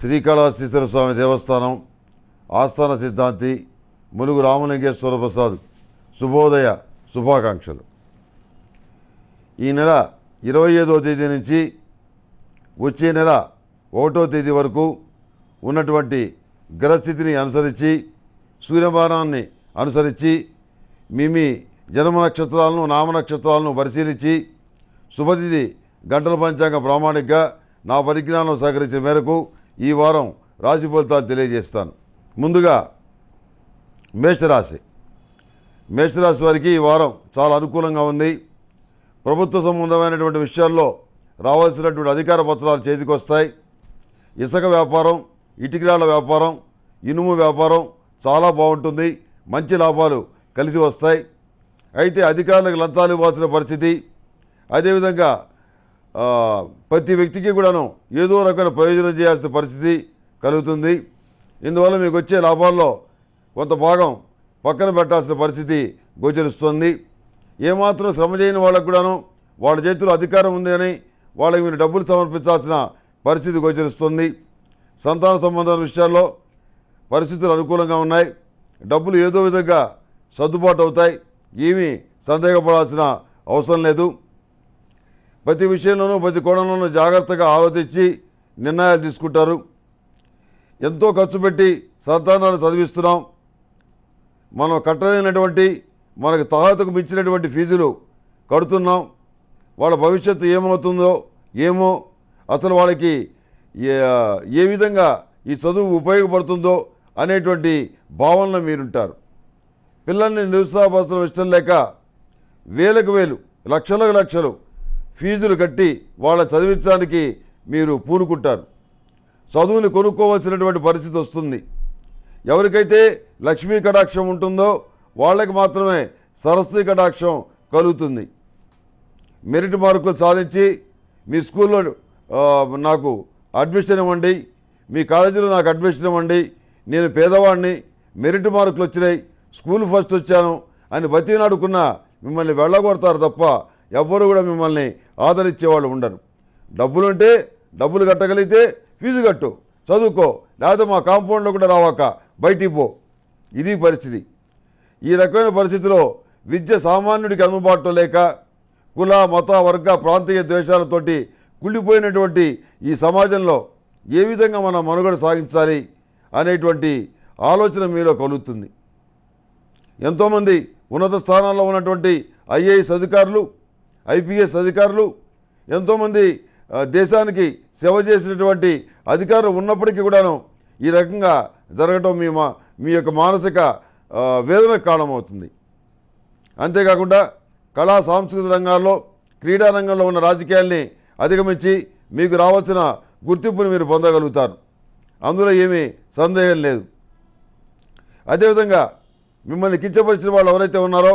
శ్రీకాళహస్తీశ్వర స్వామి దేవస్థానం ఆస్థాన సిద్ధాంతి ములుగు రామలింగేశ్వర ప్రసాద్ శుభోదయ శుభాకాంక్షలు ఈ నెల ఇరవై ఐదో తేదీ నుంచి వచ్చే నెల ఒకటో తేదీ వరకు ఉన్నటువంటి గ్రహస్థితిని అనుసరించి సూర్యభానాన్ని అనుసరించి మీ జన్మ నక్షత్రాలను నామనక్షత్రాలను పరిశీలించి శుభతిథి గంటల పంచాంగ ప్రామాణిక నా పరిజ్ఞానం సహకరించిన మేరకు ఈ వారం రాశి ఫలితాలు తెలియజేస్తాను ముందుగా మేషరాశి మేషరాశి వారికి ఈ వారం చాలా అనుకూలంగా ఉంది ప్రభుత్వ సంబంధమైనటువంటి విషయాల్లో రావాల్సినటువంటి అధికార పత్రాలు చేతికొస్తాయి ఇసుక వ్యాపారం ఇటుకరాల వ్యాపారం ఇనుము వ్యాపారం చాలా బాగుంటుంది మంచి లాభాలు కలిసి వస్తాయి అయితే అధికారులకు లంచాలు ఇవ్వాల్సిన పరిస్థితి అదేవిధంగా ప్రతి వ్యక్తికి కూడాను ఏదో రకమైన ప్రయోజనం చేయాల్సిన పరిస్థితి కలుగుతుంది ఇందువల్ల మీకు వచ్చే లాభాల్లో కొంత భాగం పక్కన పెట్టాల్సిన పరిస్థితి గోచరిస్తుంది ఏమాత్రం శ్రమ చేయని వాళ్ళకు కూడాను వాళ్ళ చేతిలో అధికారం ఉంది అని వాళ్ళకి మీరు డబ్బులు సమర్పించాల్సిన పరిస్థితి గోచరిస్తుంది సంతాన సంబంధాల విషయాల్లో పరిస్థితులు అనుకూలంగా ఉన్నాయి డబ్బులు ఏదో విధంగా సర్దుబాటు అవుతాయి ఏమీ సందేహపడాల్సిన అవసరం లేదు ప్రతి విషయంలోనూ ప్రతి కోణంలోనూ జాగ్రత్తగా ఆలోచించి నిర్ణయాలు తీసుకుంటారు ఎంతో ఖర్చు పెట్టి సంతానాలు చదివిస్తున్నాం మనం కట్టలేనటువంటి మనకు తాహతకు మించినటువంటి ఫీజులు కడుతున్నాం వాళ్ళ భవిష్యత్తు ఏమవుతుందో ఏమో అసలు వాళ్ళకి ఏ విధంగా ఈ చదువు ఉపయోగపడుతుందో అనేటువంటి భావనలో మీరుంటారు పిల్లల్ని నిరుత్సాహపరచడం ఇష్టం లేక వేలకు వేలు లక్షలకు లక్షలు ఫీజులు కట్టి వాళ్ళ చదివించడానికి మీరు పూనుకుంటారు చదువుని కొనుక్కోవాల్సినటువంటి పరిస్థితి వస్తుంది ఎవరికైతే లక్ష్మీ కటాక్షం ఉంటుందో వాళ్ళకి మాత్రమే సరస్వతి కటాక్షం కలుగుతుంది మెరిట్ మార్కులు సాధించి మీ స్కూల్లో నాకు అడ్మిషన్ ఇవ్వండి మీ కాలేజీలో నాకు అడ్మిషన్ ఇవ్వండి నేను పేదవాడిని మెరిట్ మార్కులు వచ్చినాయి స్కూల్ ఫస్ట్ వచ్చాను అని బతినాడుకున్న మిమ్మల్ని వెళ్ళగొడతారు తప్ప ఎవ్వరు కూడా మిమ్మల్ని ఆదరించేవాళ్ళు ఉండరు డబ్బులుంటే డబ్బులు కట్టగలిగితే ఫీజు కట్టు చదువుకో లేకపోతే మా కాంపౌండ్లో కూడా రావాక బయటికి పో ఇది పరిస్థితి ఈ రకమైన పరిస్థితిలో విద్య సామాన్యుడికి అందుబాటులో లేక కుల మత వర్గ ప్రాంతీయ ద్వేషాలతోటి కుళ్ళిపోయినటువంటి ఈ సమాజంలో ఏ విధంగా మనం మనుగడ సాగించాలి అనేటువంటి ఆలోచన మీలో కలుగుతుంది ఎంతోమంది ఉన్నత స్థానాల్లో ఉన్నటువంటి ఐఏఎస్ అధికారులు ఐపీఎస్ అధికారులు ఎంతోమంది దేశానికి సేవ చేసినటువంటి అధికారులు ఉన్నప్పటికీ కూడాను ఈ రకంగా జరగటం మీ మా మీ యొక్క మానసిక వేదనకు కారణమవుతుంది అంతేకాకుండా కళా సాంస్కృతిక రంగాల్లో క్రీడా రంగంలో ఉన్న రాజకీయాల్ని అధిగమించి మీకు రావాల్సిన గుర్తింపును మీరు పొందగలుగుతారు అందులో ఏమీ సందేహం లేదు అదేవిధంగా మిమ్మల్ని కించపరిచిన వాళ్ళు ఎవరైతే ఉన్నారో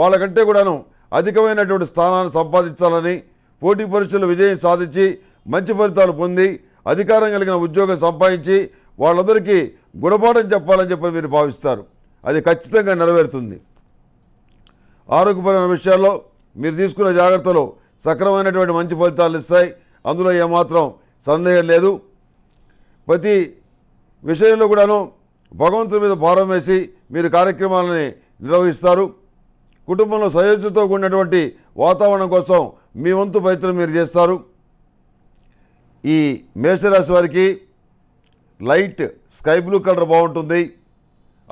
వాళ్ళకంటే కూడాను అధికమైనటువంటి స్థానాన్ని సంపాదించాలని పోటీ పరీక్షలు విజయం సాధించి మంచి ఫలితాలు పొంది అధికారం కలిగిన ఉద్యోగం సంపాదించి వాళ్ళందరికీ గుణపాఠం చెప్పాలని చెప్పి మీరు భావిస్తారు అది ఖచ్చితంగా నెరవేరుతుంది ఆరోగ్యపరమైన విషయాల్లో మీరు తీసుకున్న జాగ్రత్తలు సక్రమైనటువంటి మంచి ఫలితాలు ఇస్తాయి అందులో ఏమాత్రం సందేహం లేదు ప్రతి విషయంలో కూడాను భగవంతుడి మీద భారం వేసి మీరు కార్యక్రమాలని నిర్వహిస్తారు కుటుంబంలో సయోధ్యతో కూడినటువంటి వాతావరణం కోసం మీ వంతు ప్రయత్నం మీరు చేస్తారు ఈ మేషరాశి వారికి లైట్ స్కై బ్లూ కలర్ బాగుంటుంది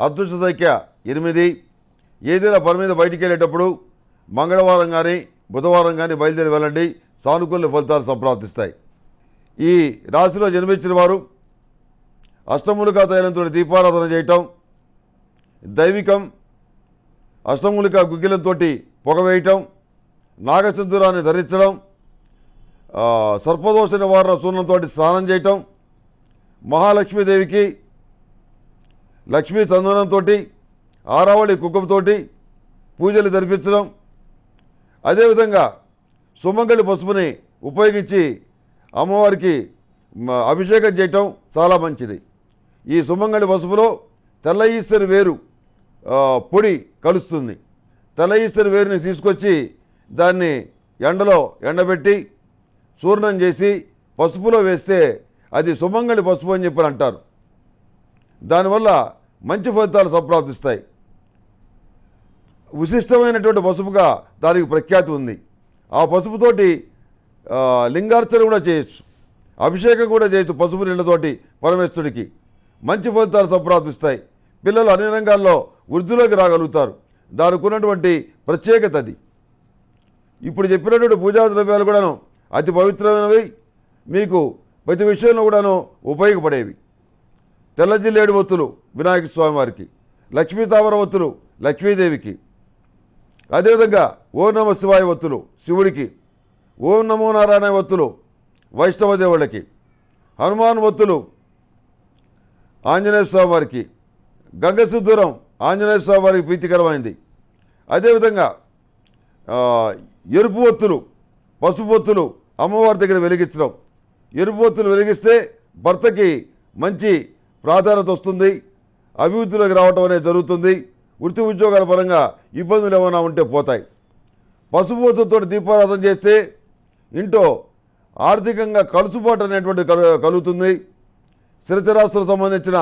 అదృష్ట సంఖ్య ఎనిమిది ఏదైనా పని మీద బయటికి వెళ్ళేటప్పుడు మంగళవారం కానీ బుధవారం కానీ బయలుదేరి వెళ్ళండి సానుకూల ఫలితాలు సంప్రాప్తిస్తాయి ఈ రాశిలో జన్మించిన వారు అష్టములుగా తైలంతో దీపారాధన చేయటం దైవికం అష్టమూలిక గుగ్గిలంతోటి పొగవేయటం నాగచంద్రాన్ని ధరించడం సర్పదోష నివారణ సూర్ణంతో స్నానం చేయటం మహాలక్ష్మీదేవికి లక్ష్మీ చందనంతో ఆరావళి కుంకుమతోటి పూజలు జరిపించడం అదేవిధంగా సుమంగళి పసుపుని ఉపయోగించి అమ్మవారికి అభిషేకం చేయటం చాలా మంచిది ఈ సుమంగళి పసుపులో తెల్ల ఈశ్వరి వేరు పొడి కలుస్తుంది ఈసరి వేరుని తీసుకొచ్చి దాన్ని ఎండలో ఎండబెట్టి చూర్ణం చేసి పసుపులో వేస్తే అది సుమంగళి పసుపు అని చెప్పి అంటారు దానివల్ల మంచి ఫలితాలు సంప్రాప్తిస్తాయి విశిష్టమైనటువంటి పసుపుగా దానికి ప్రఖ్యాతి ఉంది ఆ పసుపుతోటి లింగార్చన కూడా చేయొచ్చు అభిషేకం కూడా చేయొచ్చు పసుపు నీళ్ళతోటి పరమేశ్వరుడికి మంచి ఫలితాలు సంప్రాప్తిస్తాయి పిల్లలు అన్ని రంగాల్లో వృద్ధిలోకి రాగలుగుతారు దానికి ఉన్నటువంటి ప్రత్యేకత అది ఇప్పుడు చెప్పినటువంటి పూజా ద్రవ్యాలు కూడాను అతి పవిత్రమైనవి మీకు ప్రతి విషయంలో కూడాను ఉపయోగపడేవి తెల్లజిల్లేడు ఒత్తులు వినాయక స్వామివారికి లక్ష్మీ తామర ఒత్తులు లక్ష్మీదేవికి అదేవిధంగా ఓం నమ శివాయ ఒత్తులు శివుడికి ఓం నమో నారాయణ ఒత్తులు వైష్ణవ హనుమాన్ ఒత్తులు ఆంజనేయ స్వామివారికి గంగసుదూరం ఆంజనేయ స్వామి వారికి ప్రీతికరమైంది అదేవిధంగా ఎరుపు ఒత్తులు పసుపు ఒత్తులు అమ్మవారి దగ్గర వెలిగించడం ఎరుపు ఒత్తులు వెలిగిస్తే భర్తకి మంచి ప్రాధాన్యత వస్తుంది అభివృద్ధిలోకి రావటం అనేది జరుగుతుంది వృత్తి ఉద్యోగాల పరంగా ఇబ్బందులు ఏమైనా ఉంటే పోతాయి పసుపు ఒత్తులతో దీపారాధన చేస్తే ఇంట్లో ఆర్థికంగా కలుసుబాటు అనేటువంటిది కలుగుతుంది స్థిరచరాస్తులకు సంబంధించిన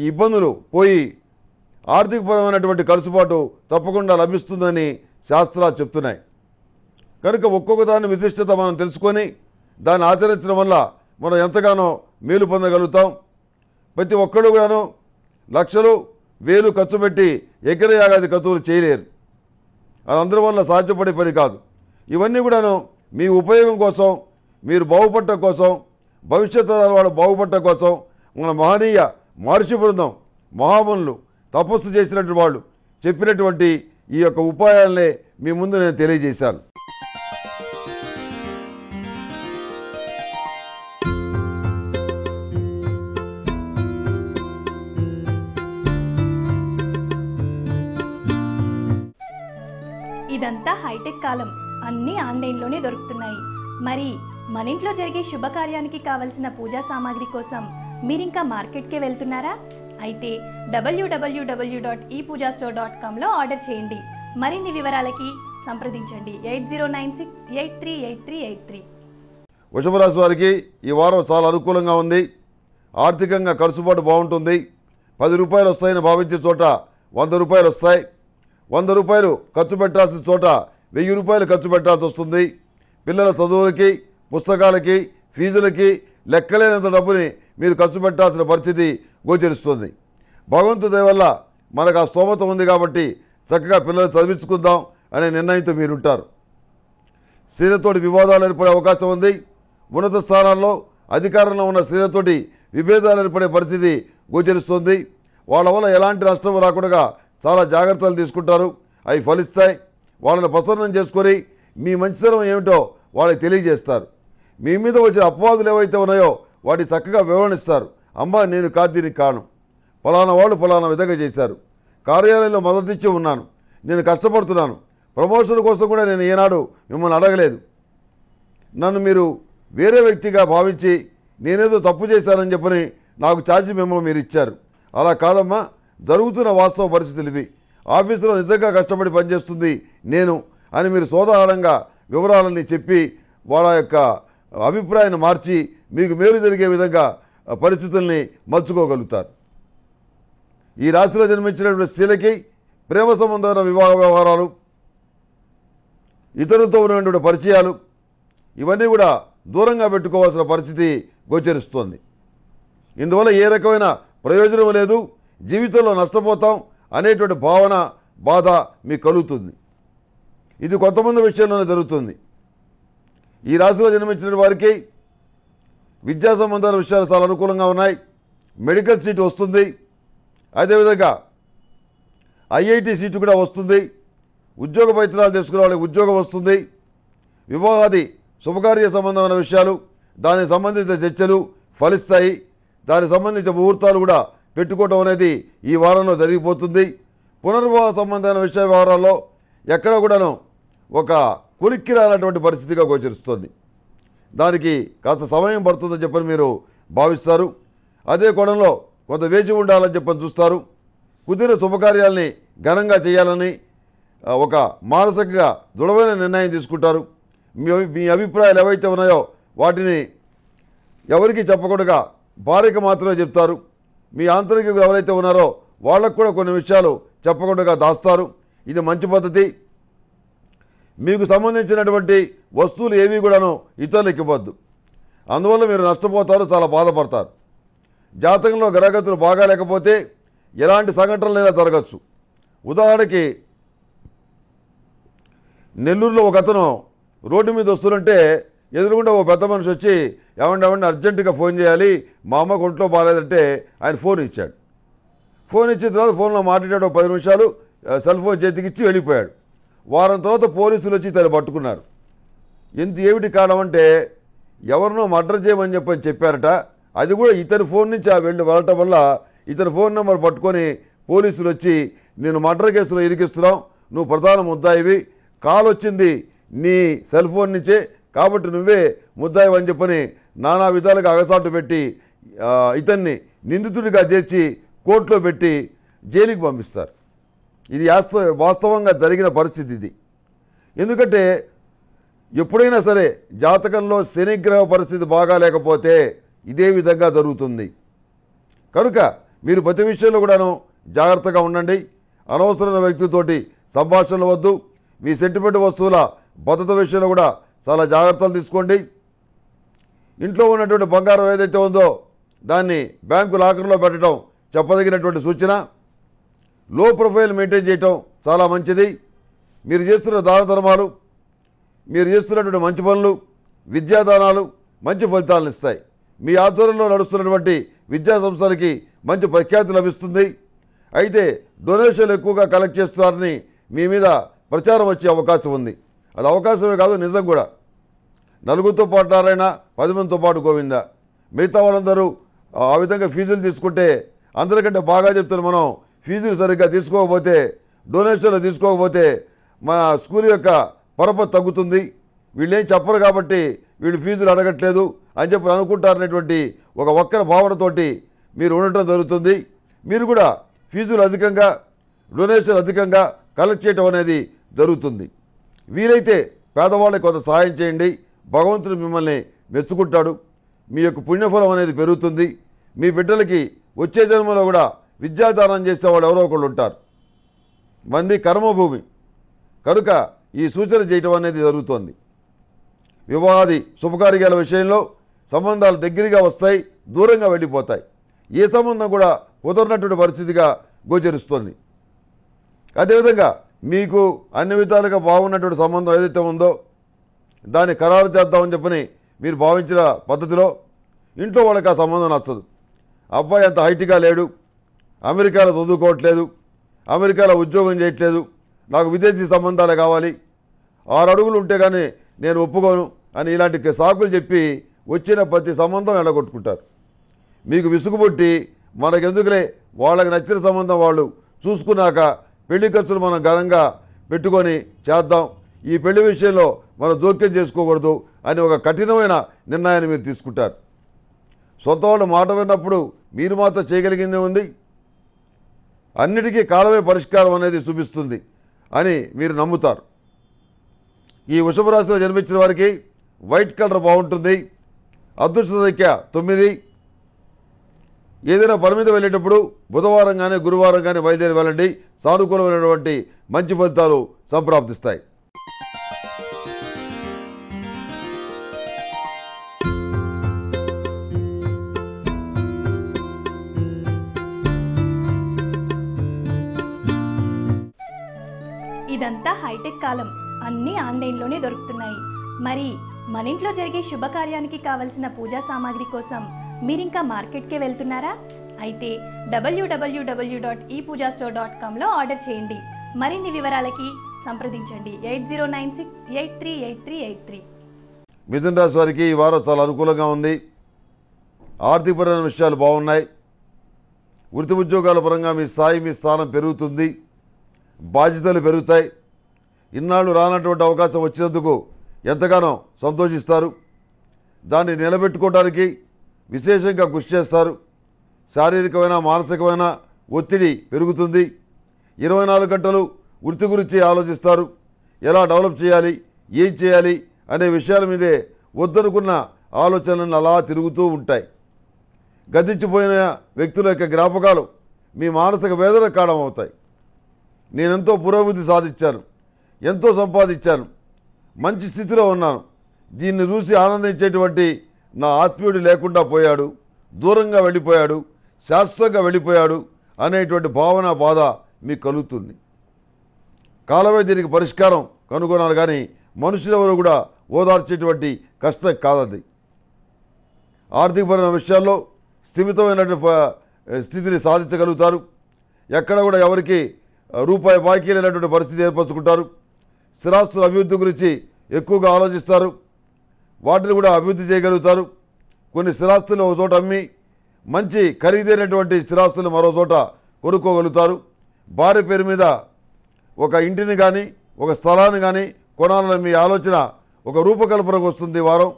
ఈ ఇబ్బందులు పోయి ఆర్థికపరమైనటువంటి ఖర్చుబాటు తప్పకుండా లభిస్తుందని శాస్త్రాలు చెప్తున్నాయి కనుక ఒక్కొక్క దాని విశిష్టత మనం తెలుసుకొని దాన్ని ఆచరించడం వల్ల మనం ఎంతగానో మేలు పొందగలుగుతాం ప్రతి ఒక్కళ్ళు కూడాను లక్షలు వేలు ఖర్చు పెట్టి యాగాది ఖర్చులు చేయలేరు అది అందరి వల్ల సాధ్యపడే పని కాదు ఇవన్నీ కూడాను మీ ఉపయోగం కోసం మీరు బాగుపడటం కోసం భవిష్యత్తు వాళ్ళు బాగుపడటం కోసం మన మహనీయ మహర్షి బృందం మహాబనులు తపస్సు చేసినటువంటి వాళ్ళు చెప్పినటువంటి ఈ యొక్క ఉపాయాలనే మీ ముందు నేను తెలియజేశాను ఇదంతా హైటెక్ కాలం అన్నీ ఆన్లైన్లోనే దొరుకుతున్నాయి మరి మన ఇంట్లో జరిగే శుభకార్యానికి కావలసిన పూజా సామాగ్రి కోసం మీరింకా మార్కెట్కే వెళ్తున్నారా అయితే డబ్ల్యూడబ్ల్యూడబ్ల్యూ డాట్ ఈ పూజా స్టోర్ డాట్ కామ్లో ఆర్డర్ చేయండి మరిన్ని వివరాలకి సంప్రదించండి eight zero nine six eight three eight three eight three వృషభరాశి వారికి ఈ వారం చాలా అనుకూలంగా ఉంది ఆర్థికంగా ఖర్చుబాటు బాగుంటుంది పది రూపాయలు వస్తాయని భావించే చోట వంద రూపాయలు వస్తాయి వంద రూపాయలు ఖర్చు పెట్టాల్సిన చోట వెయ్యి రూపాయలు ఖర్చు పెట్టాల్సి వస్తుంది పిల్లల చదువులకి పుస్తకాలకి ఫీజులకి లెక్కలేనంత డబ్బుని మీరు ఖర్చు పెట్టాల్సిన పరిస్థితి గోచరిస్తుంది భగవంతుడి వల్ల మనకు ఆ స్తోమత ఉంది కాబట్టి చక్కగా పిల్లలు చదివించుకుందాం అనే నిర్ణయంతో మీరుంటారు స్త్రీలతోటి వివాదాలు ఏర్పడే అవకాశం ఉంది ఉన్నత స్థానాల్లో అధికారంలో ఉన్న స్త్రీలతోటి విభేదాలు ఏర్పడే పరిస్థితి గోచరిస్తుంది వాళ్ళ వల్ల ఎలాంటి నష్టం రాకుండా చాలా జాగ్రత్తలు తీసుకుంటారు అవి ఫలిస్తాయి వాళ్ళని ప్రసన్నం చేసుకొని మీ మంచితనం ఏమిటో వాళ్ళకి తెలియజేస్తారు మీ మీద వచ్చిన అపవాదులు ఏవైతే ఉన్నాయో వాటి చక్కగా వివరణిస్తారు అమ్మ నేను కార్తీని కాను ఫలానా వాళ్ళు ఫలానా విధంగా చేశారు కార్యాలయంలో మొదటించి ఉన్నాను నేను కష్టపడుతున్నాను ప్రమోషన్ కోసం కూడా నేను ఏనాడు మిమ్మల్ని అడగలేదు నన్ను మీరు వేరే వ్యక్తిగా భావించి నేనేదో తప్పు చేశానని చెప్పని నాకు ఛార్జీ మేము మీరు ఇచ్చారు అలా కాదమ్మా జరుగుతున్న వాస్తవ పరిస్థితులు ఇవి ఆఫీసులో నిజంగా కష్టపడి పనిచేస్తుంది నేను అని మీరు సోదాహరంగా వివరాలన్నీ చెప్పి వాళ్ళ యొక్క అభిప్రాయాన్ని మార్చి మీకు మేలు జరిగే విధంగా పరిస్థితుల్ని మర్చుకోగలుగుతారు ఈ రాశిలో జన్మించినటువంటి స్త్రీలకి ప్రేమ సంబంధమైన వివాహ వ్యవహారాలు ఇతరులతో ఉన్నటువంటి పరిచయాలు ఇవన్నీ కూడా దూరంగా పెట్టుకోవాల్సిన పరిస్థితి గోచరిస్తోంది ఇందువల్ల ఏ రకమైన ప్రయోజనం లేదు జీవితంలో నష్టపోతాం అనేటువంటి భావన బాధ మీకు కలుగుతుంది ఇది కొంతమంది విషయంలోనే జరుగుతుంది ఈ రాశిలో జన్మించిన వారికి విద్యా సంబంధాల విషయాలు చాలా అనుకూలంగా ఉన్నాయి మెడికల్ సీటు వస్తుంది అదేవిధంగా ఐఐటి సీటు కూడా వస్తుంది ఉద్యోగ ప్రయత్నాలు తీసుకునే వాళ్ళకి ఉద్యోగం వస్తుంది వివాహాది శుభకార్య సంబంధమైన విషయాలు దానికి సంబంధించిన చర్చలు ఫలిస్తాయి దానికి సంబంధించిన ముహూర్తాలు కూడా పెట్టుకోవటం అనేది ఈ వారంలో జరిగిపోతుంది పునర్వివాహ సంబంధమైన విషయ వ్యవహారాల్లో ఎక్కడ కూడాను ఒక కులిక్కి రానటువంటి పరిస్థితిగా గోచరిస్తుంది దానికి కాస్త సమయం పడుతుందని చెప్పని మీరు భావిస్తారు అదే కోణంలో కొంత వేచి ఉండాలని చెప్పని చూస్తారు కుదిరిన శుభకార్యాలని ఘనంగా చేయాలని ఒక మానసికంగా దృఢమైన నిర్ణయం తీసుకుంటారు మీ మీ అభిప్రాయాలు ఏవైతే ఉన్నాయో వాటిని ఎవరికి చెప్పకుండా భార్యకు మాత్రమే చెప్తారు మీ ఆంతరికులు ఎవరైతే ఉన్నారో వాళ్ళకు కూడా కొన్ని విషయాలు చెప్పకుండా దాస్తారు ఇది మంచి పద్ధతి మీకు సంబంధించినటువంటి వస్తువులు ఏవి కూడాను ఇతరులకు ఇవ్వద్దు అందువల్ల మీరు నష్టపోతారు చాలా బాధపడతారు జాతకంలో గ్రహగతులు లేకపోతే ఎలాంటి సంఘటనలైనా జరగచ్చు ఉదాహరణకి నెల్లూరులో ఒక అతను రోడ్డు మీద వస్తుంటే ఎదురుగుండా ఓ పెద్ద మనిషి వచ్చి ఏమండి ఏమండి అర్జెంటుగా ఫోన్ చేయాలి మా అమ్మకు ఒంట్లో బాగాలేదంటే ఆయన ఫోన్ ఇచ్చాడు ఫోన్ ఇచ్చిన తర్వాత ఫోన్లో మాట్లాడాడు పది నిమిషాలు సెల్ ఫోన్ చేతికిచ్చి వెళ్ళిపోయాడు వారం తర్వాత పోలీసులు వచ్చి తను పట్టుకున్నారు ఎంత ఏమిటి కారణం అంటే ఎవరినో మర్డర్ చేయమని చెప్పని చెప్పారట అది కూడా ఇతని ఫోన్ నుంచి ఆ వెళ్ళి వెళ్ళటం వల్ల ఇతని ఫోన్ నెంబర్ పట్టుకొని పోలీసులు వచ్చి నేను మర్డర్ కేసులో ఇరికిస్తున్నాం నువ్వు ప్రధాన ముద్దాయివి కాల్ వచ్చింది నీ సెల్ ఫోన్ నుంచే కాబట్టి నువ్వే ముద్దాయి అని చెప్పని నానా విధాలుగా అగసాటు పెట్టి ఇతన్ని నిందితుడిగా చేర్చి కోర్టులో పెట్టి జైలుకి పంపిస్తారు ఇది వాస్తవ వాస్తవంగా జరిగిన పరిస్థితి ఇది ఎందుకంటే ఎప్పుడైనా సరే జాతకంలో శనిగ్రహ పరిస్థితి బాగాలేకపోతే ఇదే విధంగా జరుగుతుంది కనుక మీరు ప్రతి విషయంలో కూడాను జాగ్రత్తగా ఉండండి అనవసరమైన వ్యక్తితోటి సంభాషణలు వద్దు మీ సెంటిమెంట్ వస్తువుల భద్రత విషయంలో కూడా చాలా జాగ్రత్తలు తీసుకోండి ఇంట్లో ఉన్నటువంటి బంగారం ఏదైతే ఉందో దాన్ని బ్యాంకు లాకర్లో పెట్టడం చెప్పదగినటువంటి సూచన లో ప్రొఫైల్ మెయింటైన్ చేయటం చాలా మంచిది మీరు చేస్తున్న దాన ధర్మాలు మీరు చేస్తున్నటువంటి మంచి పనులు విద్యాదానాలు మంచి ఫలితాలను ఇస్తాయి మీ ఆధ్వర్యంలో నడుస్తున్నటువంటి విద్యా సంస్థలకి మంచి ప్రఖ్యాతి లభిస్తుంది అయితే డొనేషన్లు ఎక్కువగా కలెక్ట్ చేస్తారని మీ మీద ప్రచారం వచ్చే అవకాశం ఉంది అది అవకాశమే కాదు నిజం కూడా నలుగురితో పాటు నారాయణ పది మందితో పాటు గోవింద మిగతా వాళ్ళందరూ ఆ విధంగా ఫీజులు తీసుకుంటే అందరికంటే బాగా చెప్తున్న మనం ఫీజులు సరిగ్గా తీసుకోకపోతే డొనేషన్లు తీసుకోకపోతే మన స్కూల్ యొక్క పరపతి తగ్గుతుంది వీళ్ళేం చెప్పరు కాబట్టి వీళ్ళు ఫీజులు అడగట్లేదు అని చెప్పి అనుకుంటారనేటువంటి ఒక ఒక్కరి భావనతోటి మీరు ఉండటం జరుగుతుంది మీరు కూడా ఫీజులు అధికంగా డొనేషన్ అధికంగా కలెక్ట్ చేయడం అనేది జరుగుతుంది వీలైతే పేదవాళ్ళకి కొంత సహాయం చేయండి భగవంతుడు మిమ్మల్ని మెచ్చుకుంటాడు మీ యొక్క పుణ్యఫలం అనేది పెరుగుతుంది మీ బిడ్డలకి వచ్చే జన్మలో కూడా విద్యాదానం చేసేవాళ్ళు ఎవరో ఒకళ్ళు ఉంటారు మంది కర్మభూమి కనుక ఈ సూచన చేయటం అనేది జరుగుతోంది వివాది శుభకార్యాల విషయంలో సంబంధాలు దగ్గరగా వస్తాయి దూరంగా వెళ్ళిపోతాయి ఏ సంబంధం కూడా కుదరనటువంటి పరిస్థితిగా గోచరిస్తుంది అదేవిధంగా మీకు అన్ని విధాలుగా బాగున్నటువంటి సంబంధం ఏదైతే ఉందో దాన్ని ఖరారు చేద్దామని చెప్పని మీరు భావించిన పద్ధతిలో ఇంట్లో వాళ్ళకి ఆ సంబంధం నచ్చదు అబ్బాయి అంత హైట్గా లేడు అమెరికాలో చదువుకోవట్లేదు అమెరికాలో ఉద్యోగం చేయట్లేదు నాకు విదేశీ సంబంధాలు కావాలి ఆరు అడుగులు ఉంటే కానీ నేను ఒప్పుకోను అని ఇలాంటి సాకులు చెప్పి వచ్చిన ప్రతి సంబంధం ఎడగొట్టుకుంటారు మీకు విసుగుబుట్టి మనకెందుకులే వాళ్ళకి నచ్చిన సంబంధం వాళ్ళు చూసుకున్నాక పెళ్లి ఖర్చులు మనం ఘనంగా పెట్టుకొని చేద్దాం ఈ పెళ్లి విషయంలో మనం జోక్యం చేసుకోకూడదు అని ఒక కఠినమైన నిర్ణయాన్ని మీరు తీసుకుంటారు సొంత వాళ్ళు మాట విన్నప్పుడు మీరు మాత్రం చేయగలిగిందే ఉంది అన్నిటికీ కాలమే పరిష్కారం అనేది చూపిస్తుంది అని మీరు నమ్ముతారు ఈ వృషభ రాశిలో జన్మించిన వారికి వైట్ కలర్ బాగుంటుంది అదృష్ట సంఖ్య తొమ్మిది ఏదైనా పని మీద వెళ్ళేటప్పుడు బుధవారం కానీ గురువారం కానీ బయలుదేరి వెళ్ళండి సానుకూలమైనటువంటి మంచి ఫలితాలు సంప్రాప్తిస్తాయి హైటెక్ కాలం అన్నీ ఆన్లైన్లోనే దొరుకుతున్నాయి మరి మన ఇంట్లో జరిగే శుభకార్యానికి కావలసిన పూజా సామాగ్రి కోసం మీరింకా మార్కెట్కే వెళ్తున్నారా అయితే డబ్ల్యూడబ్ల్యూడబ్ల్యూ డాట్ ఈ పూజా స్టోర్ డాట్ కామ్లో ఆర్డర్ చేయండి మరిన్ని వివరాలకి సంప్రదించండి eight zero nine six eight three eight three eight three మిథున్ రాశి వారికి ఈ వారం చాలా అనుకూలంగా ఉంది ఆర్థికపరమైన విషయాలు బాగున్నాయి వృత్తి ఉద్యోగాల పరంగా మీ స్థాయి మీ స్థానం పెరుగుతుంది బాధ్యతలు పెరుగుతాయి ఇన్నాళ్ళు రానటువంటి అవకాశం వచ్చినందుకు ఎంతగానో సంతోషిస్తారు దాన్ని నిలబెట్టుకోవడానికి విశేషంగా కృషి చేస్తారు శారీరకమైన మానసికమైన ఒత్తిడి పెరుగుతుంది ఇరవై నాలుగు గంటలు వృత్తి గురించి ఆలోచిస్తారు ఎలా డెవలప్ చేయాలి ఏం చేయాలి అనే విషయాల మీదే వద్దనుకున్న ఆలోచనలు అలా తిరుగుతూ ఉంటాయి గతించిపోయిన వ్యక్తుల యొక్క జ్ఞాపకాలు మీ మానసిక వేదన కారణమవుతాయి నేనెంతో పురోభివృద్ధి సాధించాను ఎంతో సంపాదించాను మంచి స్థితిలో ఉన్నాను దీన్ని చూసి ఆనందించేటువంటి నా ఆత్మీయుడు లేకుండా పోయాడు దూరంగా వెళ్ళిపోయాడు శాశ్వతంగా వెళ్ళిపోయాడు అనేటువంటి భావన బాధ మీకు కలుగుతుంది కాలమే దీనికి పరిష్కారం కనుగొనాలి కానీ మనుషులెవరు కూడా ఓదార్చేటువంటి కష్టం కాదది ఆర్థికపరమైన విషయాల్లో స్థిమితమైనటువంటి స్థితిని సాధించగలుగుతారు ఎక్కడ కూడా ఎవరికి రూపాయి బాకీ లేనటువంటి పరిస్థితి ఏర్పరచుకుంటారు స్థిరాస్తుల అభివృద్ధి గురించి ఎక్కువగా ఆలోచిస్తారు వాటిని కూడా అభివృద్ధి చేయగలుగుతారు కొన్ని స్థిరాస్తులు ఒక చోట అమ్మి మంచి ఖరీదైనటువంటి స్థిరాస్తులు మరో చోట కొనుక్కోగలుగుతారు భార్య పేరు మీద ఒక ఇంటిని కానీ ఒక స్థలాన్ని కానీ కొనాలన్న మీ ఆలోచన ఒక రూపకల్పనకు వస్తుంది వారం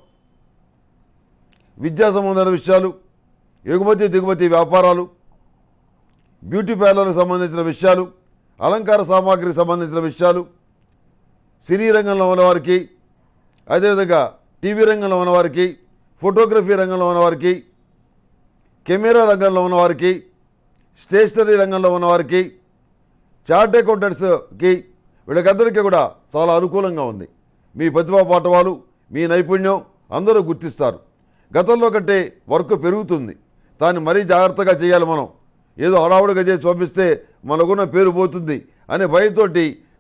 విద్యా సంబంధమైన విషయాలు ఎగుమతి దిగుమతి వ్యాపారాలు బ్యూటీ పార్లర్లకు సంబంధించిన విషయాలు అలంకార సామాగ్రికి సంబంధించిన విషయాలు సినీ రంగంలో ఉన్నవారికి అదేవిధంగా టీవీ రంగంలో ఉన్నవారికి ఫోటోగ్రఫీ రంగంలో ఉన్నవారికి కెమెరా రంగంలో ఉన్నవారికి స్టేషనరీ రంగంలో ఉన్నవారికి చార్ట్ అకౌంటెంట్స్కి వీళ్ళకందరికీ కూడా చాలా అనుకూలంగా ఉంది మీ ప్రతిభా పాఠవాలు మీ నైపుణ్యం అందరూ గుర్తిస్తారు గతంలో కంటే వర్క్ పెరుగుతుంది దాన్ని మరీ జాగ్రత్తగా చేయాలి మనం ఏదో హడావుడిగా చేసి పంపిస్తే మనకున్న పేరు పోతుంది అనే భయంతో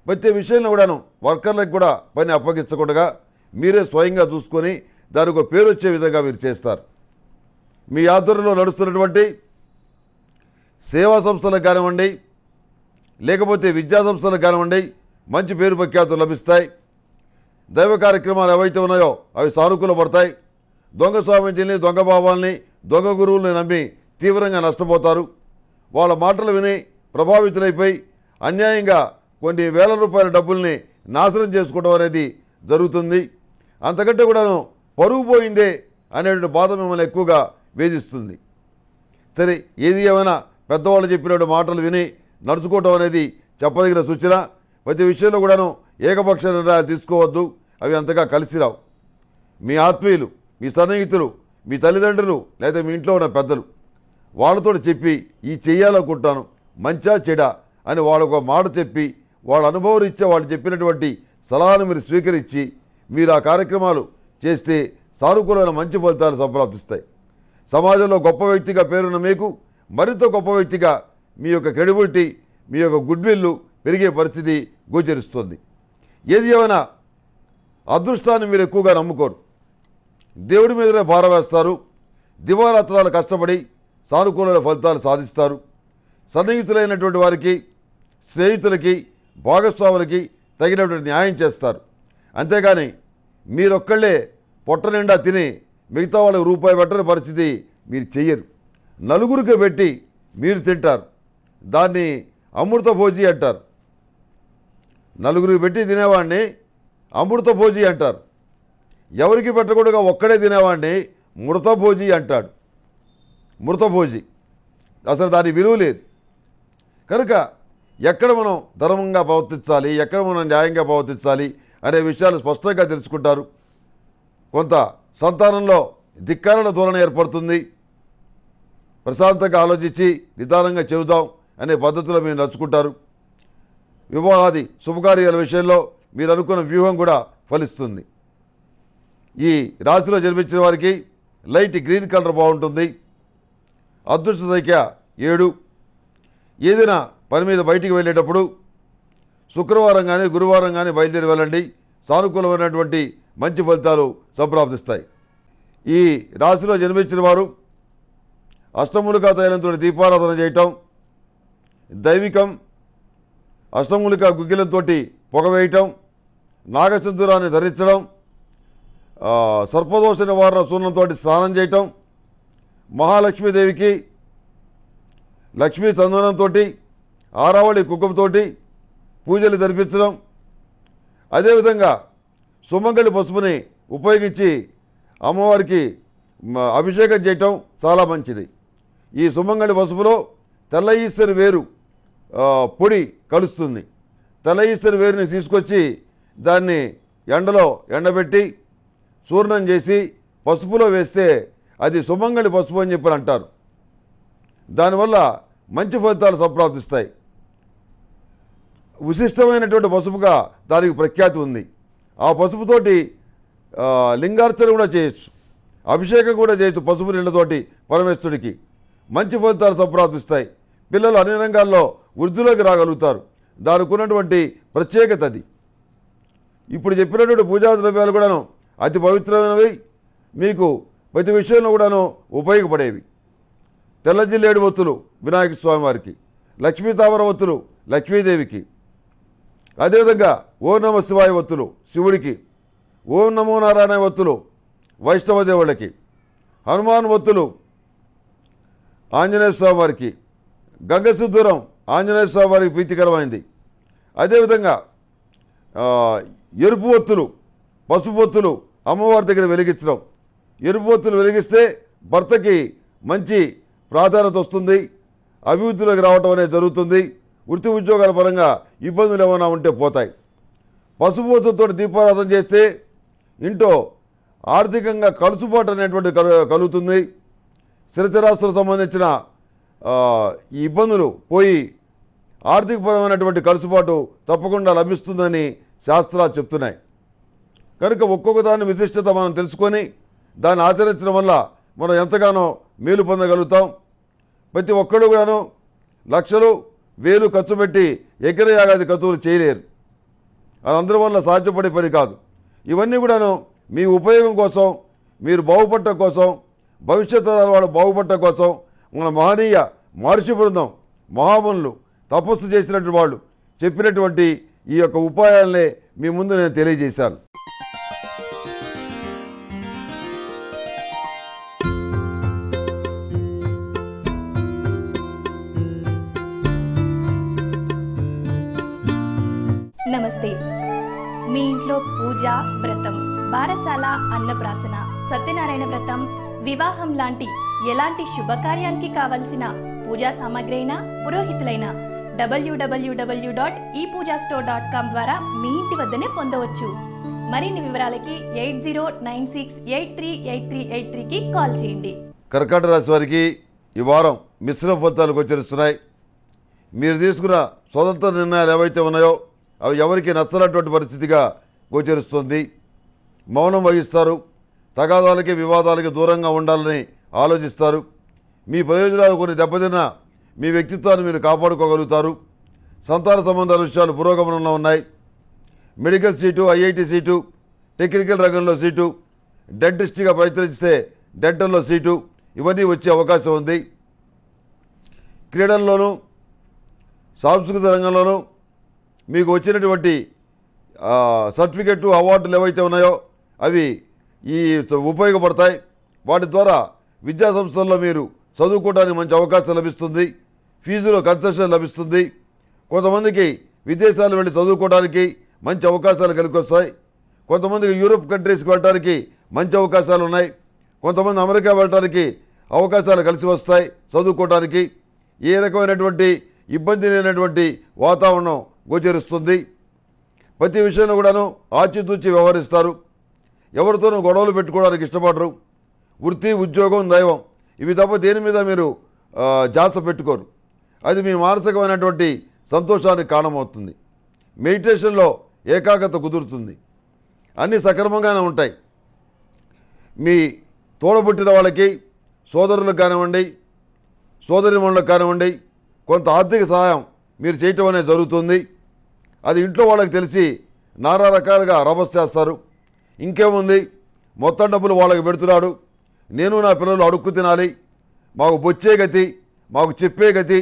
ప్రతి విషయంలో కూడాను వర్కర్లకు కూడా పని అప్పగించకుండా మీరే స్వయంగా చూసుకొని దానికి ఒక పేరు వచ్చే విధంగా మీరు చేస్తారు మీ ఆధ్వర్యంలో నడుస్తున్నటువంటి సేవా సంస్థలకు కానివ్వండి లేకపోతే విద్యా సంస్థలకు కానివ్వండి మంచి పేరు ప్రఖ్యాతులు లభిస్తాయి దైవ కార్యక్రమాలు ఏవైతే ఉన్నాయో అవి సానుకూల పడతాయి దొంగ స్వామీజీని దొంగ భావాల్ని దొంగ గురువుల్ని నమ్మి తీవ్రంగా నష్టపోతారు వాళ్ళ మాటలు విని ప్రభావితులైపోయి అన్యాయంగా కొన్ని వేల రూపాయల డబ్బుల్ని నాశనం చేసుకోవడం అనేది జరుగుతుంది అంతకంటే కూడాను పరువు పోయిందే అనేటువంటి బాధ మిమ్మల్ని ఎక్కువగా వేధిస్తుంది సరే ఏది ఏమైనా పెద్దవాళ్ళు చెప్పినటువంటి మాటలు విని నడుచుకోవటం అనేది చెప్పదగిన సూచన ప్రతి విషయంలో కూడాను ఏకపక్ష నిర్ణయాలు తీసుకోవద్దు అవి అంతగా కలిసి రావు మీ ఆత్మీయులు మీ సన్నిహితులు మీ తల్లిదండ్రులు లేదా మీ ఇంట్లో ఉన్న పెద్దలు వాళ్ళతో చెప్పి ఈ చెయ్యాలనుకుంటాను మంచా చెడా అని వాళ్ళకు మాట చెప్పి వాళ్ళ అనుభవం ఇచ్చే వాళ్ళు చెప్పినటువంటి సలహాను మీరు స్వీకరించి మీరు ఆ కార్యక్రమాలు చేస్తే సానుకూలమైన మంచి ఫలితాలు సంప్రాప్తిస్తాయి సమాజంలో గొప్ప వ్యక్తిగా పేరున్న మీకు మరింత గొప్ప వ్యక్తిగా మీ యొక్క క్రెడిబిలిటీ మీ యొక్క గుడ్విల్లు పెరిగే పరిస్థితి గోచరిస్తుంది ఏది ఏమైనా అదృష్టాన్ని మీరు ఎక్కువగా నమ్ముకోరు దేవుడి మీదనే పారవేస్తారు దివారాత్రాలు కష్టపడి సానుకూలమైన ఫలితాలు సాధిస్తారు సన్నిహితులైనటువంటి వారికి స్నేహితులకి భాగస్వాములకి తగినటువంటి న్యాయం చేస్తారు అంతేగాని మీరొక్కళ్ళే పొట్ట నిండా తిని మిగతా వాళ్ళకి రూపాయి పెట్టని పరిస్థితి మీరు చెయ్యరు నలుగురికి పెట్టి మీరు తింటారు దాన్ని అమృత భోజీ అంటారు నలుగురికి పెట్టి తినేవాడిని అమృత భోజీ అంటారు ఎవరికి పెట్టకూడదు ఒక్కడే తినేవాడిని మృతభోజీ అంటాడు మృతభోజీ అసలు దాని విలువ లేదు కనుక ఎక్కడ మనం ధర్మంగా ప్రవర్తించాలి ఎక్కడ మనం న్యాయంగా ప్రవర్తించాలి అనే విషయాలు స్పష్టంగా తెలుసుకుంటారు కొంత సంతానంలో ధిక్కారణ ధోరణి ఏర్పడుతుంది ప్రశాంతంగా ఆలోచించి నిదానంగా చెబుదాం అనే పద్ధతిలో మీరు నడుచుకుంటారు వివాహాది శుభకార్యాల విషయంలో మీరు అనుకున్న వ్యూహం కూడా ఫలిస్తుంది ఈ రాశిలో జన్మించిన వారికి లైట్ గ్రీన్ కలర్ బాగుంటుంది అదృష్ట సంఖ్య ఏడు ఏదైనా పని మీద బయటికి వెళ్ళేటప్పుడు శుక్రవారం కానీ గురువారం కానీ బయలుదేరి వెళ్ళండి సానుకూలమైనటువంటి మంచి ఫలితాలు సంప్రాప్తిస్తాయి ఈ రాశిలో జన్మించిన వారు అష్టములుగా తైలంతో దీపారాధన చేయటం దైవికం అష్టములుక గుగ్గిలంతో పొగవేయటం నాగచంద్రురాన్ని ధరించడం సర్పదోష నివారణ సూర్యంతో స్నానం చేయటం మహాలక్ష్మీదేవికి లక్ష్మీ చందనంతో ఆరావళి కుక్కతోటి పూజలు జరిపించడం అదేవిధంగా సుమంగళి పసుపుని ఉపయోగించి అమ్మవారికి అభిషేకం చేయటం చాలా మంచిది ఈ సుమంగళి పసుపులో తెల్ల ఈశ్వరి వేరు పొడి కలుస్తుంది తెల్ల ఈశ్వరి వేరుని తీసుకొచ్చి దాన్ని ఎండలో ఎండబెట్టి చూర్ణం చేసి పసుపులో వేస్తే అది సుమంగళి పసుపు అని చెప్పి అంటారు దానివల్ల మంచి ఫలితాలు సంప్రాప్తిస్తాయి విశిష్టమైనటువంటి పసుపుగా దానికి ప్రఖ్యాతి ఉంది ఆ పసుపుతోటి లింగార్చన కూడా చేయొచ్చు అభిషేకం కూడా చేయొచ్చు పసుపు నీళ్ళతోటి పరమేశ్వరుడికి మంచి ఫలితాలు సంప్రాప్తిస్తాయి పిల్లలు అన్ని రంగాల్లో వృద్ధిలోకి రాగలుగుతారు దానికి ఉన్నటువంటి ప్రత్యేకత అది ఇప్పుడు చెప్పినటువంటి పూజా ద్రవ్యాలు కూడాను అతి పవిత్రమైనవి మీకు ప్రతి విషయంలో కూడాను ఉపయోగపడేవి తెల్లజిల్లేడు ఒత్తులు వినాయక స్వామివారికి లక్ష్మీ తామర ఒత్తులు లక్ష్మీదేవికి అదేవిధంగా ఓం నమ శివాయ వత్తులు శివుడికి ఓం నమో నారాయణ వత్తులు వైష్ణవ దేవుళ్ళకి హనుమాన్ వత్తులు ఆంజనేయ స్వామి వారికి గంగశుద్ధూరం ఆంజనేయ స్వామి వారికి ప్రీతికరమైంది అదేవిధంగా ఎరుపు ఒత్తులు పసుపు ఒత్తులు అమ్మవారి దగ్గర వెలిగించడం ఎరుపు ఒత్తులు వెలిగిస్తే భర్తకి మంచి ప్రాధాన్యత వస్తుంది అభివృద్ధిలోకి రావటం అనేది జరుగుతుంది వృత్తి ఉద్యోగాల పరంగా ఇబ్బందులు ఏమైనా ఉంటే పోతాయి పశుపోతతో దీపారాధన చేస్తే ఇంట్లో ఆర్థికంగా కలుసుబాటు కలు కలుగుతుంది స్థిరచరాస్తులకు సంబంధించిన ఈ ఇబ్బందులు పోయి ఆర్థికపరమైనటువంటి కలుసుబాటు తప్పకుండా లభిస్తుందని శాస్త్రాలు చెప్తున్నాయి కనుక ఒక్కొక్క దాని విశిష్టత మనం తెలుసుకొని దాన్ని ఆచరించడం వల్ల మనం ఎంతగానో మేలు పొందగలుగుతాం ప్రతి ఒక్కరు కూడాను లక్షలు వేలు ఖర్చు పెట్టి యాగాది ఖర్చులు చేయలేరు అదందరి వల్ల సాధ్యపడే పని కాదు ఇవన్నీ కూడాను మీ ఉపయోగం కోసం మీరు బాగుపడటం కోసం భవిష్యత్ తరాల వాళ్ళు బాగుపడటం కోసం మన మహనీయ మహర్షి బృందం మహాబనులు తపస్సు చేసినటువంటి వాళ్ళు చెప్పినటువంటి ఈ యొక్క ఉపాయాలనే మీ ముందు నేను తెలియజేశాను బారసాల అన్నప్రాసన సత్యనారాయణ వ్రతం వివాహం లాంటి ఎలాంటి శుభకార్యానికి కావలసిన పూజా సామాగ్రి అయినా పురోహితులైన డబ్ల్యూడబ్ల్యూడబ్ల్యూ డాట్ ఈ పూజా స్టోర్ డాట్ కామ్ ద్వారా మీ ఇంటి వద్దనే పొందవచ్చు మరిన్ని వివరాలకి eight zero nine six eight three eight three eight త్రీకి కాల్ చేయండి కర్కాటక రాశి వారికి ఈ వారం మిశ్రమ ఫలితాలు గోచరిస్తున్నాయి మీరు తీసుకున్న స్వతంత్ర నిర్ణయాలు ఏవైతే ఉన్నాయో అవి ఎవరికి నచ్చనటువంటి పరిస్థితిగా గోచరిస్తుంది మౌనం వహిస్తారు తగాదాలకి వివాదాలకి దూరంగా ఉండాలని ఆలోచిస్తారు మీ ప్రయోజనాలు కొన్ని దెబ్బతిన్న మీ వ్యక్తిత్వాన్ని మీరు కాపాడుకోగలుగుతారు సంతాన సంబంధాల విషయాలు పురోగమనంలో ఉన్నాయి medical seat IIT seat technical రంగంలో సీటు డెంటిస్ట్గా ప్రయత్నిస్తే డెంటల్లో సీటు ఇవన్నీ వచ్చే అవకాశం ఉంది క్రీడల్లోనూ సాంస్కృతిక రంగంలోనూ మీకు వచ్చినటువంటి సర్టిఫికెట్లు అవార్డులు ఏవైతే ఉన్నాయో అవి ఈ ఉపయోగపడతాయి వాటి ద్వారా విద్యా సంస్థల్లో మీరు చదువుకోవడానికి మంచి అవకాశం లభిస్తుంది ఫీజులో కన్సెషన్ లభిస్తుంది కొంతమందికి విదేశాలు వెళ్ళి చదువుకోవడానికి మంచి అవకాశాలు కలిగొస్తాయి కొంతమందికి యూరోప్ కంట్రీస్కి వెళ్ళడానికి మంచి అవకాశాలు ఉన్నాయి కొంతమంది అమెరికా వెళ్ళడానికి అవకాశాలు కలిసి వస్తాయి చదువుకోవడానికి ఏ రకమైనటువంటి ఇబ్బంది లేనటువంటి వాతావరణం గోచరిస్తుంది ప్రతి విషయంలో కూడాను ఆచితూచి వ్యవహరిస్తారు ఎవరితోనూ గొడవలు పెట్టుకోవడానికి ఇష్టపడరు వృత్తి ఉద్యోగం దైవం ఇవి తప్ప దేని మీద మీరు జాస పెట్టుకోరు అది మీ మానసికమైనటువంటి సంతోషానికి కారణమవుతుంది మెడిటేషన్లో ఏకాగ్రత కుదురుతుంది అన్నీ సక్రమంగానే ఉంటాయి మీ తోడబుట్టిన వాళ్ళకి సోదరులకు కానివ్వండి సోదరిమణులకు కానివ్వండి కొంత ఆర్థిక సహాయం మీరు చేయటం అనేది జరుగుతుంది అది ఇంట్లో వాళ్ళకి తెలిసి నానా రకాలుగా రభస్ చేస్తారు ఇంకేముంది మొత్తం డబ్బులు వాళ్ళకి పెడుతున్నాడు నేను నా పిల్లలు అడుక్కు తినాలి మాకు బొచ్చే గతి మాకు చెప్పే గతి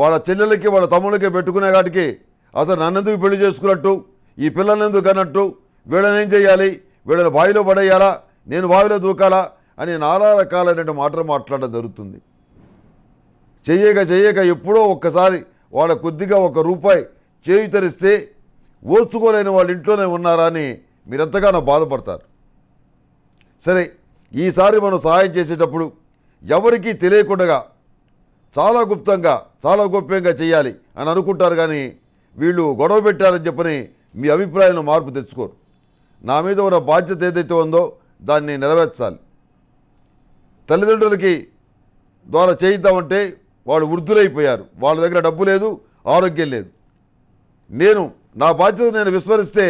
వాళ్ళ చెల్లెలకి వాళ్ళ తమ్ముళ్ళకి పెట్టుకునే కాటికి అసలు నన్నెందుకు పెళ్లి చేసుకున్నట్టు ఈ పిల్లల్ని ఎందుకు అన్నట్టు వీళ్ళని ఏం చేయాలి వీళ్ళని బావిలో పడేయాలా నేను బావిలో దూకాలా అని నాలా రకాలైనటువంటి మాటలు మాట్లాడడం జరుగుతుంది చెయ్యక చెయ్యక ఎప్పుడో ఒక్కసారి వాళ్ళ కొద్దిగా ఒక రూపాయి చేయి తెరిస్తే ఓర్చుకోలేని వాళ్ళ ఇంట్లోనే ఉన్నారా అని మీరెంతగానో బాధపడతారు సరే ఈసారి మనం సహాయం చేసేటప్పుడు ఎవరికీ తెలియకుండా చాలా గుప్తంగా చాలా గోప్యంగా చేయాలి అని అనుకుంటారు కానీ వీళ్ళు గొడవ పెట్టారని చెప్పని మీ అభిప్రాయంలో మార్పు తెచ్చుకోరు నా మీద ఉన్న బాధ్యత ఏదైతే ఉందో దాన్ని నెరవేర్చాలి తల్లిదండ్రులకి ద్వారా చేయిద్దామంటే వాళ్ళు వృద్ధులైపోయారు వాళ్ళ దగ్గర డబ్బు లేదు ఆరోగ్యం లేదు నేను నా బాధ్యత నేను విస్మరిస్తే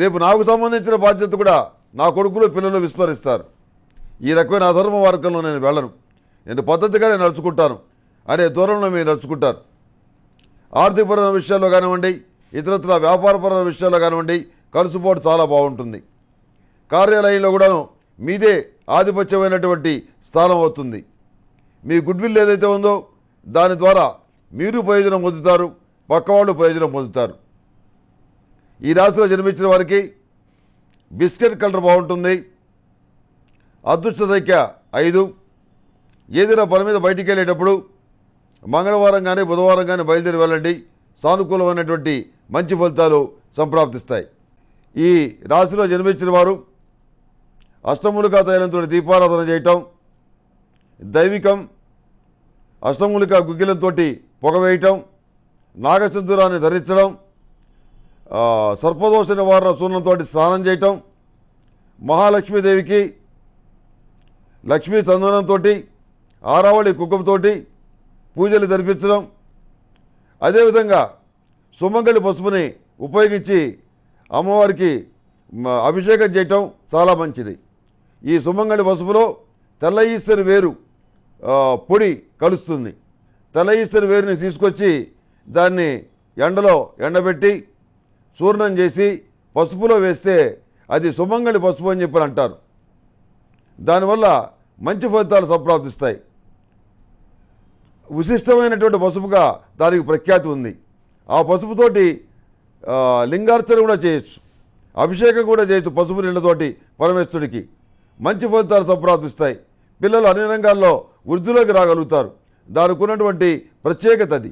రేపు నాకు సంబంధించిన బాధ్యత కూడా నా కొడుకులు పిల్లలు విస్మరిస్తారు ఈ రకమైన అధర్మ వర్గంలో నేను వెళ్ళను నేను పద్ధతిగా నేను నడుచుకుంటాను అనే దూరంలో మీరు నడుచుకుంటారు ఆర్థికపరమైన విషయాల్లో కానివ్వండి ఇతరత్ర వ్యాపారపరమైన విషయాల్లో కానివ్వండి కలిసిపోవడం చాలా బాగుంటుంది కార్యాలయంలో కూడాను మీదే ఆధిపత్యమైనటువంటి స్థానం అవుతుంది మీ గుడ్ విల్ ఏదైతే ఉందో దాని ద్వారా మీరు ప్రయోజనం పొందుతారు పక్కవాళ్ళు ప్రయోజనం పొందుతారు ఈ రాశిలో జన్మించిన వారికి బిస్కెట్ కలర్ బాగుంటుంది అదృష్ట సంఖ్య ఐదు ఏదైనా పని మీద బయటికి వెళ్ళేటప్పుడు మంగళవారం కానీ బుధవారం కానీ బయలుదేరి వెళ్ళండి సానుకూలమైనటువంటి మంచి ఫలితాలు సంప్రాప్తిస్తాయి ఈ రాశిలో జన్మించిన వారు అష్టమూలికా తైలంతో దీపారాధన చేయటం దైవికం అష్టమూలికా గుగ్గిలంతో పొగ వేయటం నాగచంద్రాన్ని ధరించడం సర్పదోష నివారణ సూర్యంతో స్నానం చేయటం మహాలక్ష్మీదేవికి లక్ష్మీ చందనంతో ఆరావళి కుక్కంతో పూజలు జరిపించడం అదేవిధంగా సుమంగళి పసుపుని ఉపయోగించి అమ్మవారికి అభిషేకం చేయటం చాలా మంచిది ఈ సుమంగళి పసుపులో తెల్ల ఈశ్వరి వేరు పొడి కలుస్తుంది తెల్ల ఈశ్వరి వేరుని తీసుకొచ్చి దాన్ని ఎండలో ఎండబెట్టి చూర్ణం చేసి పసుపులో వేస్తే అది సుమంగళి పసుపు అని చెప్పి అంటారు దానివల్ల మంచి ఫలితాలు సంప్రాప్తిస్తాయి విశిష్టమైనటువంటి పసుపుగా దానికి ప్రఖ్యాతి ఉంది ఆ పసుపుతోటి లింగార్చన కూడా చేయొచ్చు అభిషేకం కూడా చేయొచ్చు పసుపు నీళ్ళతోటి పరమేశ్వరుడికి మంచి ఫలితాలు సంప్రాప్తిస్తాయి పిల్లలు అన్ని రంగాల్లో వృద్ధిలోకి రాగలుగుతారు దానికి ఉన్నటువంటి ప్రత్యేకత అది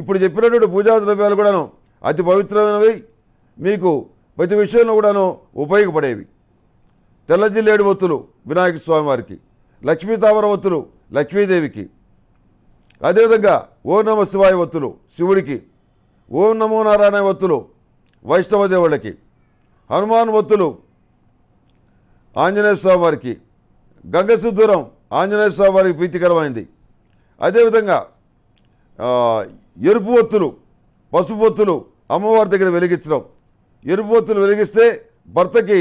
ఇప్పుడు చెప్పినటువంటి పూజా ద్రవ్యాలు కూడాను అతి పవిత్రమైనవి మీకు ప్రతి విషయంలో కూడాను ఉపయోగపడేవి తెల్ల జిల్లేడు ఒత్తులు వినాయక వారికి లక్ష్మీ తామర ఒత్తులు లక్ష్మీదేవికి అదేవిధంగా ఓం నమ శివాయ ఒత్తులు శివుడికి ఓం నమో నారాయణ ఒత్తులు వైష్ణవ దేవుళ్ళకి హనుమాన్ ఒత్తులు ఆంజనేయ స్వామి వారికి గంగసుదూరం ఆంజనేయ స్వామి వారికి ప్రీతికరమైంది అదేవిధంగా ఎరుపు ఒత్తులు పసుపు ఒత్తులు అమ్మవారి దగ్గర వెలిగించడం ఎరుపోతులు వెలిగిస్తే భర్తకి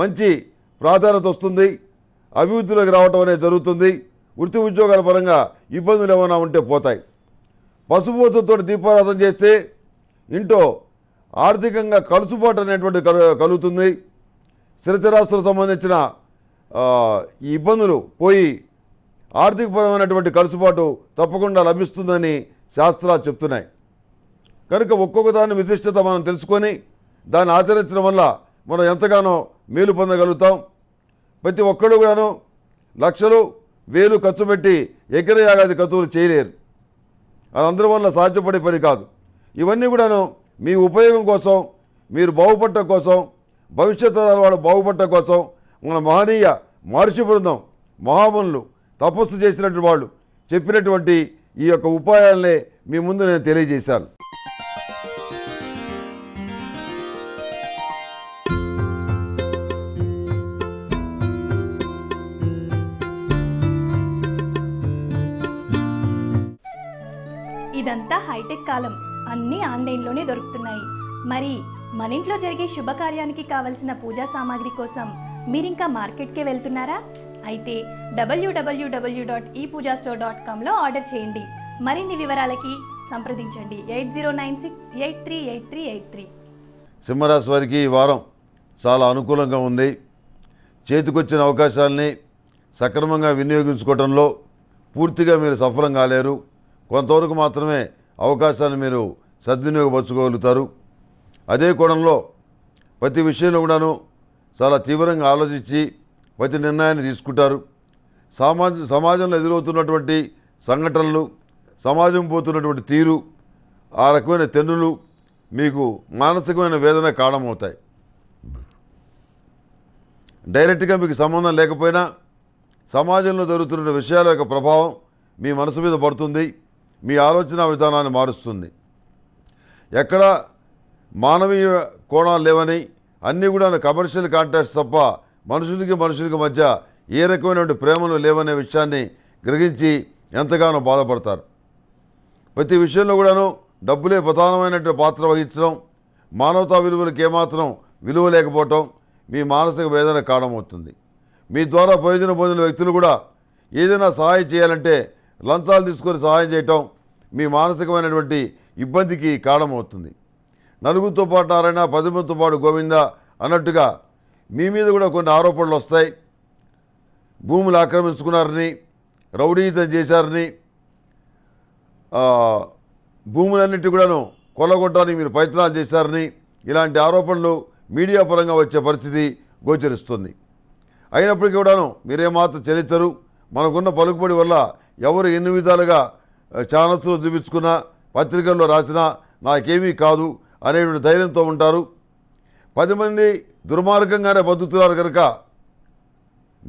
మంచి ప్రాధాన్యత వస్తుంది అభివృద్ధిలోకి రావటం అనేది జరుగుతుంది వృత్తి ఉద్యోగాల పరంగా ఇబ్బందులు ఏమైనా ఉంటే పోతాయి పసుపోతుతో దీపారాధన చేస్తే ఇంట్లో ఆర్థికంగా కలుసుబాటు అనేటువంటి కలుగుతుంది స్థిరచరాస్తులకు సంబంధించిన ఈ ఇబ్బందులు పోయి ఆర్థికపరమైనటువంటి కలుసుబాటు తప్పకుండా లభిస్తుందని శాస్త్రాలు చెప్తున్నాయి కనుక ఒక్కొక్క దాని విశిష్టత మనం తెలుసుకొని దాన్ని ఆచరించడం వల్ల మనం ఎంతగానో మేలు పొందగలుగుతాం ప్రతి ఒక్కరు కూడాను లక్షలు వేలు ఖర్చు పెట్టి యాగాది కతువులు చేయలేరు అది అందరి వల్ల సాధ్యపడే పని కాదు ఇవన్నీ కూడాను మీ ఉపయోగం కోసం మీరు బాగుపడటం కోసం భవిష్యత్ వాళ్ళు బాగుపడటం కోసం మన మహనీయ మహర్షి బృందం మహామునులు తపస్సు చేసినటువంటి వాళ్ళు చెప్పినటువంటి ఈ యొక్క ఉపాయాలనే మీ ముందు నేను తెలియజేశాను హైటెక్ కాలం అన్నీ ఆన్లైన్లోనే దొరుకుతున్నాయి మరి మన ఇంట్లో జరిగే శుభకార్యానికి కావలసిన పూజా సామాగ్రి కోసం మీరింకా మార్కెట్కే వెళ్తున్నారా అయితే డబ్ల్యూడబ్ల్యూడబ్ల్యూ డాట్ ఈ పూజా స్టోర్ డాట్ కామ్లో ఆర్డర్ చేయండి మరిన్ని వివరాలకి సంప్రదించండి eight zero nine six eight three eight three eight three సింహరాశి వారికి ఈ వారం చాలా అనుకూలంగా ఉంది చేతికొచ్చిన అవకాశాలని సక్రమంగా వినియోగించుకోవడంలో పూర్తిగా మీరు సఫలం కాలేరు కొంతవరకు మాత్రమే అవకాశాన్ని మీరు సద్వినియోగపరచుకోగలుగుతారు అదే కోణంలో ప్రతి విషయంలో కూడాను చాలా తీవ్రంగా ఆలోచించి ప్రతి నిర్ణయాన్ని తీసుకుంటారు సమాజ సమాజంలో ఎదురవుతున్నటువంటి సంఘటనలు సమాజం పోతున్నటువంటి తీరు ఆ రకమైన తెన్నులు మీకు మానసికమైన వేదన కారణమవుతాయి డైరెక్ట్గా మీకు సంబంధం లేకపోయినా సమాజంలో జరుగుతున్న విషయాల యొక్క ప్రభావం మీ మనసు మీద పడుతుంది మీ ఆలోచన విధానాన్ని మారుస్తుంది ఎక్కడ మానవీయ కోణాలు లేవని అన్నీ కూడా కమర్షియల్ కాంట్రాక్ట్స్ తప్ప మనుషులకి మనుషులకి మధ్య ఏ రకమైనటువంటి ప్రేమలు లేవనే విషయాన్ని గ్రహించి ఎంతగానో బాధపడతారు ప్రతి విషయంలో కూడాను డబ్బులే ప్రధానమైనటువంటి పాత్ర వహించడం మానవతా విలువలకు ఏమాత్రం విలువ లేకపోవటం మీ మానసిక వేదన కారణమవుతుంది మీ ద్వారా ప్రయోజనం పొందిన వ్యక్తులు కూడా ఏదైనా సహాయం చేయాలంటే లంచాలు తీసుకొని సహాయం చేయటం మీ మానసికమైనటువంటి ఇబ్బందికి కారణమవుతుంది నలుగురితో పాటు నారాయణ పదిమంతో పాటు గోవింద అన్నట్టుగా మీ మీద కూడా కొన్ని ఆరోపణలు వస్తాయి భూములు ఆక్రమించుకున్నారని రౌడీతం చేశారని భూములన్నిటి కూడాను కొల్లగొట్టడానికి మీరు ప్రయత్నాలు చేశారని ఇలాంటి ఆరోపణలు మీడియా పరంగా వచ్చే పరిస్థితి గోచరిస్తుంది అయినప్పటికీ కూడాను మీరేమాత్రం చెల్లించరు మనకున్న పలుకుబడి వల్ల ఎవరు ఎన్ని విధాలుగా ఛానల్స్లో చూపించుకున్నా పత్రికల్లో రాసినా నాకేమీ కాదు అనేటువంటి ధైర్యంతో ఉంటారు పది మంది దుర్మార్గంగానే బతుకుతున్నారు కనుక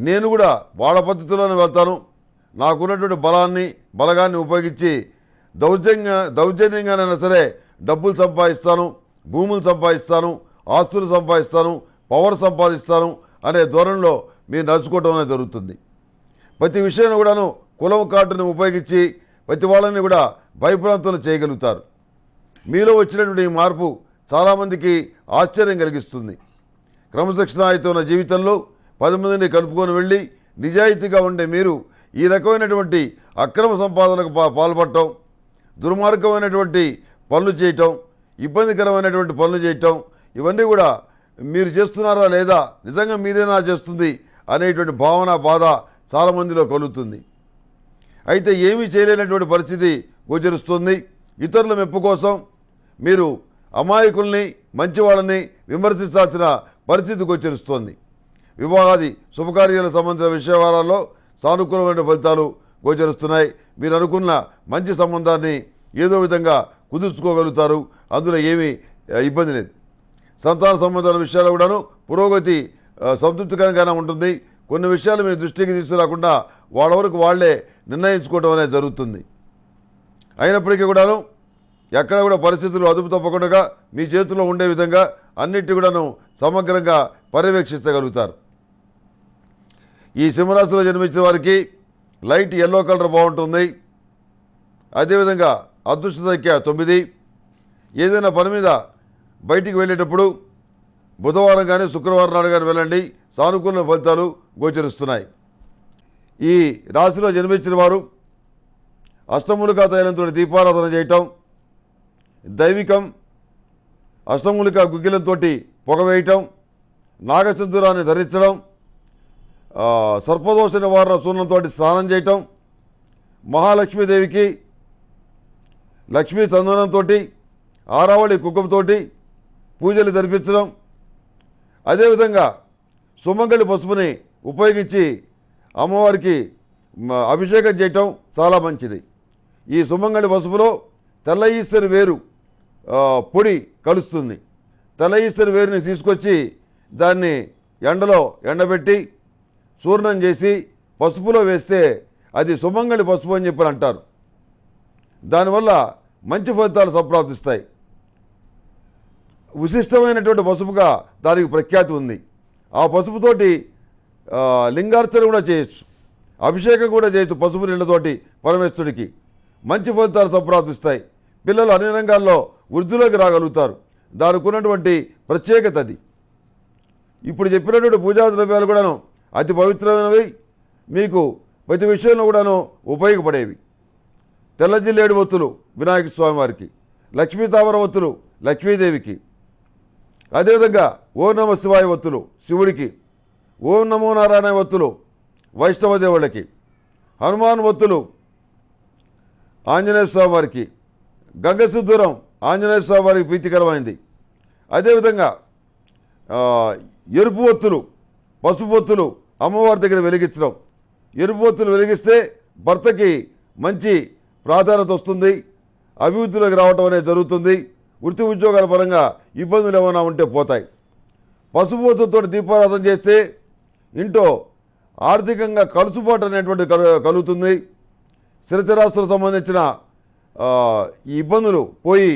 నేను కూడా వాళ్ళ పద్ధతిలోనే వెళ్తాను నాకున్నటువంటి బలాన్ని బలగాన్ని ఉపయోగించి దౌర్జన్య దౌర్జన్యంగానైనా సరే డబ్బులు సంపాదిస్తాను భూములు సంపాదిస్తాను ఆస్తులు సంపాదిస్తాను పవర్ సంపాదిస్తాను అనే ధోరణిలో మీరు నడుచుకోవడం అనేది జరుగుతుంది ప్రతి విషయాన్ని కూడాను కులం కార్డును ఉపయోగించి ప్రతి వాళ్ళని కూడా భయప్రాంతంలో చేయగలుగుతారు మీలో వచ్చినటువంటి ఈ మార్పు చాలామందికి ఆశ్చర్యం కలిగిస్తుంది క్రమశిక్షణ ఉన్న జీవితంలో పది మందిని కలుపుకొని వెళ్ళి నిజాయితీగా ఉండే మీరు ఈ రకమైనటువంటి అక్రమ సంపాదనకు పాల్పడటం దుర్మార్గమైనటువంటి పనులు చేయటం ఇబ్బందికరమైనటువంటి పనులు చేయటం ఇవన్నీ కూడా మీరు చేస్తున్నారా లేదా నిజంగా మీరేనా చేస్తుంది అనేటువంటి భావన బాధ చాలామందిలో కలుగుతుంది అయితే ఏమీ చేయలేనటువంటి పరిస్థితి గోచరిస్తుంది ఇతరుల మెప్పు కోసం మీరు అమాయకుల్ని మంచివాళ్ళని విమర్శించాల్సిన పరిస్థితి గోచరిస్తోంది వివాహాది శుభకార్యాలకు సంబంధించిన విషయవారాల్లో సానుకూలమైన ఫలితాలు గోచరిస్తున్నాయి మీరు అనుకున్న మంచి సంబంధాన్ని ఏదో విధంగా కుదుర్చుకోగలుగుతారు అందులో ఏమీ ఇబ్బంది లేదు సంతాన సంబంధాల విషయాల్లో కూడాను పురోగతి సంతృప్తికరంగానే ఉంటుంది కొన్ని విషయాలు మీ దృష్టికి తీసుకురాకుండా వాళ్ళ వరకు వాళ్లే నిర్ణయించుకోవడం అనేది జరుగుతుంది అయినప్పటికీ కూడాను ఎక్కడ కూడా పరిస్థితులు అదుపు తప్పకుండా మీ చేతిలో ఉండే విధంగా అన్నిటి కూడాను సమగ్రంగా పర్యవేక్షించగలుగుతారు ఈ సింహరాశిలో జన్మించిన వారికి లైట్ ఎల్లో కలర్ బాగుంటుంది అదేవిధంగా అదృష్ట సంఖ్య తొమ్మిది ఏదైనా పని మీద బయటికి వెళ్ళేటప్పుడు బుధవారం కానీ శుక్రవారం నాడు కానీ వెళ్ళండి సానుకూల ఫలితాలు గోచరిస్తున్నాయి ఈ రాశిలో జన్మించిన వారు అష్టములుగా తైలంతో దీపారాధన చేయటం దైవికం అష్టములుగా గుగ్గిలంతో పొగవేయటం నాగచంద్రురాన్ని ధరించడం సర్పదోష నివారణ సూర్యంతో స్నానం చేయటం మహాలక్ష్మీదేవికి లక్ష్మీ చందనంతో ఆరావళి కుక్కంతో పూజలు జరిపించడం అదేవిధంగా సుమంగళి పసుపుని ఉపయోగించి అమ్మవారికి అభిషేకం చేయటం చాలా మంచిది ఈ సుమంగళి పసుపులో తెల్ల ఈశ్వరి వేరు పొడి కలుస్తుంది తెల్ల ఈశ్వరి వేరుని తీసుకొచ్చి దాన్ని ఎండలో ఎండబెట్టి చూర్ణం చేసి పసుపులో వేస్తే అది సుమంగళి పసుపు అని చెప్పి అంటారు దానివల్ల మంచి ఫలితాలు సంప్రాప్తిస్తాయి విశిష్టమైనటువంటి పసుపుగా దానికి ప్రఖ్యాతి ఉంది ఆ పసుపుతోటి లింగార్చన కూడా చేయొచ్చు అభిషేకం కూడా చేయొచ్చు పసుపు నీళ్ళతోటి పరమేశ్వరుడికి మంచి ఫలితాలు సంప్రాప్తిస్తాయి పిల్లలు అన్ని రంగాల్లో వృద్ధిలోకి రాగలుగుతారు దానికి ఉన్నటువంటి ప్రత్యేకత అది ఇప్పుడు చెప్పినటువంటి పూజా ద్రవ్యాలు కూడాను అతి పవిత్రమైనవి మీకు ప్రతి విషయంలో కూడాను ఉపయోగపడేవి తెల్లజిల్లేడు ఒత్తులు వినాయక స్వామివారికి లక్ష్మీ తామర ఒత్తులు లక్ష్మీదేవికి అదేవిధంగా ఓం నమ శివాయ వత్తులు శివుడికి ఓం నమో నారాయణ వత్తులు వైష్ణవ దేవుళ్ళకి హనుమాన్ వత్తులు ఆంజనేయ స్వామి వారికి గంగశుద్ధూరం ఆంజనేయ స్వామి వారికి ప్రీతికరమైంది అదేవిధంగా ఎరుపు ఒత్తులు పసుపు ఒత్తులు అమ్మవారి దగ్గర వెలిగించడం ఎరుపు ఒత్తులు వెలిగిస్తే భర్తకి మంచి ప్రాధాన్యత వస్తుంది అభివృద్ధిలోకి రావటం అనేది జరుగుతుంది వృత్తి ఉద్యోగాల పరంగా ఇబ్బందులు ఏమైనా ఉంటే పోతాయి పసుపోతుతో దీపారాధన చేస్తే ఇంట్లో ఆర్థికంగా కలుసుబాటు అనేటువంటి కలుగుతుంది స్థిరచరాస్తులకు సంబంధించిన ఈ ఇబ్బందులు పోయి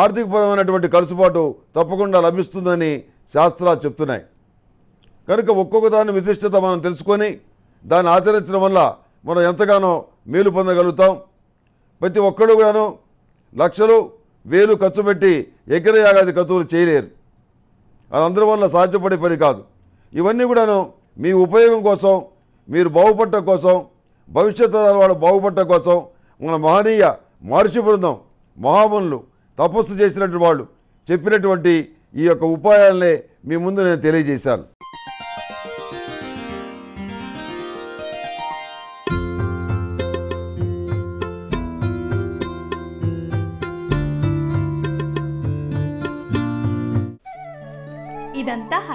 ఆర్థికపరమైనటువంటి కలుసుబాటు తప్పకుండా లభిస్తుందని శాస్త్రాలు చెప్తున్నాయి కనుక ఒక్కొక్క దాని విశిష్టత మనం తెలుసుకొని దాన్ని ఆచరించడం వల్ల మనం ఎంతగానో మేలు పొందగలుగుతాం ప్రతి ఒక్కరు కూడాను లక్షలు వేలు ఖర్చు పెట్టి యాగాది కతువులు చేయలేరు అదందరి వల్ల సాధ్యపడే పని కాదు ఇవన్నీ కూడాను మీ ఉపయోగం కోసం మీరు బాగుపడటం కోసం భవిష్యత్ తరాల వాళ్ళు బాగుపడటం కోసం మన మహనీయ మహర్షి బృందం మహామునులు తపస్సు చేసినటువంటి వాళ్ళు చెప్పినటువంటి ఈ యొక్క ఉపాయాలనే మీ ముందు నేను తెలియజేశాను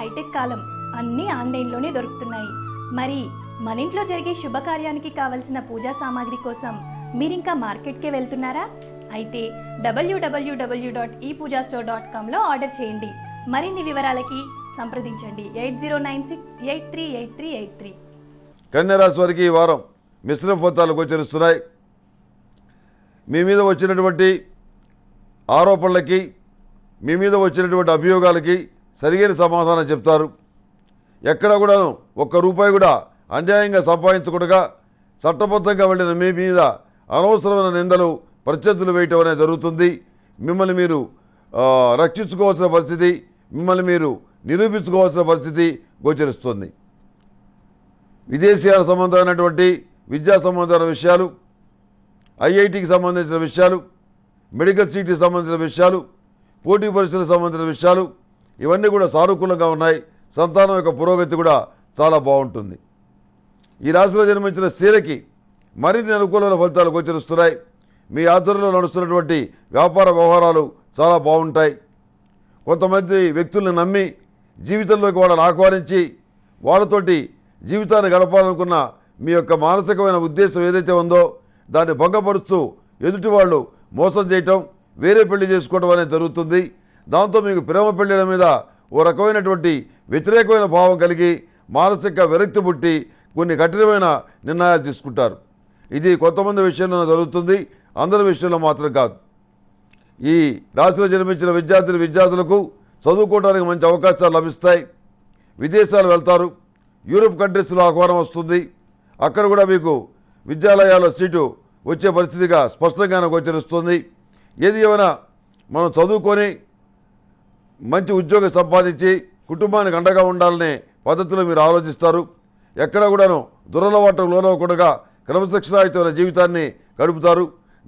హైటెక్ కాలం అన్నీ ఆన్లైన్లోనే దొరుకుతున్నాయి మరి మన ఇంట్లో జరిగే శుభకార్యానికి కావలసిన పూజా సామాగ్రి కోసం మీరింకా మార్కెట్కే వెళ్తున్నారా అయితే డబ్ల్యూడబ్ల్యూడబ్ల్యూ డాట్ ఈ పూజా స్టోర్ డాట్ కామ్లో ఆర్డర్ చేయండి మరిన్ని వివరాలకి సంప్రదించండి eight zero nine six eight three eight three eight three రాశి వారికి ఈ వారం మిశ్రమ ఫలితాలు గోచరిస్తున్నాయి మీ మీద వచ్చినటువంటి ఆరోపణలకి మీ మీద వచ్చినటువంటి అభియోగాలకి సరిగైన సమాధానం చెప్తారు ఎక్కడ కూడాను ఒక్క రూపాయి కూడా అన్యాయంగా సంపాదించకుండా చట్టబద్ధంగా వెళ్ళిన మీ మీద అనవసరమైన నిందలు ప్రత్యర్థులు వేయటం అనేది జరుగుతుంది మిమ్మల్ని మీరు రక్షించుకోవాల్సిన పరిస్థితి మిమ్మల్ని మీరు నిరూపించుకోవాల్సిన పరిస్థితి గోచరిస్తుంది విదేశీయాల సంబంధమైనటువంటి విద్యా సంబంధమైన విషయాలు ఐఐటికి సంబంధించిన విషయాలు మెడికల్ సీట్కి సంబంధించిన విషయాలు పోటీ పరీక్షలకు సంబంధించిన విషయాలు ఇవన్నీ కూడా సానుకూలంగా ఉన్నాయి సంతానం యొక్క పురోగతి కూడా చాలా బాగుంటుంది ఈ రాశిలో జన్మించిన స్త్రీలకి మరిన్ని అనుకూలమైన ఫలితాలు గోచరిస్తున్నాయి మీ ఆధ్వర్యంలో నడుస్తున్నటువంటి వ్యాపార వ్యవహారాలు చాలా బాగుంటాయి కొంతమంది వ్యక్తులను నమ్మి జీవితంలోకి వాళ్ళని ఆహ్వానించి వాళ్ళతోటి జీవితాన్ని గడపాలనుకున్న మీ యొక్క మానసికమైన ఉద్దేశం ఏదైతే ఉందో దాన్ని భంగపరుస్తూ ఎదుటి వాళ్ళు మోసం చేయటం వేరే పెళ్లి చేసుకోవడం అనేది జరుగుతుంది దాంతో మీకు ప్రేమ పెళ్ళిన మీద ఓ రకమైనటువంటి వ్యతిరేకమైన భావం కలిగి మానసిక విరక్తి పుట్టి కొన్ని కఠినమైన నిర్ణయాలు తీసుకుంటారు ఇది కొంతమంది విషయంలో జరుగుతుంది అందరి విషయంలో మాత్రం కాదు ఈ రాశిలో జన్మించిన విద్యార్థులు విద్యార్థులకు చదువుకోవడానికి మంచి అవకాశాలు లభిస్తాయి విదేశాలు వెళ్తారు యూరోప్ కంట్రీస్లో ఆహ్వానం వస్తుంది అక్కడ కూడా మీకు విద్యాలయాల సీటు వచ్చే పరిస్థితిగా స్పష్టంగా గోచరిస్తుంది ఏది ఏమైనా మనం చదువుకొని మంచి ఉద్యోగం సంపాదించి కుటుంబానికి అండగా ఉండాలనే పద్ధతిలో మీరు ఆలోచిస్తారు ఎక్కడ కూడాను దురలవాటకు లోనవకుండా క్రమశిక్షణాయుతమైన జీవితాన్ని గడుపుతారు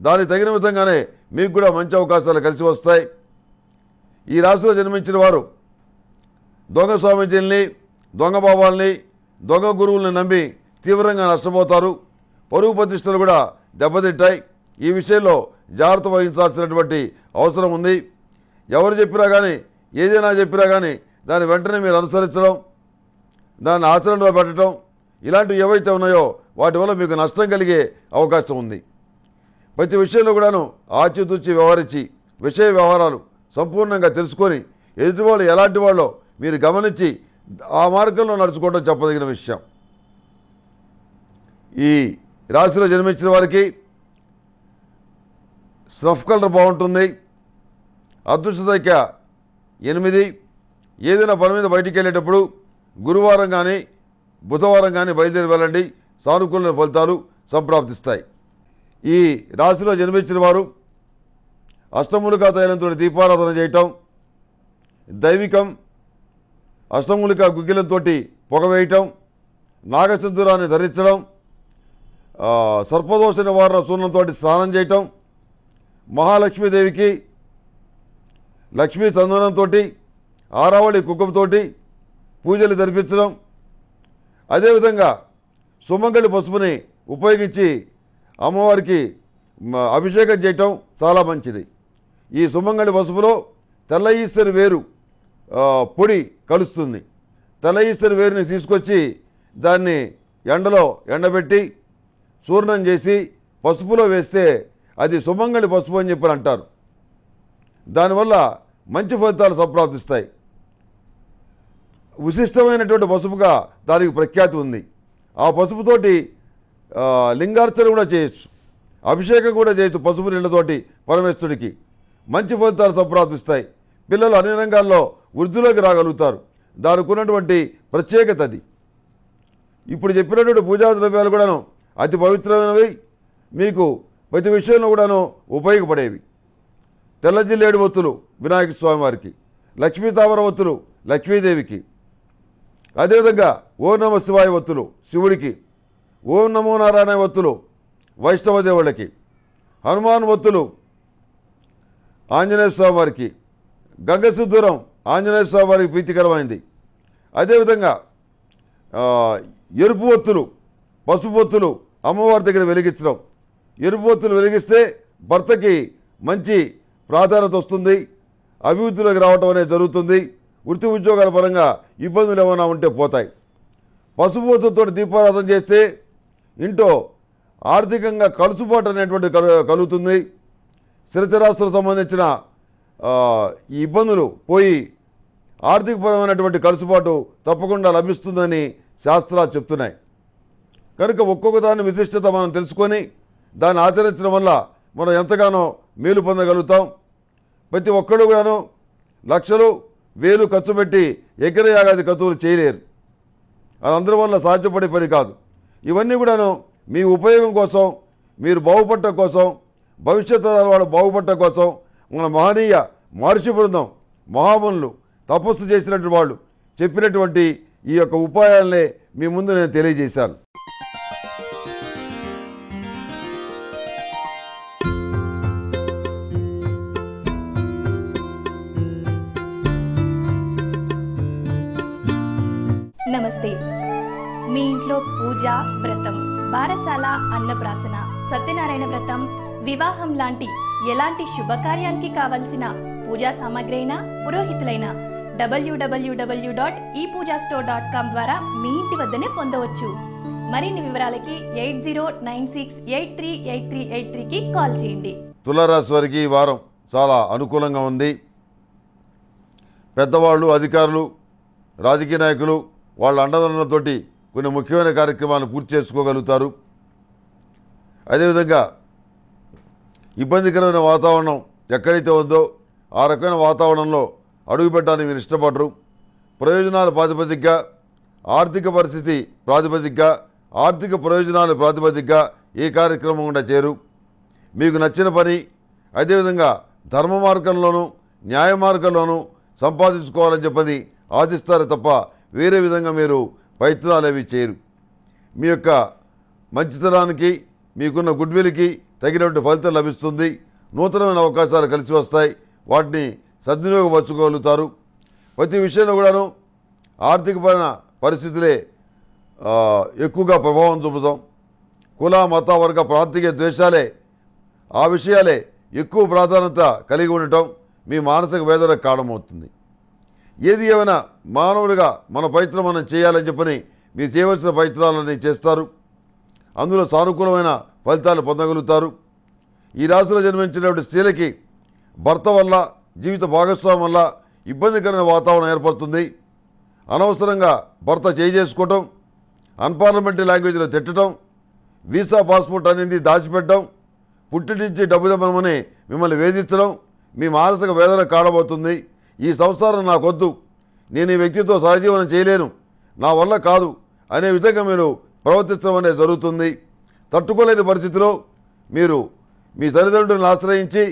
దానికి తగిన విధంగానే మీకు కూడా మంచి అవకాశాలు కలిసి వస్తాయి ఈ రాశిలో జన్మించిన వారు దొంగ స్వామిజీల్ని దొంగ బాబాల్ని దొంగ గురువుల్ని నమ్మి తీవ్రంగా నష్టపోతారు పరుగు ప్రతిష్టలు కూడా దెబ్బతింటాయి ఈ విషయంలో జాగ్రత్త వహించాల్సినటువంటి అవసరం ఉంది ఎవరు చెప్పినా కానీ ఏదైనా చెప్పినా కానీ దాని వెంటనే మీరు అనుసరించడం దాన్ని ఆచరణలో పెట్టడం ఇలాంటివి ఏవైతే ఉన్నాయో వాటి వల్ల మీకు నష్టం కలిగే అవకాశం ఉంది ప్రతి విషయంలో కూడాను ఆచితూచి వ్యవహరించి విషయ వ్యవహారాలు సంపూర్ణంగా తెలుసుకొని ఎదుటి వాళ్ళు ఎలాంటి వాళ్ళో మీరు గమనించి ఆ మార్గంలో నడుచుకోవడం చెప్పదగిన విషయం ఈ రాశిలో జన్మించిన వారికి స్రఫ్ కలర్ బాగుంటుంది అదృష్టదైక ఎనిమిది ఏదైనా పని మీద బయటికి వెళ్ళేటప్పుడు గురువారం కానీ బుధవారం కానీ బయలుదేరి వెళ్ళండి సానుకూలమైన ఫలితాలు సంప్రాప్తిస్తాయి ఈ రాశిలో జన్మించిన వారు అష్టములికా తైలంతో దీపారాధన చేయటం దైవికం అష్టములిక గుగ్గిలంతో పొగ వేయటం ధరించడం సర్పదోష నివారణ సూర్ణంతో స్నానం చేయటం మహాలక్ష్మీదేవికి లక్ష్మీ చందనంతో ఆరావళి కుక్కంతోటి పూజలు జరిపించడం అదేవిధంగా సుమంగళి పసుపుని ఉపయోగించి అమ్మవారికి అభిషేకం చేయటం చాలా మంచిది ఈ సుమంగళి పసుపులో తెల్ల ఈశ్వరి వేరు పొడి కలుస్తుంది తెల్ల ఈశ్వరి వేరుని తీసుకొచ్చి దాన్ని ఎండలో ఎండబెట్టి చూర్ణం చేసి పసుపులో వేస్తే అది సుమంగళి పసుపు అని చెప్పి అంటారు దానివల్ల మంచి ఫలితాలు సంప్రాప్తిస్తాయి విశిష్టమైనటువంటి పసుపుగా దానికి ప్రఖ్యాతి ఉంది ఆ పసుపుతోటి లింగార్చన కూడా చేయొచ్చు అభిషేకం కూడా చేయొచ్చు పసుపు నీళ్ళతోటి పరమేశ్వరుడికి మంచి ఫలితాలు సంప్రాప్తిస్తాయి పిల్లలు అన్ని రంగాల్లో వృద్ధిలోకి రాగలుగుతారు దానికి ఉన్నటువంటి ప్రత్యేకత అది ఇప్పుడు చెప్పినటువంటి పూజా ద్రవ్యాలు కూడాను అతి పవిత్రమైనవి మీకు ప్రతి విషయంలో కూడాను ఉపయోగపడేవి తెల్లజిల్లేడు వత్తులు వినాయక స్వామి లక్ష్మీ లక్ష్మీతామర ఒత్తులు లక్ష్మీదేవికి అదేవిధంగా ఓం నమ శివాయ వత్తులు శివుడికి ఓం నమో నారాయణ వైష్ణవ వైష్ణవదేవుళ్ళకి హనుమాన్ ఒత్తులు ఆంజనేయ స్వామి వారికి గంగసుదూరం ఆంజనేయ స్వామి వారికి ప్రీతికరమైంది అదేవిధంగా ఎరుపు ఒత్తులు పసుపు ఒత్తులు అమ్మవారి దగ్గర వెలిగించడం ఎరుపు ఒత్తులు వెలిగిస్తే భర్తకి మంచి ప్రాధాన్యత వస్తుంది అభివృద్ధిలోకి రావటం అనేది జరుగుతుంది వృత్తి ఉద్యోగాల పరంగా ఇబ్బందులు ఏమైనా ఉంటే పోతాయి పశుపోతతో దీపారాధన చేస్తే ఇంట్లో ఆర్థికంగా కలుసుబాటు అనేటువంటి కలుగుతుంది స్థిరచరాస్తులకు సంబంధించిన ఈ ఇబ్బందులు పోయి ఆర్థికపరమైనటువంటి కలుసుబాటు తప్పకుండా లభిస్తుందని శాస్త్రాలు చెప్తున్నాయి కనుక ఒక్కొక్క దాని విశిష్టత మనం తెలుసుకొని దాన్ని ఆచరించడం వల్ల మనం ఎంతగానో మేలు పొందగలుగుతాం ప్రతి ఒక్కళ్ళు కూడాను లక్షలు వేలు ఖర్చు పెట్టి ఎకర యాగాది ఖర్చులు చేయలేరు అది అందరి వల్ల సాధ్యపడే పని కాదు ఇవన్నీ కూడాను మీ ఉపయోగం కోసం మీరు బాగుపడటం కోసం భవిష్యత్ తరాల వాళ్ళు బాగుపడటం కోసం మన మహనీయ మహర్షి బృందం మహామునులు తపస్సు చేసినటువంటి వాళ్ళు చెప్పినటువంటి ఈ యొక్క ఉపాయాలనే మీ ముందు నేను తెలియజేశాను బారసాల అన్నప్రాసన సత్యనారాయణ వ్రతం వివాహం లాంటి ఎలాంటి శుభకార్యానికి కావలసిన పూజా సామాగ్రి అయినా పురోహితులైన డబ్ల్యూడబ్ల్యూడబ్ల్యూ డాట్ ఈ పూజా స్టోర్ డాట్ కామ్ ద్వారా మీ ఇంటి వద్దనే పొందవచ్చు మరిన్ని వివరాలకి eight zero nine six eight three eight three eight త్రీకి కాల్ చేయండి తులారాశి వారికి ఈ వారం చాలా అనుకూలంగా ఉంది పెద్దవాళ్ళు అధికారులు రాజకీయ నాయకులు వాళ్ళ అండదండలతోటి కొన్ని ముఖ్యమైన కార్యక్రమాలను పూర్తి చేసుకోగలుగుతారు అదేవిధంగా ఇబ్బందికరమైన వాతావరణం ఎక్కడైతే ఉందో ఆ రకమైన వాతావరణంలో అడుగు పెట్టడానికి మీరు ఇష్టపడరు ప్రయోజనాల ప్రాతిపదికగా ఆర్థిక పరిస్థితి ప్రాతిపదికగా ఆర్థిక ప్రయోజనాల ప్రాతిపదికగా ఈ కార్యక్రమం కూడా చేరు మీకు నచ్చిన పని అదేవిధంగా ధర్మ మార్గంలోనూ న్యాయ మార్గంలోనూ సంపాదించుకోవాలని చెప్పని ఆశిస్తారు తప్ప వేరే విధంగా మీరు ప్రయత్నాలు అవి చేయరు మీ యొక్క మంచితనానికి మీకున్న గుడ్విల్కి తగినటువంటి ఫలితం లభిస్తుంది నూతనమైన అవకాశాలు కలిసి వస్తాయి వాటిని సద్వినియోగపరచుకోగలుగుతారు ప్రతి విషయంలో కూడాను ఆర్థికపరమైన పరిస్థితులే ఎక్కువగా ప్రభావం చూపుతాం కుల మత వర్గ ప్రాంతీయ ద్వేషాలే ఆ విషయాలే ఎక్కువ ప్రాధాన్యత కలిగి ఉండటం మీ మానసిక వేదనకు కారణమవుతుంది ఏది ఏమైనా మానవుడిగా మన ప్రయత్నం మనం చేయాలని చెప్పని మీరు చేయవలసిన ప్రయత్నాలని చేస్తారు అందులో సానుకూలమైన ఫలితాలు పొందగలుగుతారు ఈ రాశిలో జన్మించినటువంటి స్త్రీలకి భర్త వల్ల జీవిత భాగస్వామి వల్ల ఇబ్బందికరమైన వాతావరణం ఏర్పడుతుంది అనవసరంగా భర్త చేసుకోవటం అన్పార్లమెంటరీ లాంగ్వేజ్లో తిట్టడం వీసా పాస్పోర్ట్ అనేది దాచిపెట్టడం నుంచి డబ్బు దమ్మని మిమ్మల్ని వేధించడం మీ మానసిక వేదన కాడబోతుంది ఈ సంసారం నాకొద్దు నేను ఈ వ్యక్తితో సహజీవనం చేయలేను నా వల్ల కాదు అనే విధంగా మీరు ప్రవర్తించడం అనేది జరుగుతుంది తట్టుకోలేని పరిస్థితిలో మీరు మీ తల్లిదండ్రులను ఆశ్రయించి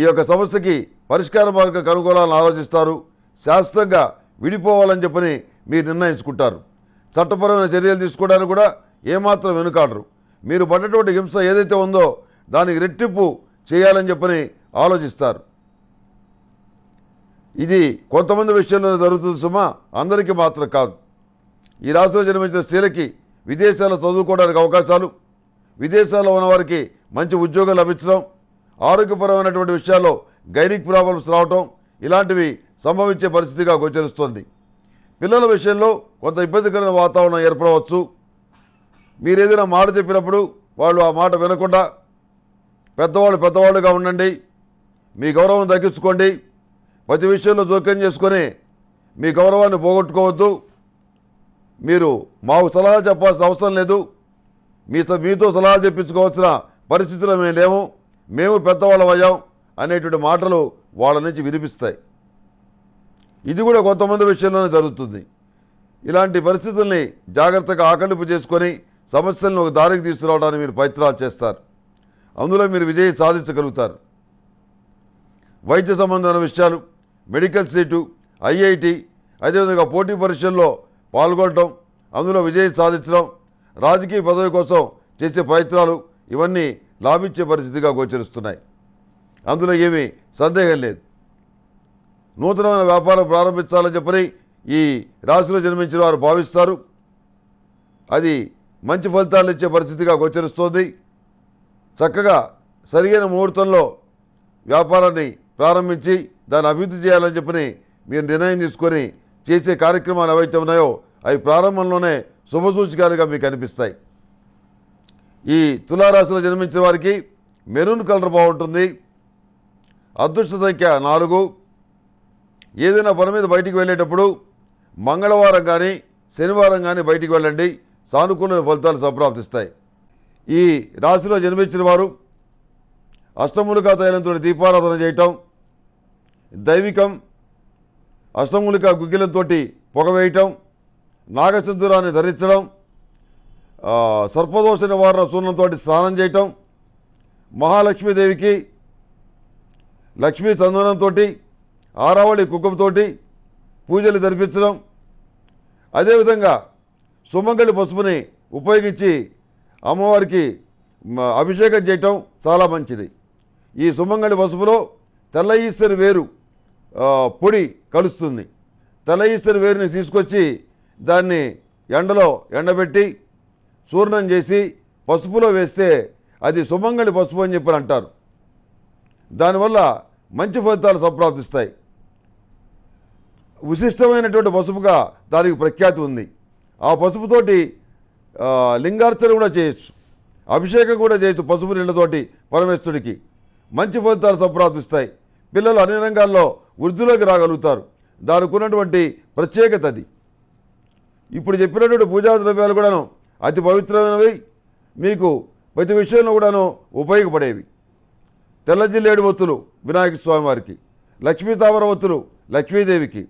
ఈ యొక్క సమస్యకి పరిష్కార మార్గం కనుగొనాలని ఆలోచిస్తారు శాశ్వతంగా విడిపోవాలని చెప్పని మీరు నిర్ణయించుకుంటారు చట్టపరమైన చర్యలు తీసుకోవడానికి కూడా ఏమాత్రం వెనుకాడరు మీరు పడ్డటువంటి హింస ఏదైతే ఉందో దానికి రెట్టింపు చేయాలని చెప్పని ఆలోచిస్తారు ఇది కొంతమంది విషయంలో జరుగుతుంది సుమా అందరికీ మాత్రం కాదు ఈ రాష్ట్రంలో జన్మించిన స్త్రీలకి విదేశాల్లో చదువుకోవడానికి అవకాశాలు విదేశాల్లో ఉన్నవారికి మంచి ఉద్యోగాలు లభించడం ఆరోగ్యపరమైనటువంటి విషయాల్లో గైనిక్ ప్రాబ్లమ్స్ రావటం ఇలాంటివి సంభవించే పరిస్థితిగా గోచరిస్తుంది పిల్లల విషయంలో కొంత ఇబ్బందికరమైన వాతావరణం ఏర్పడవచ్చు మీరు ఏదైనా మాట చెప్పినప్పుడు వాళ్ళు ఆ మాట వినకుండా పెద్దవాళ్ళు పెద్దవాళ్ళుగా ఉండండి మీ గౌరవం తగ్గించుకోండి ప్రతి విషయంలో జోక్యం చేసుకొని మీ గౌరవాన్ని పోగొట్టుకోవద్దు మీరు మాకు సలహా చెప్పాల్సిన అవసరం లేదు మీ మీతో సలహా చెప్పించుకోవాల్సిన పరిస్థితులు మేము లేము మేము పెద్దవాళ్ళం అయ్యాం అనేటువంటి మాటలు వాళ్ళ నుంచి వినిపిస్తాయి ఇది కూడా కొంతమంది విషయంలోనే జరుగుతుంది ఇలాంటి పరిస్థితుల్ని జాగ్రత్తగా ఆకలింపు చేసుకొని సమస్యలను ఒక దారికి తీసుకురావడానికి మీరు ప్రయత్నాలు చేస్తారు అందులో మీరు విజయం సాధించగలుగుతారు వైద్య సంబంధమైన విషయాలు మెడికల్ సీటు ఐఐటి అదేవిధంగా పోటీ పరీక్షల్లో పాల్గొనడం అందులో విజయం సాధించడం రాజకీయ పదవి కోసం చేసే ప్రయత్నాలు ఇవన్నీ లాభించే పరిస్థితిగా గోచరిస్తున్నాయి అందులో ఏమీ సందేహం లేదు నూతనమైన వ్యాపారం ప్రారంభించాలని చెప్పని ఈ రాశిలో జన్మించిన వారు భావిస్తారు అది మంచి ఫలితాలు ఇచ్చే పరిస్థితిగా గోచరిస్తోంది చక్కగా సరిగైన ముహూర్తంలో వ్యాపారాన్ని ప్రారంభించి దాన్ని అభివృద్ధి చేయాలని చెప్పని మీరు నిర్ణయం తీసుకొని చేసే కార్యక్రమాలు ఏవైతే ఉన్నాయో అవి ప్రారంభంలోనే శుభసూచికాలుగా మీకు అనిపిస్తాయి ఈ తులారాశిలో జన్మించిన వారికి మెరూన్ కలర్ బాగుంటుంది అదృష్ట సంఖ్య నాలుగు ఏదైనా పని మీద బయటికి వెళ్ళేటప్పుడు మంగళవారం కానీ శనివారం కానీ బయటికి వెళ్ళండి సానుకూల ఫలితాలు సంప్రాప్తిస్తాయి ఈ రాశిలో జన్మించిన వారు అష్టములుగా తైలంతో దీపారాధన చేయటం దైవికం అష్టములిక గుగ్గిలంతోటి పొగవేయటం నాగచంద్రాన్ని ధరించడం సర్పదోష నివారణ సూర్యంతో స్నానం చేయటం మహాలక్ష్మీదేవికి లక్ష్మీ చందనంతో ఆరావళి కుక్కంతో పూజలు జరిపించడం అదేవిధంగా సుమంగళి పసుపుని ఉపయోగించి అమ్మవారికి అభిషేకం చేయటం చాలా మంచిది ఈ సుమంగళి పసుపులో తెల్ల ఈశ్వరి వేరు పొడి కలుస్తుంది తలయిసిన వేరుని తీసుకొచ్చి దాన్ని ఎండలో ఎండబెట్టి చూర్ణం చేసి పసుపులో వేస్తే అది సుమంగళి పసుపు అని చెప్పి అంటారు దానివల్ల మంచి ఫలితాలు సంప్రాప్తిస్తాయి విశిష్టమైనటువంటి పసుపుగా దానికి ప్రఖ్యాతి ఉంది ఆ పసుపుతోటి లింగార్చన కూడా చేయొచ్చు అభిషేకం కూడా చేయొచ్చు పసుపు నీళ్ళతోటి పరమేశ్వరుడికి మంచి ఫలితాలు సంప్రాప్తిస్తాయి పిల్లలు అన్ని రంగాల్లో వృద్ధిలోకి రాగలుగుతారు దానికి ఉన్నటువంటి ప్రత్యేకత అది ఇప్పుడు చెప్పినటువంటి పూజా ద్రవ్యాలు కూడాను అతి పవిత్రమైనవి మీకు ప్రతి విషయంలో కూడాను ఉపయోగపడేవి తెల్లజిల్లేడు ఒత్తులు వినాయక స్వామి వారికి లక్ష్మీ తామర ఒత్తులు లక్ష్మీదేవికి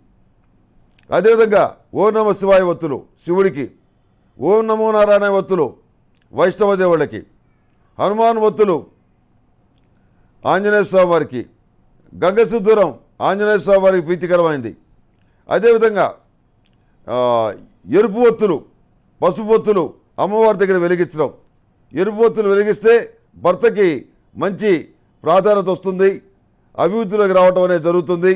అదేవిధంగా ఓం నమ శివాయ ఒత్తులు శివుడికి ఓం నమో నారాయణ ఒత్తులు వైష్ణవ దేవుళ్ళకి హనుమాన్ ఒత్తులు ఆంజనేయ వారికి గంగ ఆంజనేయ స్వామి వారికి ప్రీతికరమైంది అదేవిధంగా ఎరుపు ఒత్తులు పసుపు ఒత్తులు అమ్మవారి దగ్గర వెలిగించడం ఎరుపు ఒత్తులు వెలిగిస్తే భర్తకి మంచి ప్రాధాన్యత వస్తుంది అభివృద్ధిలోకి రావటం అనేది జరుగుతుంది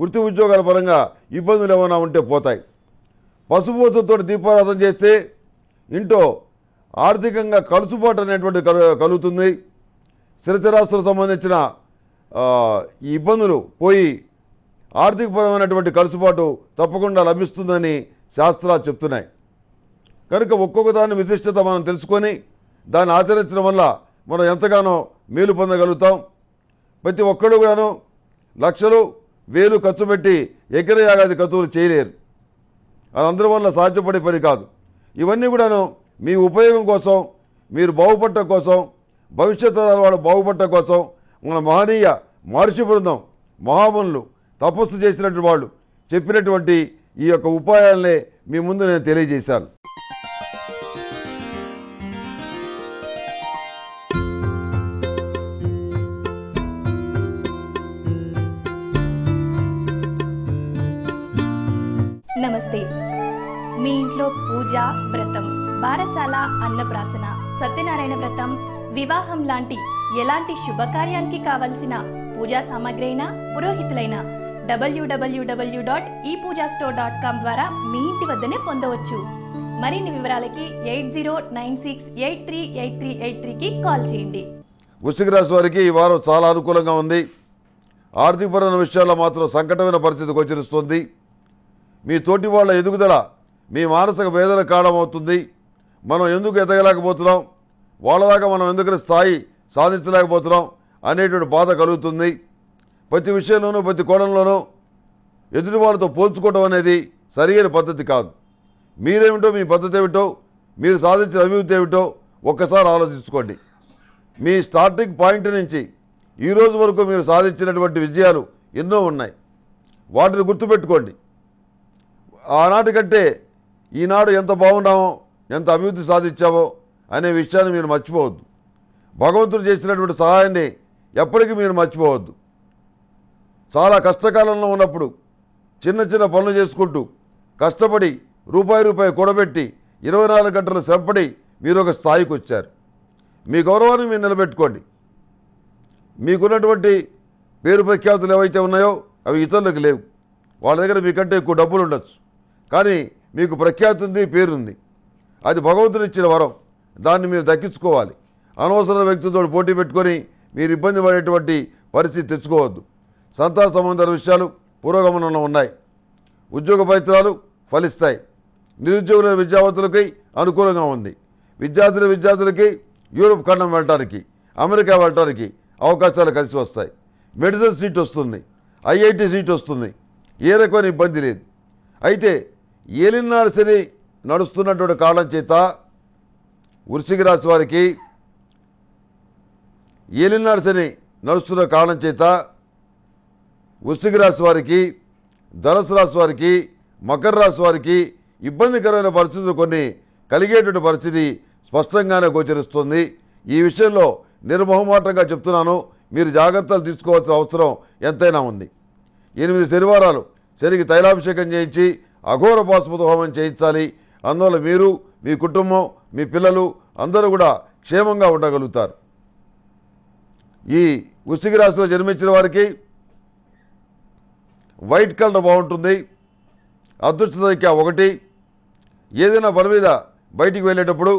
వృత్తి ఉద్యోగాల పరంగా ఇబ్బందులు ఏమైనా ఉంటే పోతాయి పసుపు ఒత్తులతో దీపారాధన చేస్తే ఇంట్లో ఆర్థికంగా కలుసుబాటు అనేటువంటి కలుగుతుంది స్థిరచరాస్తులకు సంబంధించిన ఈ ఇబ్బందులు పోయి ఆర్థికపరమైనటువంటి కలుసుబాటు తప్పకుండా లభిస్తుందని శాస్త్రాలు చెప్తున్నాయి కనుక ఒక్కొక్క దాని విశిష్టత మనం తెలుసుకొని దాన్ని ఆచరించడం వల్ల మనం ఎంతగానో మేలు పొందగలుగుతాం ప్రతి ఒక్కరు కూడాను లక్షలు వేలు ఖర్చు పెట్టి యాగాది కతువులు చేయలేరు అది అందరి వల్ల సాధ్యపడే పని కాదు ఇవన్నీ కూడాను మీ ఉపయోగం కోసం మీరు బాగుపడటం కోసం భవిష్యత్ తరాల వాళ్ళు బాగుపడటం కోసం మన మహనీయ మహర్షి బృందం మహాబనులు తపస్సు చేసినటువంటి వాళ్ళు చెప్పినటువంటి ఈ యొక్క ఉపాయాలనే మీ ముందు నేను తెలియజేశాను నమస్తే మీ ఇంట్లో పూజ వ్రతం బారసాల అన్నప్రాసన సత్యనారాయణ వ్రతం వివాహం లాంటి ఎలాంటి శుభకార్యానికి కావలసిన పూజా సామాగ్రి అయినా పురోహితులైనా డబ్ల్యూడబ్ల్యూడబ్ల్యూ డాట్ ఈ పూజా స్టోర్ డాట్ కామ్ ద్వారా మీ ఇంటి వద్దనే పొందవచ్చు మరిన్ని వివరాలకి eight zero nine six eight three eight three eight త్రీకి కాల్ చేయండి వృశ్చిక రాశి వారికి ఈ వారం చాలా అనుకూలంగా ఉంది ఆర్థికపరమైన విషయాల్లో మాత్రం సంకటమైన పరిస్థితి గోచరిస్తుంది మీ తోటి వాళ్ళ ఎదుగుదల మీ మానసిక వేదన కారణమవుతుంది మనం ఎందుకు ఎదగలేకపోతున్నాం వాళ్ళలాగా మనం ఎందుకని స్థాయి సాధించలేకపోతున్నాం అనేటువంటి బాధ కలుగుతుంది ప్రతి విషయంలోనూ ప్రతి కోణంలోనూ ఎదుటి వాళ్ళతో పోల్చుకోవడం అనేది సరియైన పద్ధతి కాదు మీరేమిటో మీ పద్ధతి ఏమిటో మీరు సాధించిన అభివృద్ధి ఏమిటో ఒక్కసారి ఆలోచించుకోండి మీ స్టార్టింగ్ పాయింట్ నుంచి ఈరోజు వరకు మీరు సాధించినటువంటి విజయాలు ఎన్నో ఉన్నాయి వాటిని గుర్తుపెట్టుకోండి ఆనాటి కంటే ఈనాడు ఎంత బాగున్నామో ఎంత అభివృద్ధి సాధించామో అనే విషయాన్ని మీరు మర్చిపోవద్దు భగవంతుడు చేసినటువంటి సహాయాన్ని ఎప్పటికీ మీరు మర్చిపోవద్దు చాలా కష్టకాలంలో ఉన్నప్పుడు చిన్న చిన్న పనులు చేసుకుంటూ కష్టపడి రూపాయి రూపాయి కూడబెట్టి ఇరవై నాలుగు గంటలు శ్రమపడి మీరు ఒక స్థాయికి వచ్చారు మీ గౌరవాన్ని మీరు నిలబెట్టుకోండి మీకున్నటువంటి పేరు ప్రఖ్యాతులు ఏవైతే ఉన్నాయో అవి ఇతరులకు లేవు వాళ్ళ దగ్గర మీకంటే ఎక్కువ డబ్బులు ఉండొచ్చు కానీ మీకు ప్రఖ్యాతి ఉంది పేరుంది అది భగవంతుడు ఇచ్చిన వరం దాన్ని మీరు దక్కించుకోవాలి అనవసర వ్యక్తులతో పోటీ పెట్టుకొని మీరు ఇబ్బంది పడేటువంటి పరిస్థితి తెచ్చుకోవద్దు సంతాన సంబంధిత విషయాలు పురోగమనంలో ఉన్నాయి ఉద్యోగ ఫలితాలు ఫలిస్తాయి నిరుద్యోగులైన విద్యావంతులకి అనుకూలంగా ఉంది విద్యార్థుల విద్యార్థులకి యూరోప్ ఖండం వెళ్ళటానికి అమెరికా వెళ్ళటానికి అవకాశాలు కలిసి వస్తాయి మెడిసిన్ సీట్ వస్తుంది ఐఐటి సీట్ వస్తుంది ఏ రకమైన ఇబ్బంది లేదు అయితే ఏలినాడు శని నడుస్తున్నటువంటి కాలం చేత వృషిక రాశి వారికి ఏలినాడు శని నడుస్తున్న కారణం చేత వృశ్చిక రాశి వారికి ధనుసు రాశి వారికి మకర రాశి వారికి ఇబ్బందికరమైన పరిస్థితులు కొన్ని కలిగేటువంటి పరిస్థితి స్పష్టంగానే గోచరిస్తుంది ఈ విషయంలో నిర్మోహమాటంగా చెప్తున్నాను మీరు జాగ్రత్తలు తీసుకోవాల్సిన అవసరం ఎంతైనా ఉంది ఎనిమిది శనివారాలు శనికి తైలాభిషేకం చేయించి అఘోర పాశుపత హోమం చేయించాలి అందువల్ల మీరు మీ కుటుంబం మీ పిల్లలు అందరూ కూడా క్షేమంగా ఉండగలుగుతారు ఈ వృశ్చిక రాశిలో జన్మించిన వారికి వైట్ కలర్ బాగుంటుంది అదృష్ట సంఖ్య ఒకటి ఏదైనా పని మీద బయటికి వెళ్ళేటప్పుడు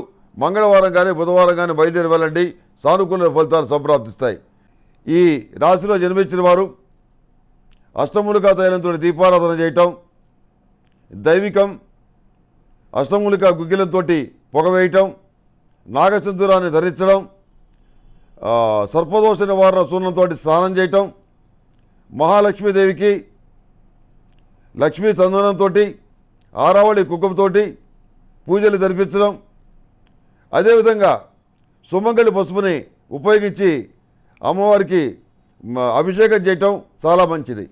మంగళవారం కానీ బుధవారం కానీ బయలుదేరి వెళ్ళండి సానుకూల ఫలితాలు సంప్రాప్తిస్తాయి ఈ రాశిలో జన్మించిన వారు అష్టములుగా తైలంతో దీపారాధన చేయటం దైవికం అష్టములుక గుగ్గిలంతో పొగ వేయటం నాగచంద్రాన్ని ధరించడం సర్పదోష నివారణ సూర్యంతో స్నానం చేయటం మహాలక్ష్మీదేవికి లక్ష్మీ చందనంతో ఆరావళి కుక్కంతోటి పూజలు జరిపించడం అదేవిధంగా సుమంగళి పసుపుని ఉపయోగించి అమ్మవారికి అభిషేకం చేయటం చాలా మంచిది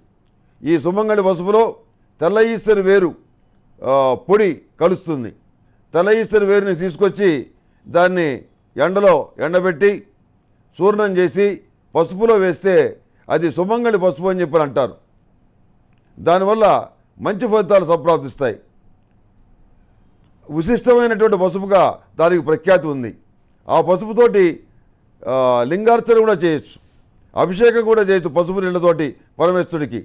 ఈ సుమంగళి పసుపులో తెల్ల ఈశ్వరి వేరు పొడి కలుస్తుంది తెల్ల ఈశ్వరి వేరుని తీసుకొచ్చి దాన్ని ఎండలో ఎండబెట్టి చూర్ణం చేసి పసుపులో వేస్తే అది సుమంగళి పసుపు అని చెప్పి అంటారు దానివల్ల మంచి ఫలితాలు సంప్రాప్తిస్తాయి విశిష్టమైనటువంటి పసుపుగా దానికి ప్రఖ్యాతి ఉంది ఆ పసుపుతోటి లింగార్చన కూడా చేయొచ్చు అభిషేకం కూడా చేయొచ్చు పసుపు నీళ్ళతోటి పరమేశ్వరుడికి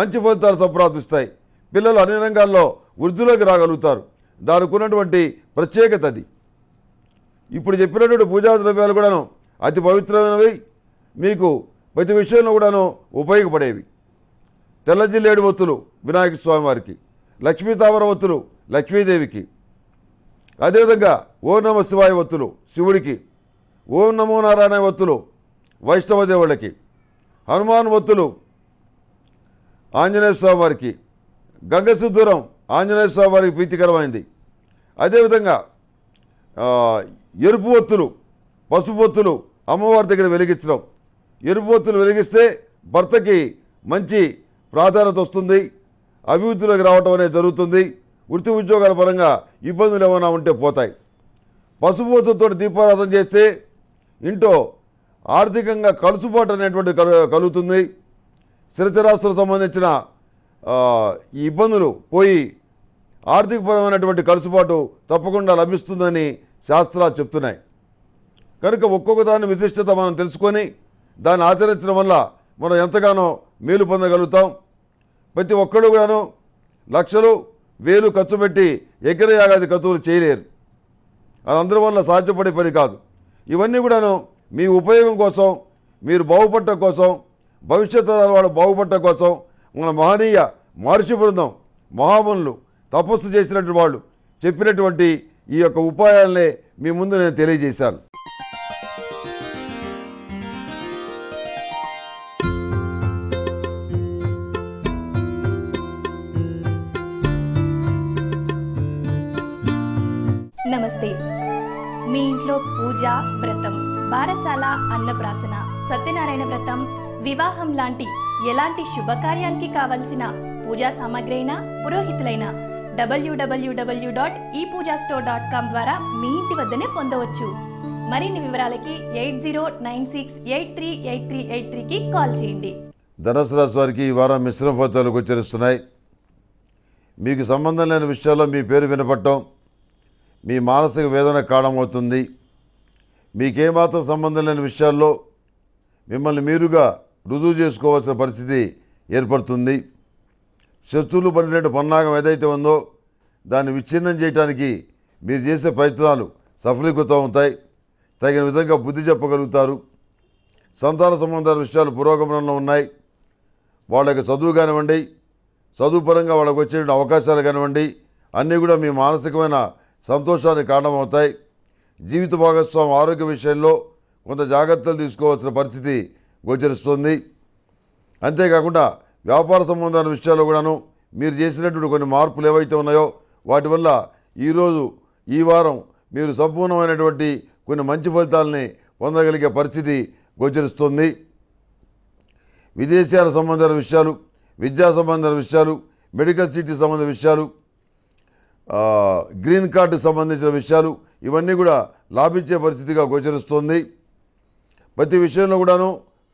మంచి ఫలితాలు సంప్రాప్తిస్తాయి పిల్లలు అన్ని రంగాల్లో వృద్ధిలోకి రాగలుగుతారు దానికి ఉన్నటువంటి ప్రత్యేకత అది ఇప్పుడు చెప్పినటువంటి పూజా ద్రవ్యాలు కూడాను అతి పవిత్రమైనవి మీకు ప్రతి విషయంలో కూడాను ఉపయోగపడేవి తెల్లజిల్లేడు ఒత్తులు వినాయక వారికి లక్ష్మీ తామర ఒత్తులు లక్ష్మీదేవికి అదేవిధంగా ఓం నమ శివాయ ఒత్తులు శివుడికి ఓం నమో నారాయణ ఒత్తులు వైష్ణవ దేవుళ్ళకి హనుమాన్ ఒత్తులు ఆంజనేయ స్వామి వారికి గంగసుదూరం ఆంజనేయ స్వామి వారికి ప్రీతికరమైంది అదేవిధంగా ఎరుపు ఒత్తులు పసుపు ఒత్తులు అమ్మవారి దగ్గర వెలిగించడం ఎరుపు ఒత్తులు వెలిగిస్తే భర్తకి మంచి ప్రాధాన్యత వస్తుంది అభివృద్ధిలోకి రావటం అనేది జరుగుతుంది వృత్తి ఉద్యోగాల పరంగా ఇబ్బందులు ఏమైనా ఉంటే పోతాయి పశుపోతతో దీపారాధన చేస్తే ఇంట్లో ఆర్థికంగా కలుసుబాటు అనేటువంటి కలుగుతుంది స్థిరచరాస్తులకు సంబంధించిన ఈ ఇబ్బందులు పోయి ఆర్థికపరమైనటువంటి కలుసుబాటు తప్పకుండా లభిస్తుందని శాస్త్రాలు చెప్తున్నాయి కనుక ఒక్కొక్క దాని విశిష్టత మనం తెలుసుకొని దాన్ని ఆచరించడం వల్ల మనం ఎంతగానో మేలు పొందగలుగుతాం ప్రతి ఒక్కరు కూడాను లక్షలు వేలు ఖర్చు పెట్టి ఎకర యాగాది ఖర్చులు చేయలేరు అది అందరి వల్ల సాధ్యపడే పని కాదు ఇవన్నీ కూడాను మీ ఉపయోగం కోసం మీరు బాగుపడటం కోసం భవిష్యత్ తరాల వాళ్ళు బాగుపడటం కోసం మన మహనీయ మహర్షి బృందం మహాబనులు తపస్సు చేసినటువంటి వాళ్ళు చెప్పినటువంటి ఈ యొక్క ఉపాయాలనే మీ ముందు నేను తెలియజేశాను బారసాల అన్నప్రాసన సత్యనారాయణ వ్రతం వివాహం లాంటి ఎలాంటి శుభకార్యానికి కావలసిన పూజా సామాగ్రి అయినా పురోహితులైన డబ్ల్యూడబ్ల్యూడబ్ల్యూ డాట్ ఈ పూజా స్టోర్ డాట్ కామ్ ద్వారా మీ ఇంటి వద్దనే పొందవచ్చు మరిన్ని వివరాలకి eight zero nine six eight three eight three eight త్రీకి కాల్ చేయండి ధనసు రాశి వారికి ఈ వారం మిశ్రమ ఫలితాలు గోచరిస్తున్నాయి మీకు సంబంధం లేని విషయాల్లో మీ పేరు వినపడటం మీ మానసిక వేదన కారణమవుతుంది మీకేమాత్రం సంబంధం లేని విషయాల్లో మిమ్మల్ని మీరుగా రుజువు చేసుకోవాల్సిన పరిస్థితి ఏర్పడుతుంది శత్రువులు పడినట్టు పన్నాగం ఏదైతే ఉందో దాన్ని విచ్ఛిన్నం చేయడానికి మీరు చేసే ప్రయత్నాలు సఫలీకృతం అవుతాయి తగిన విధంగా బుద్ధి చెప్పగలుగుతారు సంతాన సంబంధాల విషయాలు పురోగమనంలో ఉన్నాయి వాళ్ళకి చదువు కానివ్వండి చదువు పరంగా వాళ్ళకు వచ్చే అవకాశాలు కానివ్వండి అన్నీ కూడా మీ మానసికమైన సంతోషానికి కారణమవుతాయి జీవిత భాగస్వామి ఆరోగ్య విషయంలో కొంత జాగ్రత్తలు తీసుకోవాల్సిన పరిస్థితి గోచరిస్తుంది అంతేకాకుండా వ్యాపార సంబంధాల విషయాల్లో కూడాను మీరు చేసినటువంటి కొన్ని మార్పులు ఏవైతే ఉన్నాయో వాటి వల్ల ఈరోజు ఈ వారం మీరు సంపూర్ణమైనటువంటి కొన్ని మంచి ఫలితాలని పొందగలిగే పరిస్థితి గోచరిస్తుంది విదేశాల సంబంధాల విషయాలు విద్యా సంబంధాల విషయాలు మెడికల్ సిటీ సంబంధ విషయాలు గ్రీన్ కార్డు సంబంధించిన విషయాలు ఇవన్నీ కూడా లాభించే పరిస్థితిగా గోచరిస్తోంది ప్రతి విషయంలో కూడాను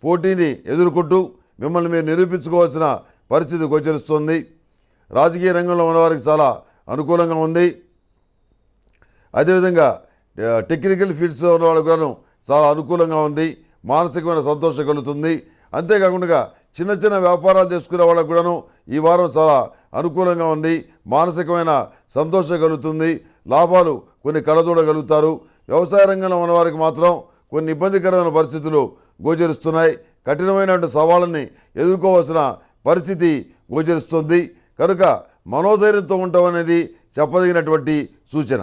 పోటీని ఎదుర్కొంటూ మిమ్మల్ని మీరు నిరూపించుకోవాల్సిన పరిస్థితి గోచరిస్తోంది రాజకీయ రంగంలో ఉన్నవారికి చాలా అనుకూలంగా ఉంది అదేవిధంగా టెక్నికల్ ఫీల్డ్స్లో ఉన్నవాళ్ళకు కూడాను చాలా అనుకూలంగా ఉంది మానసికమైన సంతోషం కలుగుతుంది అంతేకాకుండా చిన్న చిన్న వ్యాపారాలు చేసుకునే వాళ్ళకు కూడాను ఈ వారం చాలా అనుకూలంగా ఉంది మానసికమైన సంతోషం కలుగుతుంది లాభాలు కొన్ని కలదూడగలుగుతారు వ్యవసాయ రంగంలో ఉన్నవారికి మాత్రం కొన్ని ఇబ్బందికరమైన పరిస్థితులు గోచరిస్తున్నాయి కఠినమైనటువంటి సవాళ్ళని ఎదుర్కోవాల్సిన పరిస్థితి గోచరిస్తుంది కనుక మనోధైర్యంతో ఉండటం అనేది చెప్పదగినటువంటి సూచన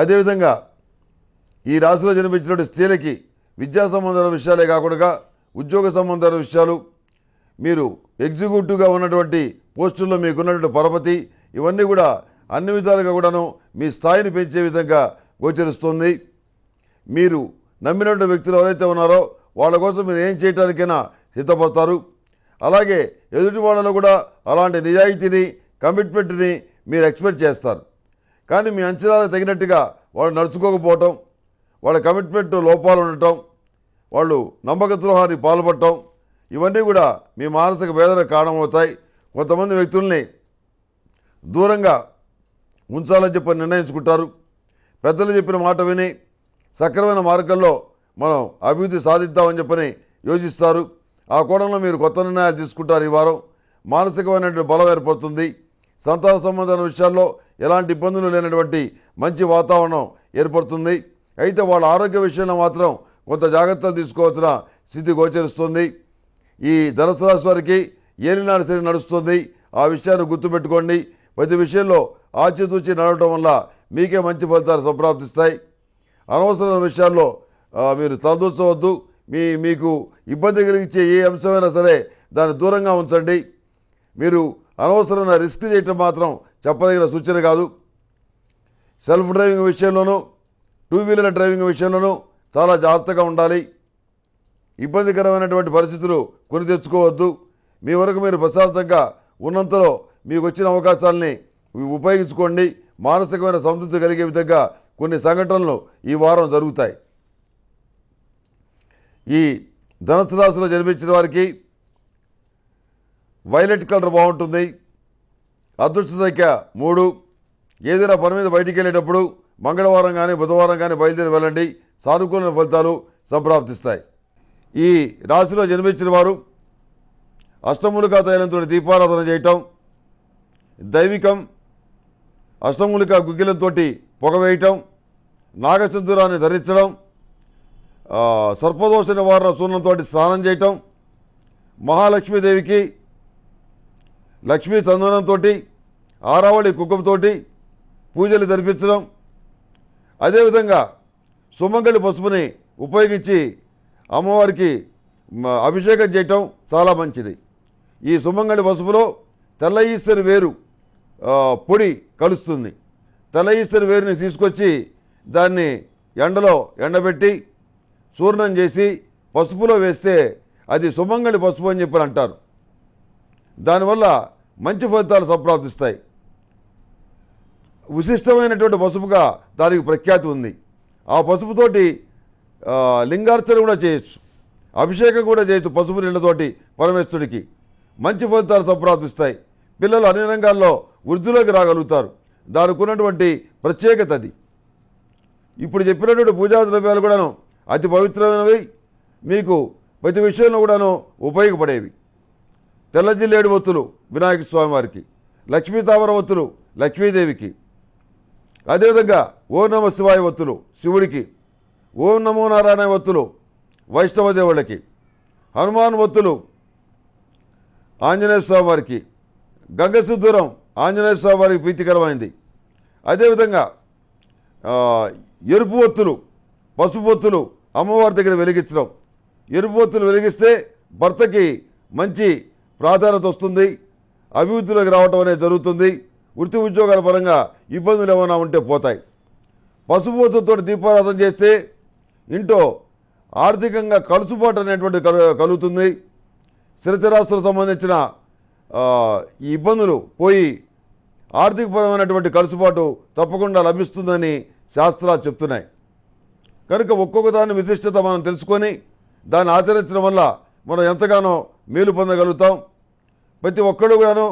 అదేవిధంగా ఈ రాశిలో జన్మించినటువంటి స్త్రీలకి విద్యా సంబంధమైన విషయాలే కాకుండా ఉద్యోగ సంబంధాల విషయాలు మీరు ఎగ్జిక్యూటివ్గా ఉన్నటువంటి పోస్టుల్లో మీకున్నటువంటి పరపతి ఇవన్నీ కూడా అన్ని విధాలుగా కూడాను మీ స్థాయిని పెంచే విధంగా గోచరిస్తుంది మీరు నమ్మినటువంటి వ్యక్తులు ఎవరైతే ఉన్నారో వాళ్ళ కోసం మీరు ఏం చేయటానికైనా సిద్ధపడతారు అలాగే ఎదుటి వాళ్ళలో కూడా అలాంటి నిజాయితీని కమిట్మెంట్ని మీరు ఎక్స్పెక్ట్ చేస్తారు కానీ మీ అంచనాలకు తగినట్టుగా వాళ్ళు నడుచుకోకపోవటం వాళ్ళ కమిట్మెంట్ లోపాలు ఉండటం వాళ్ళు నమ్మక ద్రోహానికి పాల్పడటం ఇవన్నీ కూడా మీ మానసిక వేదన కారణమవుతాయి కొంతమంది వ్యక్తుల్ని దూరంగా ఉంచాలని చెప్పి నిర్ణయించుకుంటారు పెద్దలు చెప్పిన మాట విని సక్రమైన మార్గంలో మనం అభివృద్ధి సాధిద్దామని చెప్పని యోచిస్తారు ఆ కోణంలో మీరు కొత్త నిర్ణయాలు తీసుకుంటారు ఈ వారం మానసికమైనటువంటి బలం ఏర్పడుతుంది సంతాన సంబంధమైన విషయాల్లో ఎలాంటి ఇబ్బందులు లేనటువంటి మంచి వాతావరణం ఏర్పడుతుంది అయితే వాళ్ళ ఆరోగ్య విషయంలో మాత్రం కొంత జాగ్రత్తలు తీసుకోవాల్సిన స్థితి గోచరిస్తుంది ఈ ధనుసు రాశి వారికి ఏలినాడు శని నడుస్తుంది ఆ విషయాన్ని గుర్తుపెట్టుకోండి ప్రతి విషయంలో ఆచితూచి నడవటం వల్ల మీకే మంచి ఫలితాలు సంప్రాప్తిస్తాయి అనవసరమైన విషయాల్లో మీరు తలదూర్చవద్దు మీ మీకు ఇబ్బంది కలిగించే ఏ అంశమైనా సరే దాన్ని దూరంగా ఉంచండి మీరు అనవసరమైన రిస్క్ చేయటం మాత్రం చెప్పదగిన సూచన కాదు సెల్ఫ్ డ్రైవింగ్ విషయంలోనూ టూ వీలర్ డ్రైవింగ్ విషయంలోనూ చాలా జాగ్రత్తగా ఉండాలి ఇబ్బందికరమైనటువంటి పరిస్థితులు కొని తెచ్చుకోవద్దు మీ వరకు మీరు ప్రశాంతంగా ఉన్నంతలో మీకు వచ్చిన అవకాశాలని ఉపయోగించుకోండి మానసికమైన సంతృప్తి కలిగే విధంగా కొన్ని సంఘటనలు ఈ వారం జరుగుతాయి ఈ ధనసు రాశిలో జన్మించిన వారికి వైలెట్ కలర్ బాగుంటుంది అదృష్ట సంఖ్య మూడు ఏదైనా పని మీద బయటికి వెళ్ళేటప్పుడు మంగళవారం కానీ బుధవారం కానీ బయలుదేరి వెళ్ళండి సానుకూల ఫలితాలు సంప్రాప్తిస్తాయి ఈ రాశిలో జన్మించిన వారు అష్టమూలికా తైలంతో దీపారాధన చేయటం దైవికం అష్టమూలిక గుగ్గిలంతో పొగవేయటం నాగచంద్రాన్ని ధరించడం సర్పదోష నివారణ సూర్యంతో స్నానం చేయటం మహాలక్ష్మీదేవికి లక్ష్మీ చందనంతో ఆరావళి కుక్కంతో పూజలు జరిపించడం అదేవిధంగా సుమంగళి పసుపుని ఉపయోగించి అమ్మవారికి అభిషేకం చేయటం చాలా మంచిది ఈ సుమంగళి పసుపులో తెల్ల ఈశ్వరి వేరు పొడి కలుస్తుంది తెల్ల ఈశ్వరి వేరుని తీసుకొచ్చి దాన్ని ఎండలో ఎండబెట్టి చూర్ణం చేసి పసుపులో వేస్తే అది సుమంగళి పసుపు అని చెప్పి అంటారు దానివల్ల మంచి ఫలితాలు సంప్రాప్తిస్తాయి విశిష్టమైనటువంటి పసుపుగా దానికి ప్రఖ్యాతి ఉంది ఆ పసుపుతోటి లింగార్చన కూడా చేయొచ్చు అభిషేకం కూడా చేయొచ్చు పసుపు నీళ్ళతోటి పరమేశ్వరుడికి మంచి ఫలితాలు సంప్రాప్తిస్తాయి పిల్లలు అన్ని రంగాల్లో వృద్ధిలోకి రాగలుగుతారు దానికి ఉన్నటువంటి ప్రత్యేకత అది ఇప్పుడు చెప్పినటువంటి పూజా ద్రవ్యాలు కూడాను అతి పవిత్రమైనవి మీకు ప్రతి విషయంలో కూడాను ఉపయోగపడేవి తెల్లజిల్లేడు ఒత్తులు వినాయక స్వామివారికి లక్ష్మీ తామర ఒత్తులు లక్ష్మీదేవికి అదేవిధంగా ఓ నమ శివాయ వత్తులు శివుడికి ఓం నమో నారాయణ వత్తులు వైష్ణవ దేవుళ్ళకి హనుమాన్ ఒత్తులు ఆంజనేయ స్వామి వారికి గంగశుద్ధురం ఆంజనేయ స్వామి వారికి ప్రీతికరమైంది అదేవిధంగా ఎరుపు ఒత్తులు పసుపు ఒత్తులు అమ్మవారి దగ్గర వెలిగించడం ఎరుపు ఒత్తులు వెలిగిస్తే భర్తకి మంచి ప్రాధాన్యత వస్తుంది అభివృద్ధిలోకి రావటం అనేది జరుగుతుంది వృత్తి ఉద్యోగాల పరంగా ఇబ్బందులు ఏమైనా ఉంటే పోతాయి పసుపుతో దీపారాధన చేస్తే ఇంట్లో ఆర్థికంగా కలుసుబాటు అనేటువంటి కలుగుతుంది స్థిరచరాస్తులకు సంబంధించిన ఈ ఇబ్బందులు పోయి ఆర్థికపరమైనటువంటి కలుసుబాటు తప్పకుండా లభిస్తుందని శాస్త్రాలు చెప్తున్నాయి కనుక ఒక్కొక్క దాని విశిష్టత మనం తెలుసుకొని దాన్ని ఆచరించడం వల్ల మనం ఎంతగానో మేలు పొందగలుగుతాం ప్రతి ఒక్కరు కూడాను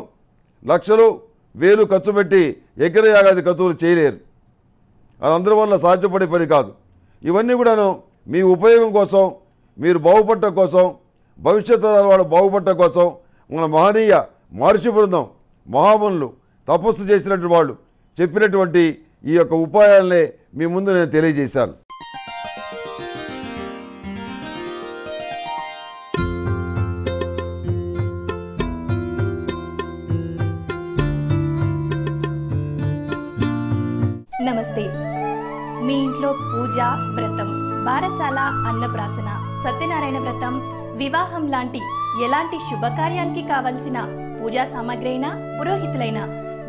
లక్షలు వేలు ఖర్చు పెట్టి ఎకర యాగాది ఖర్చులు చేయలేరు అది అందరి వల్ల సాధ్యపడే పని కాదు ఇవన్నీ కూడాను మీ ఉపయోగం కోసం మీరు బాగుపడటం కోసం భవిష్యత్ తరాల వాళ్ళు బాగుపడటం కోసం మన మహనీయ మహర్షి బృందం మహామునులు తపస్సు చేసినటువంటి వాళ్ళు చెప్పినటువంటి ఈ యొక్క ఉపాయాలనే మీ ముందు నేను తెలియజేశాను నమస్తే మీ ఇంట్లో పూజ వ్రతం బారసాల అన్నప్రాసన సత్యనారాయణ వ్రతం వివాహం లాంటి ఎలాంటి శుభకార్యానికి కావలసిన పూజా సామాగ్రి అయినా పురోహితులైన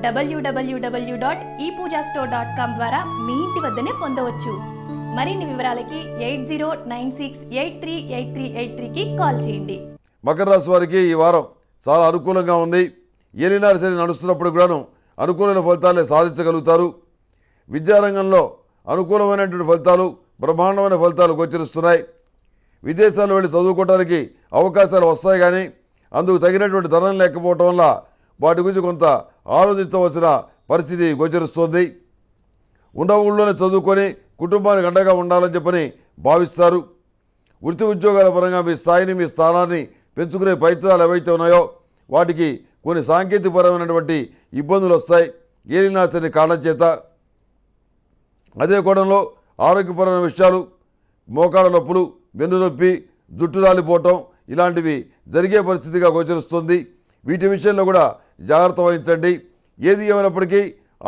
డబ్ల్యూడబ్ల్యూడబ్ల్యూ డాట్ ఈ పూజా స్టోర్ డాట్ కామ్ ద్వారా మీ ఇంటి వద్దనే పొందవచ్చు మరిన్ని వివరాలకి eight zero nine six eight three eight three eight త్రీకి కాల్ చేయండి మకర రాశి వారికి ఈ వారం చాలా అనుకూలంగా ఉంది ఏలినాడు సరే నడుస్తున్నప్పుడు కూడాను అనుకూలమైన ఫలితాలే సాధించగలుగుతారు విద్యారంగంలో అనుకూలమైనటువంటి ఫలితాలు బ్రహ్మాండమైన ఫలితాలు గోచరిస్తున్నాయి విదేశాలు వెళ్ళి చదువుకోవడానికి అవకాశాలు వస్తాయి కానీ అందుకు తగినటువంటి ధరలు లేకపోవటం వల్ల వాటి గురించి కొంత ఆలోచించవలసిన పరిస్థితి గోచరిస్తోంది ఉన్న ఊళ్ళోనే చదువుకొని కుటుంబానికి అండగా ఉండాలని చెప్పని భావిస్తారు వృత్తి ఉద్యోగాల పరంగా మీ స్థాయిని మీ స్థానాన్ని పెంచుకునే ప్రయత్నాలు ఏవైతే ఉన్నాయో వాటికి కొన్ని సాంకేతికపరమైనటువంటి ఇబ్బందులు వస్తాయి ఏలినాశని కారణం చేత అదే కోణంలో ఆరోగ్యపరమైన విషయాలు మోకాళ్ళ నొప్పులు వెన్ను నొప్పి జుట్టు రాలిపోవటం ఇలాంటివి జరిగే పరిస్థితిగా గోచరిస్తుంది వీటి విషయంలో కూడా జాగ్రత్త వహించండి ఏది ఏమైనప్పటికీ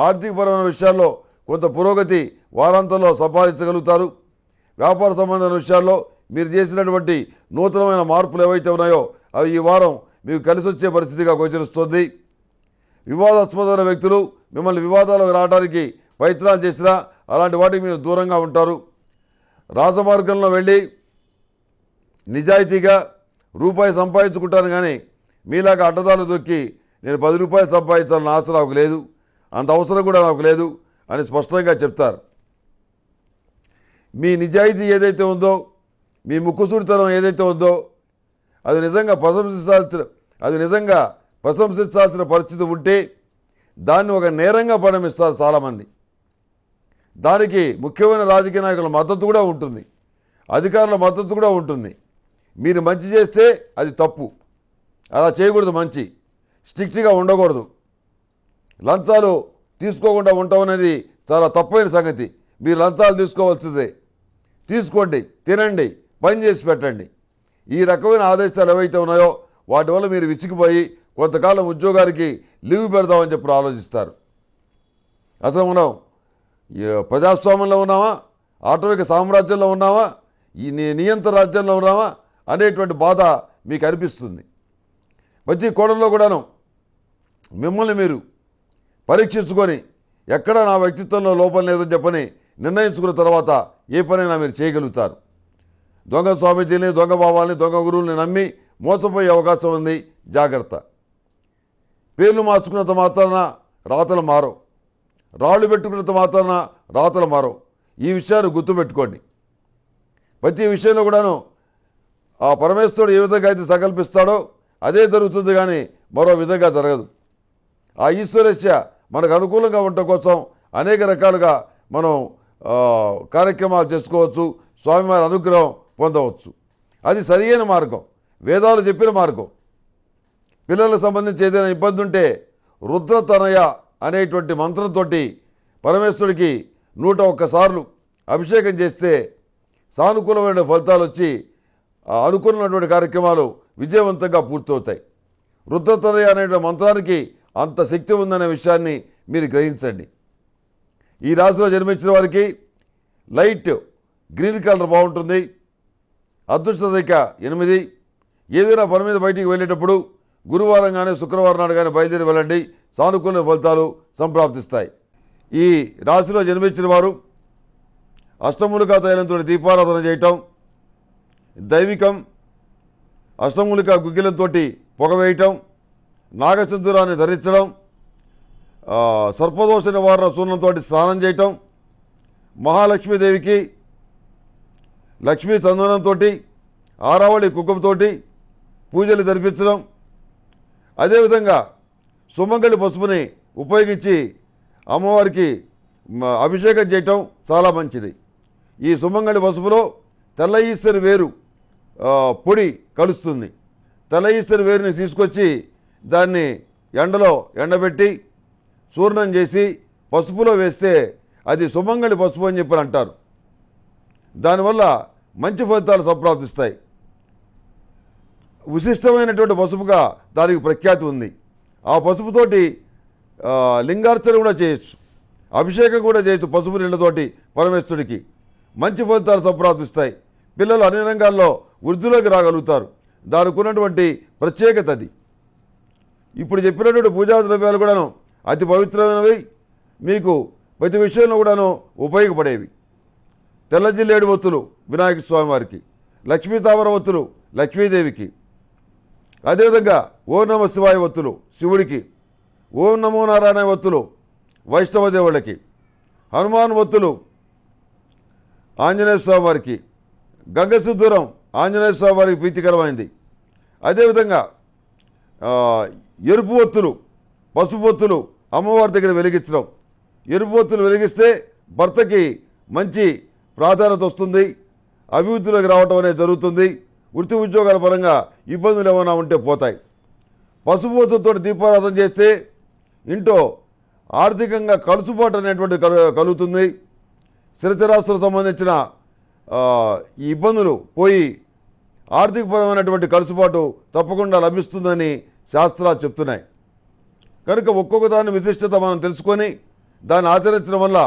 ఆర్థికపరమైన విషయాల్లో కొంత పురోగతి వారాంతంలో సంపాదించగలుగుతారు వ్యాపార సంబంధమైన విషయాల్లో మీరు చేసినటువంటి నూతనమైన మార్పులు ఏవైతే ఉన్నాయో అవి ఈ వారం మీకు కలిసి వచ్చే పరిస్థితిగా గోచరిస్తుంది వివాదాస్పదమైన వ్యక్తులు మిమ్మల్ని వివాదాలకు రావడానికి ప్రయత్నాలు చేసినా అలాంటి వాటికి మీరు దూరంగా ఉంటారు రాజమార్గంలో వెళ్ళి నిజాయితీగా రూపాయి సంపాదించుకుంటాను కానీ మీలాగా అడ్డదాలు దొక్కి నేను పది రూపాయలు సంపాదించాలని ఆశ నాకు లేదు అంత అవసరం కూడా నాకు లేదు అని స్పష్టంగా చెప్తారు మీ నిజాయితీ ఏదైతే ఉందో మీ ముక్కుసూడితనం ఏదైతే ఉందో అది నిజంగా ప్రశంసించాల్సిన అది నిజంగా ప్రశంసించాల్సిన పరిస్థితి ఉంటే దాన్ని ఒక నేరంగా పరిణమిస్తారు చాలామంది దానికి ముఖ్యమైన రాజకీయ నాయకుల మద్దతు కూడా ఉంటుంది అధికారుల మద్దతు కూడా ఉంటుంది మీరు మంచి చేస్తే అది తప్పు అలా చేయకూడదు మంచి స్ట్రిక్ట్గా ఉండకూడదు లంచాలు తీసుకోకుండా ఉండటం అనేది చాలా తప్పైన సంగతి మీరు లంచాలు తీసుకోవాల్సిందే తీసుకోండి తినండి పని చేసి పెట్టండి ఈ రకమైన ఆదేశాలు ఏవైతే ఉన్నాయో వాటి వల్ల మీరు విసిగిపోయి కొంతకాలం ఉద్యోగానికి లీవ్ పెడదామని చెప్పి ఆలోచిస్తారు అసలు మనం ప్రజాస్వామ్యంలో ఉన్నామా ఆటవిక సామ్రాజ్యంలో ఉన్నావా ఈ నియంత రాజ్యంలో ఉన్నావా అనేటువంటి బాధ మీకు అనిపిస్తుంది వచ్చి కోణంలో కూడాను మిమ్మల్ని మీరు పరీక్షించుకొని ఎక్కడ నా వ్యక్తిత్వంలో లోపం లేదని చెప్పని నిర్ణయించుకున్న తర్వాత ఏ పనైనా మీరు చేయగలుగుతారు దొంగ స్వామీజీని దొంగ భావాలని దొంగ గురువుల్ని నమ్మి మోసపోయే అవకాశం ఉంది జాగ్రత్త పేర్లు మార్చుకున్నంత మాత్రాన రాతలు మారవు రాళ్ళు పెట్టుకున్న మాత్రాన రాతలు మారవు ఈ విషయాన్ని గుర్తుపెట్టుకోండి ప్రతి విషయంలో కూడాను ఆ పరమేశ్వరుడు ఏ విధంగా అయితే సంకల్పిస్తాడో అదే జరుగుతుంది కానీ మరో విధంగా జరగదు ఆ ఈశ్వరస్య మనకు అనుకూలంగా ఉండటం కోసం అనేక రకాలుగా మనం కార్యక్రమాలు చేసుకోవచ్చు స్వామివారి అనుగ్రహం పొందవచ్చు అది సరియైన మార్గం వేదాలు చెప్పిన మార్గం పిల్లలకు సంబంధించి ఏదైనా ఇబ్బంది ఉంటే రుద్రతనయ అనేటువంటి మంత్రంతో పరమేశ్వరుడికి నూట ఒక్కసార్లు అభిషేకం చేస్తే సానుకూలమైన ఫలితాలు వచ్చి అనుకున్నటువంటి కార్యక్రమాలు విజయవంతంగా పూర్తవుతాయి రుద్రతదయ అనే మంత్రానికి అంత శక్తి ఉందనే విషయాన్ని మీరు గ్రహించండి ఈ రాశిలో జన్మించిన వారికి లైట్ గ్రీన్ కలర్ బాగుంటుంది అదృష్ట రేఖ ఎనిమిది ఏదైనా పని మీద బయటికి వెళ్ళేటప్పుడు గురువారం కానీ శుక్రవారం నాడు కానీ బయలుదేరి వెళ్ళండి సానుకూల ఫలితాలు సంప్రాప్తిస్తాయి ఈ రాశిలో జన్మించిన వారు అష్టములుగా తైలంతో దీపారాధన చేయటం దైవికం అష్టములుగా గుగ్గిలంతో పొగవేయటం నాగచంద్రాన్ని ధరించడం సర్పదోష నివారణ సూర్యంతో స్నానం చేయటం మహాలక్ష్మీదేవికి లక్ష్మీ చందనంతో ఆరావళి కుక్కంతో పూజలు జరిపించడం అదేవిధంగా సుమంగళి పసుపుని ఉపయోగించి అమ్మవారికి అభిషేకం చేయటం చాలా మంచిది ఈ సుమంగళి పసుపులో తెల్ల ఈశ్వరి వేరు పొడి కలుస్తుంది తెల్ల ఈశ్వరి వేరుని తీసుకొచ్చి దాన్ని ఎండలో ఎండబెట్టి చూర్ణం చేసి పసుపులో వేస్తే అది సుమంగళి పసుపు అని చెప్పి అంటారు దానివల్ల మంచి ఫలితాలు సంప్రాప్తిస్తాయి విశిష్టమైనటువంటి పసుపుగా దానికి ప్రఖ్యాతి ఉంది ఆ పసుపుతోటి లింగార్చన కూడా చేయొచ్చు అభిషేకం కూడా చేయొచ్చు పసుపు నీళ్ళతోటి పరమేశ్వరుడికి మంచి ఫలితాలు సంప్రాప్తిస్తాయి పిల్లలు అన్ని రంగాల్లో వృద్ధిలోకి రాగలుగుతారు దానికి ఉన్నటువంటి ప్రత్యేకత అది ఇప్పుడు చెప్పినటువంటి పూజా ద్రవ్యాలు కూడాను అతి పవిత్రమైనవి మీకు ప్రతి విషయంలో కూడాను ఉపయోగపడేవి తెల్లజిల్లేడు ఒత్తులు వినాయక స్వామివారికి లక్ష్మీ తామర ఒత్తులు లక్ష్మీదేవికి అదేవిధంగా ఓం నమ శివాయ వత్తులు శివుడికి ఓం నమో నారాయణ వత్తులు వైష్ణవ దేవుళ్ళకి హనుమాన్ ఒత్తులు ఆంజనేయ స్వామి వారికి గంగసుద్దూరం ఆంజనేయ స్వామి వారికి ప్రీతికరమైంది అదేవిధంగా ఎరుపు ఒత్తులు పసుపు ఒత్తులు అమ్మవారి దగ్గర వెలిగించడం ఎరుపు ఒత్తులు వెలిగిస్తే భర్తకి మంచి ప్రాధాన్యత వస్తుంది అభివృద్ధిలోకి రావటం అనేది జరుగుతుంది వృత్తి ఉద్యోగాల పరంగా ఇబ్బందులు ఏమైనా ఉంటే పోతాయి పశుపోతతో దీపారాధన చేస్తే ఇంట్లో ఆర్థికంగా కలుసుబాటు కలు కలుగుతుంది స్థిరచరాస్తులకు సంబంధించిన ఈ ఇబ్బందులు పోయి ఆర్థికపరమైనటువంటి కలుసుబాటు తప్పకుండా లభిస్తుందని శాస్త్రాలు చెప్తున్నాయి కనుక ఒక్కొక్క దాని విశిష్టత మనం తెలుసుకొని దాన్ని ఆచరించడం వల్ల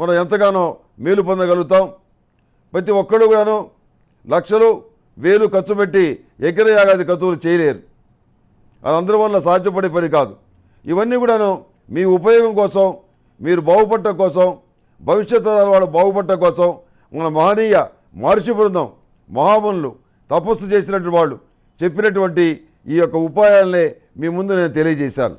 మనం ఎంతగానో మేలు పొందగలుగుతాం ప్రతి ఒక్కరు కూడాను లక్షలు వేలు ఖర్చు పెట్టి యాగాది కతువులు చేయలేరు అదందరి వల్ల సాధ్యపడే పని కాదు ఇవన్నీ కూడాను మీ ఉపయోగం కోసం మీరు బాగుపడటం కోసం భవిష్యత్ వాళ్ళు బాగుపడటం కోసం మన మహనీయ మహర్షి బృందం మహాబనులు తపస్సు చేసినటువంటి వాళ్ళు చెప్పినటువంటి ఈ యొక్క ఉపాయాలనే మీ ముందు నేను తెలియజేశాను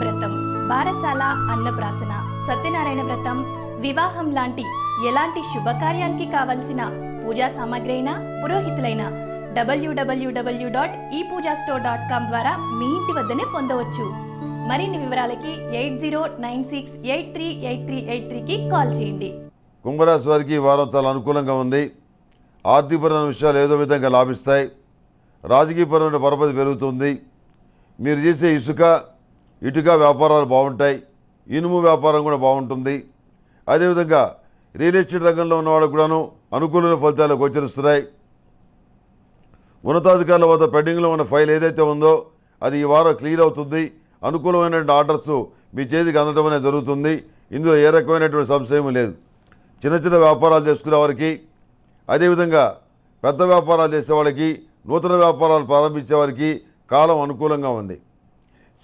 వ్రతం బారసాల అన్నప్రాసన సత్యనారాయణ వ్రతం వివాహం లాంటి ఎలాంటి శుభకార్యానికి కావలసిన పూజా సామాగ్రి అయినా పురోహితులైన డబ్ల్యూడబ్ల్యూడబ్ల్యూ డాట్ ఈ పూజా స్టోర్ డాట్ కామ్ ద్వారా మీ ఇంటి వద్దనే పొందవచ్చు మరిన్ని వివరాలకి eight zero nine six eight three eight three eight త్రీకి కాల్ చేయండి కుంభరాశి వారికి వారం చాలా అనుకూలంగా ఉంది ఆర్థికపరమైన విషయాలు ఏదో విధంగా లాభిస్తాయి రాజకీయపరమైన పరపతి పెరుగుతుంది మీరు చేసే ఇసుక ఇటుక వ్యాపారాలు బాగుంటాయి ఇనుము వ్యాపారం కూడా బాగుంటుంది అదేవిధంగా రియల్ ఎస్టేట్ రంగంలో ఉన్న వాళ్ళకు కూడాను అనుకూలమైన ఫలితాలు గోచరిస్తున్నాయి ఉన్నతాధికారుల వద్ద పెండింగ్లో ఉన్న ఫైల్ ఏదైతే ఉందో అది ఈ వారం క్లియర్ అవుతుంది అనుకూలమైనటువంటి ఆర్డర్స్ మీ చేతికి అందడం అనేది జరుగుతుంది ఇందులో ఏ రకమైనటువంటి సంశయం లేదు చిన్న చిన్న వ్యాపారాలు చేసుకునే వారికి అదేవిధంగా పెద్ద వ్యాపారాలు చేసే వాళ్ళకి నూతన వ్యాపారాలు ప్రారంభించే వారికి కాలం అనుకూలంగా ఉంది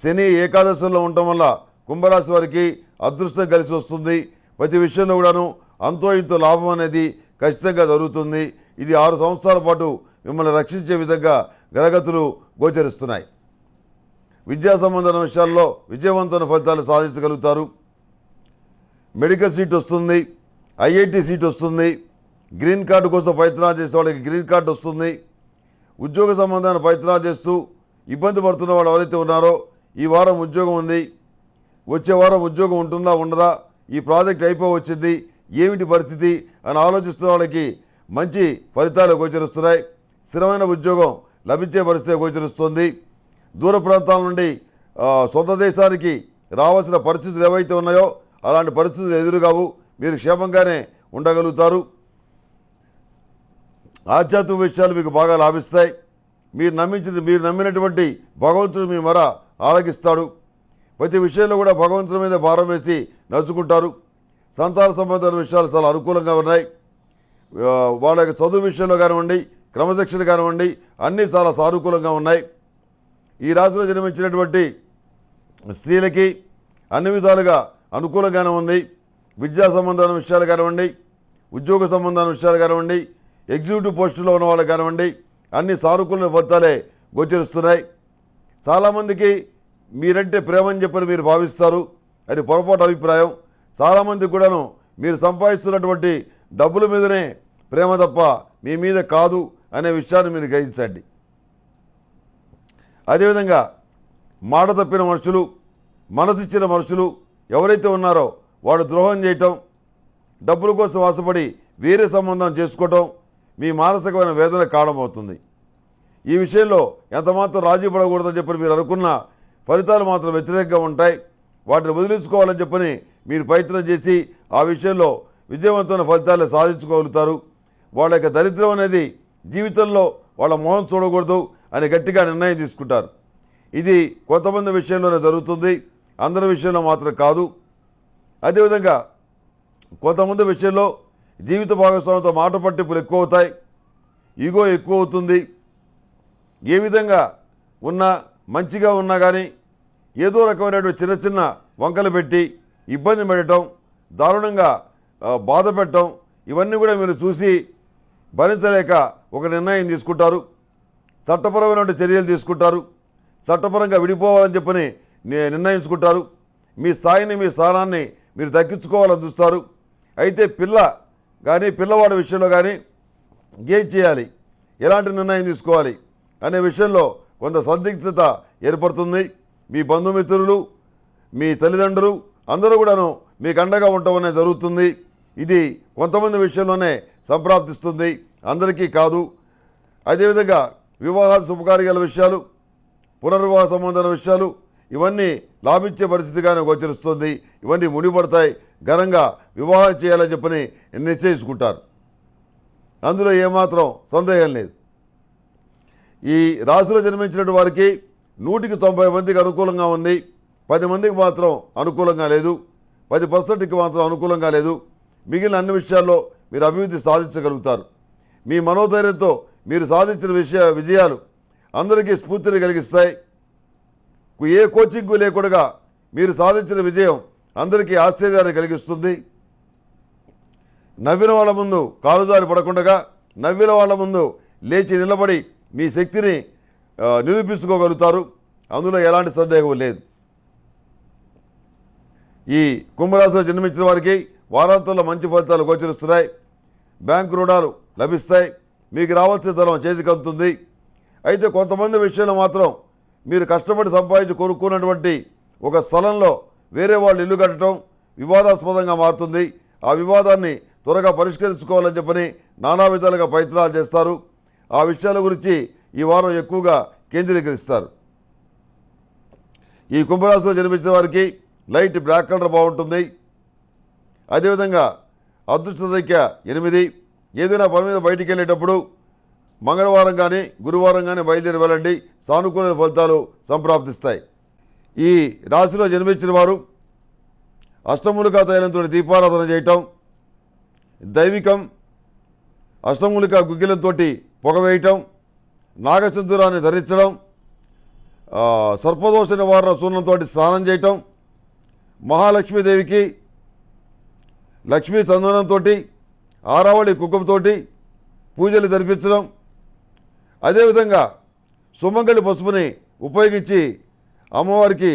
శని ఏకాదశంలో ఉండటం వల్ల కుంభరాశి వారికి అదృష్టం కలిసి వస్తుంది ప్రతి విషయంలో కూడాను అంతో ఇంతో లాభం అనేది ఖచ్చితంగా జరుగుతుంది ఇది ఆరు సంవత్సరాల పాటు మిమ్మల్ని రక్షించే విధంగా గ్రహగతులు గోచరిస్తున్నాయి విద్యా సంబంధమైన విషయాల్లో విజయవంతమైన ఫలితాలు సాధించగలుగుతారు మెడికల్ సీట్ వస్తుంది ఐఐటి సీట్ వస్తుంది గ్రీన్ కార్డు కోసం ప్రయత్నాలు చేసే వాళ్ళకి గ్రీన్ కార్డు వస్తుంది ఉద్యోగ సంబంధాన్ని ప్రయత్నాలు చేస్తూ ఇబ్బంది పడుతున్న వాళ్ళు ఎవరైతే ఉన్నారో ఈ వారం ఉద్యోగం ఉంది వచ్చే వారం ఉద్యోగం ఉంటుందా ఉండదా ఈ ప్రాజెక్ట్ అయిపో వచ్చింది ఏమిటి పరిస్థితి అని ఆలోచిస్తున్న వాళ్ళకి మంచి ఫలితాలు గోచరిస్తున్నాయి స్థిరమైన ఉద్యోగం లభించే పరిస్థితి గోచరిస్తుంది దూర ప్రాంతాల నుండి సొంత దేశానికి రావాల్సిన పరిస్థితులు ఏవైతే ఉన్నాయో అలాంటి పరిస్థితులు ఎదురుగావు మీరు క్షేమంగానే ఉండగలుగుతారు ఆధ్యాత్మిక విషయాలు మీకు బాగా లాభిస్తాయి మీరు నమ్మించిన మీరు నమ్మినటువంటి భగవంతుడు మీ మర ఆలకిస్తాడు ప్రతి విషయంలో కూడా భగవంతుని మీద భారం వేసి నడుచుకుంటారు సంతాన సంబంధాల విషయాలు చాలా అనుకూలంగా ఉన్నాయి వాళ్ళ యొక్క చదువు విషయంలో కానివ్వండి క్రమశిక్షణ కానివ్వండి అన్నీ చాలా సానుకూలంగా ఉన్నాయి ఈ రాశిలో జన్మించినటువంటి స్త్రీలకి అన్ని విధాలుగా అనుకూలంగానే ఉంది విద్యా సంబంధాల విషయాలు కానివ్వండి ఉద్యోగ సంబంధాల విషయాలు కానివ్వండి ఎగ్జిక్యూటివ్ పోస్టులో ఉన్న వాళ్ళు కానివ్వండి అన్ని సానుకూల ఫలితాలే గోచరిస్తున్నాయి చాలామందికి మీరంటే ప్రేమని చెప్పని మీరు భావిస్తారు అది పొరపాటు అభిప్రాయం చాలామంది కూడాను మీరు సంపాదిస్తున్నటువంటి డబ్బుల మీదనే ప్రేమ తప్ప మీ మీద కాదు అనే విషయాన్ని మీరు గ్రహించండి అదేవిధంగా మాట తప్పిన మనుషులు మనసిచ్చిన మనుషులు ఎవరైతే ఉన్నారో వాడు ద్రోహం చేయటం డబ్బుల కోసం ఆశపడి వేరే సంబంధం చేసుకోవటం మీ మానసికమైన వేదన కారణమవుతుంది ఈ విషయంలో ఎంతమాత్రం రాజీ పడకూడదని చెప్పని మీరు అనుకున్న ఫలితాలు మాత్రం వ్యతిరేకంగా ఉంటాయి వాటిని వదిలించుకోవాలని చెప్పని మీరు ప్రయత్నం చేసి ఆ విషయంలో విజయవంతమైన ఫలితాలు సాధించుకోగలుగుతారు వాళ్ళ యొక్క దరిద్రం అనేది జీవితంలో వాళ్ళ మోహం చూడకూడదు అని గట్టిగా నిర్ణయం తీసుకుంటారు ఇది కొంతమంది విషయంలోనే జరుగుతుంది అందరి విషయంలో మాత్రం కాదు అదేవిధంగా కొంతమంది విషయంలో జీవిత భాగస్వామితో మాట పట్టింపులు ఎక్కువ అవుతాయి ఈగో ఎక్కువ అవుతుంది ఏ విధంగా ఉన్నా మంచిగా ఉన్నా కానీ ఏదో రకమైనటువంటి చిన్న చిన్న వంకలు పెట్టి ఇబ్బంది పెట్టడం దారుణంగా బాధ పెట్టడం ఇవన్నీ కూడా మీరు చూసి భరించలేక ఒక నిర్ణయం తీసుకుంటారు చట్టపరమైనటువంటి చర్యలు తీసుకుంటారు చట్టపరంగా విడిపోవాలని చెప్పని నిర్ణయించుకుంటారు మీ స్థాయిని మీ స్థానాన్ని మీరు దక్కించుకోవాలని చూస్తారు అయితే పిల్ల కానీ పిల్లవాడి విషయంలో కానీ ఏం చేయాలి ఎలాంటి నిర్ణయం తీసుకోవాలి అనే విషయంలో కొంత సందిగ్ధత ఏర్పడుతుంది మీ బంధుమిత్రులు మీ తల్లిదండ్రులు అందరూ కూడాను మీకు అండగా ఉండటం జరుగుతుంది ఇది కొంతమంది విషయంలోనే సంప్రాప్తిస్తుంది అందరికీ కాదు అదేవిధంగా వివాహాలు శుభకార్యాల విషయాలు పునర్వివాహ సంబంధాల విషయాలు ఇవన్నీ లాభించే పరిస్థితిగానే గోచరిస్తుంది ఇవన్నీ ముడిపడతాయి ఘనంగా వివాహం చేయాలని చెప్పని నిశ్చయించుకుంటారు అందులో ఏమాత్రం సందేహం లేదు ఈ రాశిలో జన్మించిన వారికి నూటికి తొంభై మందికి అనుకూలంగా ఉంది పది మందికి మాత్రం అనుకూలంగా లేదు పది పర్సెంట్కి మాత్రం అనుకూలంగా లేదు మిగిలిన అన్ని విషయాల్లో మీరు అభివృద్ధి సాధించగలుగుతారు మీ మనోధైర్యంతో మీరు సాధించిన విషయ విజయాలు అందరికీ స్ఫూర్తిని కలిగిస్తాయి ఏ కోచింగ్ లేకుండా మీరు సాధించిన విజయం అందరికీ ఆశ్చర్యాన్ని కలిగిస్తుంది నవ్విన వాళ్ళ ముందు కాలుదారి పడకుండా నవ్విన వాళ్ళ ముందు లేచి నిలబడి మీ శక్తిని నిరూపించుకోగలుగుతారు అందులో ఎలాంటి సందేహం లేదు ఈ కుంభరాశిలో జన్మించిన వారికి వారాంతంలో మంచి ఫలితాలు గోచరిస్తున్నాయి బ్యాంకు రుణాలు లభిస్తాయి మీకు రావాల్సిన ధనం చేతికందుతుంది అయితే కొంతమంది విషయంలో మాత్రం మీరు కష్టపడి సంపాదించి కొనుక్కున్నటువంటి ఒక స్థలంలో వేరే వాళ్ళు ఇల్లు కట్టడం వివాదాస్పదంగా మారుతుంది ఆ వివాదాన్ని త్వరగా పరిష్కరించుకోవాలని చెప్పని నానా విధాలుగా ప్రయత్నాలు చేస్తారు ఆ విషయాల గురించి ఈ వారం ఎక్కువగా కేంద్రీకరిస్తారు ఈ కుంభరాశిలో జన్మించిన వారికి లైట్ బ్లాక్ కలర్ బాగుంటుంది అదేవిధంగా అదృష్ట సంఖ్య ఎనిమిది ఏదైనా పని మీద బయటికి వెళ్ళేటప్పుడు మంగళవారం కానీ గురువారం కానీ బయలుదేరి వెళ్ళండి సానుకూల ఫలితాలు సంప్రాప్తిస్తాయి ఈ రాశిలో జన్మించిన వారు అష్టమూలికా తైలంతో దీపారాధన చేయటం దైవికం అష్టమూలికా గుగ్గిలంతో పొగవేయటం నాగచంద్రాన్ని ధరించడం సర్పదోష నివారణ సూర్యంతో స్నానం చేయటం మహాలక్ష్మీదేవికి లక్ష్మీ చందనంతో ఆరావళి కుంకుమతో పూజలు జరిపించడం అదేవిధంగా సుమంగళి పసుపుని ఉపయోగించి అమ్మవారికి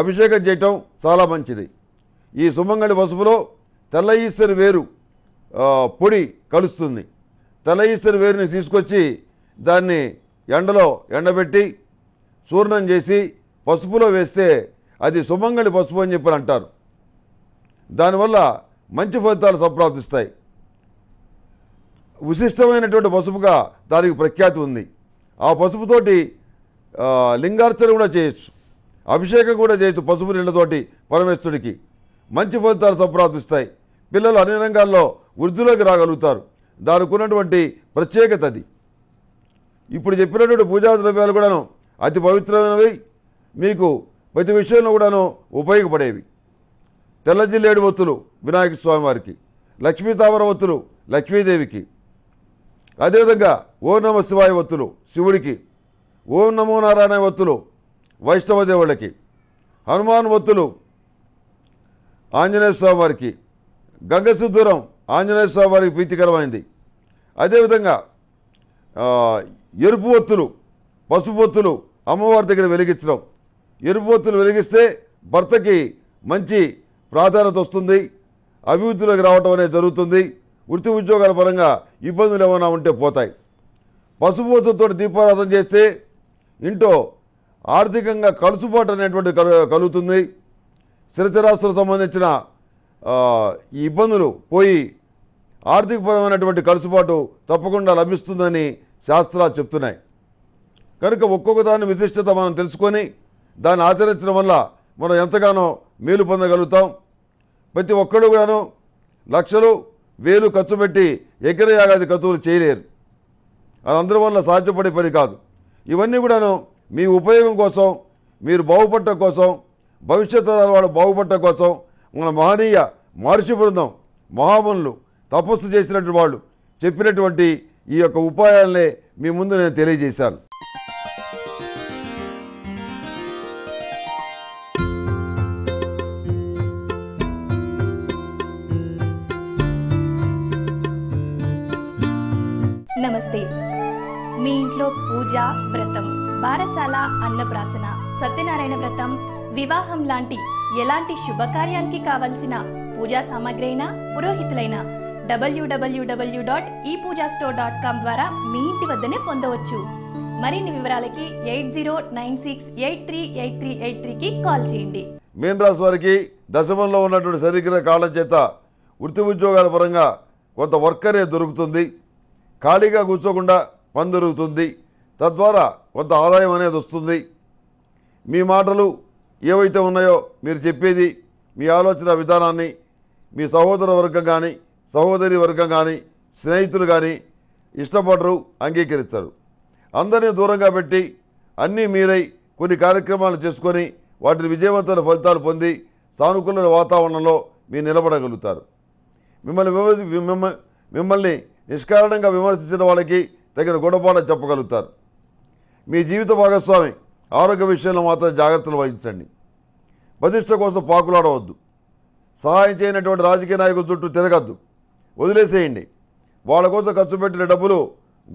అభిషేకం చేయటం చాలా మంచిది ఈ సుమంగళి పసుపులో తెల్ల ఈశ్వరి వేరు పొడి కలుస్తుంది తల ఈసిన వేరుని తీసుకొచ్చి దాన్ని ఎండలో ఎండబెట్టి చూర్ణం చేసి పసుపులో వేస్తే అది సుమంగళి పసుపు అని చెప్పి అంటారు దానివల్ల మంచి ఫలితాలు సంప్రాప్తిస్తాయి విశిష్టమైనటువంటి పసుపుగా దానికి ప్రఖ్యాతి ఉంది ఆ పసుపుతోటి లింగార్చన కూడా చేయొచ్చు అభిషేకం కూడా చేయొచ్చు పసుపు నీళ్ళతోటి పరమేశ్వరుడికి మంచి ఫలితాలు సంప్రాప్తిస్తాయి పిల్లలు అన్ని రంగాల్లో వృద్ధిలోకి రాగలుగుతారు దానికి ఉన్నటువంటి ప్రత్యేకత అది ఇప్పుడు చెప్పినటువంటి పూజా ద్రవ్యాలు కూడాను అతి పవిత్రమైనవి మీకు ప్రతి విషయంలో కూడాను ఉపయోగపడేవి తెల్లజిల్లేడు ఒత్తులు వినాయక స్వామివారికి లక్ష్మీ తామర ఒత్తులు లక్ష్మీదేవికి అదేవిధంగా ఓం నమ శివాయ ఒత్తులు శివుడికి ఓం నమో నారాయణ ఒత్తులు వైష్ణవ దేవుళ్ళకి హనుమాన్ ఒత్తులు ఆంజనేయ స్వామివారికి గంగసుదూరం ఆంజనేయ స్వామి వారికి ప్రీతికరమైంది అదేవిధంగా ఎరుపు ఒత్తులు పసుపు ఒత్తులు అమ్మవారి దగ్గర వెలిగించడం ఎరుపు ఒత్తులు వెలిగిస్తే భర్తకి మంచి ప్రాధాన్యత వస్తుంది అభివృద్ధిలోకి రావటం అనేది జరుగుతుంది వృత్తి ఉద్యోగాల పరంగా ఇబ్బందులు ఏమైనా ఉంటే పోతాయి పసుపు ఒత్తులతో దీపారాధన చేస్తే ఇంట్లో ఆర్థికంగా కలుసుబాటు అనేటువంటి కలుగుతుంది స్థిరచరాస్తులకు సంబంధించిన ఈ ఇబ్బందులు పోయి ఆర్థికపరమైనటువంటి కలుసుబాటు తప్పకుండా లభిస్తుందని శాస్త్రాలు చెప్తున్నాయి కనుక ఒక్కొక్క దాని విశిష్టత మనం తెలుసుకొని దాన్ని ఆచరించడం వల్ల మనం ఎంతగానో మేలు పొందగలుగుతాం ప్రతి ఒక్కడు కూడాను లక్షలు వేలు ఖర్చు పెట్టి యాగాది కతువులు చేయలేరు అది అందరి వల్ల సాధ్యపడే పని కాదు ఇవన్నీ కూడాను మీ ఉపయోగం కోసం మీరు బాగుపడటం కోసం భవిష్యత్ తరాల వాళ్ళు బాగుపడటం కోసం మన మహనీయ మహర్షి బృందం మహాబనులు తపస్సు చేసినటువంటి వాళ్ళు చెప్పినటువంటి ఈ యొక్క ఉపాయాలనే మీ ముందు నేను తెలియజేశాను నమస్తే మీ ఇంట్లో పూజ వ్రతం బారసాల అన్నప్రాసన సత్యనారాయణ వ్రతం వివాహం లాంటి ఎలాంటి శుభకార్యానికి కావలసిన పూజా సామాగ్రి అయినా పురోహితులైనా డబ్ల్యూడబ్ల్యూడబ్ల్యూ డాట్ ఈ పూజా స్టోర్ డాట్ కామ్ ద్వారా మీ ఇంటి వద్దనే పొందవచ్చు మరిన్ని వివరాలకి eight zero nine six eight three eight three eight త్రీకి కాల్ చేయండి మీన వారికి దశమంలో ఉన్నటువంటి సరిగ్గిన కాలం చేత వృత్తి ఉద్యోగాల పరంగా కొంత వర్కరే దొరుకుతుంది ఖాళీగా కూర్చోకుండా పని దొరుకుతుంది తద్వారా కొంత ఆదాయం అనేది వస్తుంది మీ మాటలు ఏవైతే ఉన్నాయో మీరు చెప్పేది మీ ఆలోచన విధానాన్ని మీ సహోదర వర్గం కానీ సహోదరి వర్గం కానీ స్నేహితులు కానీ ఇష్టపడరు అంగీకరించరు అందరినీ దూరంగా పెట్టి అన్నీ మీరై కొన్ని కార్యక్రమాలు చేసుకొని వాటిని విజయవంతమైన ఫలితాలు పొంది సానుకూల వాతావరణంలో మీరు నిలబడగలుగుతారు మిమ్మల్ని మిమ్మల్ని నిష్కారణంగా విమర్శించిన వాళ్ళకి తగిన గుణపాఠం చెప్పగలుగుతారు మీ జీవిత భాగస్వామి ఆరోగ్య విషయంలో మాత్రం జాగ్రత్తలు వహించండి ప్రతిష్ట కోసం పాకులాడవద్దు సహాయం చేయనటువంటి రాజకీయ నాయకుల చుట్టూ తిరగద్దు వదిలేసేయండి వాళ్ళ కోసం ఖర్చు పెట్టిన డబ్బులు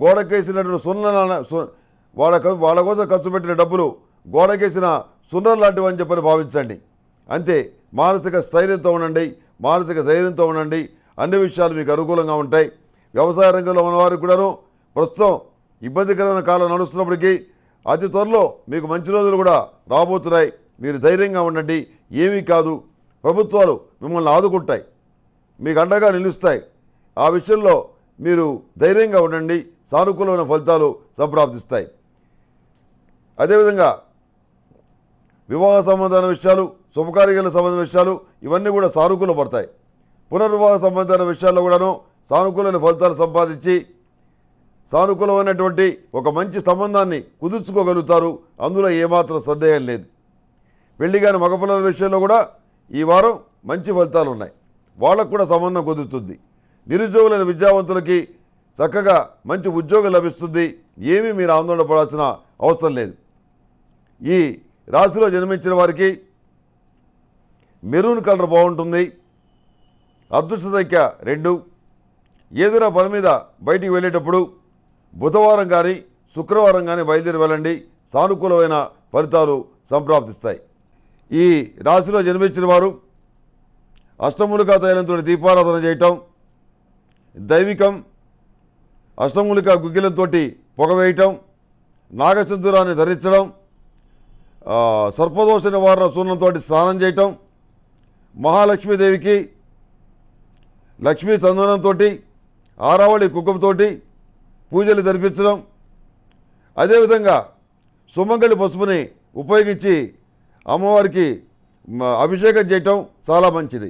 గోడకేసినటువంటి సున్న వాళ్ళ వాళ్ళ కోసం ఖర్చు పెట్టిన డబ్బులు గోడకేసిన సున్నం లాంటివి అని చెప్పని భావించండి అంతే మానసిక స్థైర్యంతో ఉండండి మానసిక ధైర్యంతో ఉండండి అన్ని విషయాలు మీకు అనుకూలంగా ఉంటాయి వ్యవసాయ రంగంలో ఉన్నవారికి కూడాను ప్రస్తుతం ఇబ్బందికరమైన కాలం నడుస్తున్నప్పటికీ అతి త్వరలో మీకు మంచి రోజులు కూడా రాబోతున్నాయి మీరు ధైర్యంగా ఉండండి ఏమీ కాదు ప్రభుత్వాలు మిమ్మల్ని ఆదుకుంటాయి మీకు అండగా నిలుస్తాయి ఆ విషయంలో మీరు ధైర్యంగా ఉండండి సానుకూలమైన ఫలితాలు సంప్రాప్తిస్తాయి అదేవిధంగా వివాహ సంబంధమైన విషయాలు శుభకార్యాల సంబంధమైన విషయాలు ఇవన్నీ కూడా సానుకూలపడతాయి పునర్వివాహ సంబంధమైన విషయాల్లో కూడాను సానుకూలమైన ఫలితాలు సంపాదించి సానుకూలమైనటువంటి ఒక మంచి సంబంధాన్ని కుదుర్చుకోగలుగుతారు అందులో ఏమాత్రం సందేహం లేదు పెళ్లిగాని మగపిల్లల విషయంలో కూడా ఈ వారం మంచి ఫలితాలు ఉన్నాయి వాళ్ళకు కూడా సంబంధం కుదురుతుంది నిరుద్యోగులైన విద్యావంతులకి చక్కగా మంచి ఉద్యోగం లభిస్తుంది ఏమీ మీరు ఆందోళన పడాల్సిన అవసరం లేదు ఈ రాశిలో జన్మించిన వారికి మెరూన్ కలర్ బాగుంటుంది అదృష్ట సంఖ్య రెండు ఏదైనా పని మీద బయటికి వెళ్ళేటప్పుడు బుధవారం కానీ శుక్రవారం కానీ బయలుదేరి వెళ్ళండి సానుకూలమైన ఫలితాలు సంప్రాప్తిస్తాయి ఈ రాశిలో జన్మించిన వారు అష్టములుగా తైలంతో దీపారాధన చేయటం దైవికం అష్టములిక పొగ పొగవేయటం నాగచంద్రాన్ని ధరించడం సర్పదోష నివారణ సూర్యంతో స్నానం చేయటం మహాలక్ష్మీదేవికి లక్ష్మీ చందనంతో ఆరావళి కుక్కంతో పూజలు జరిపించడం అదేవిధంగా సుమంగళి పసుపుని ఉపయోగించి అమ్మవారికి అభిషేకం చేయటం చాలా మంచిది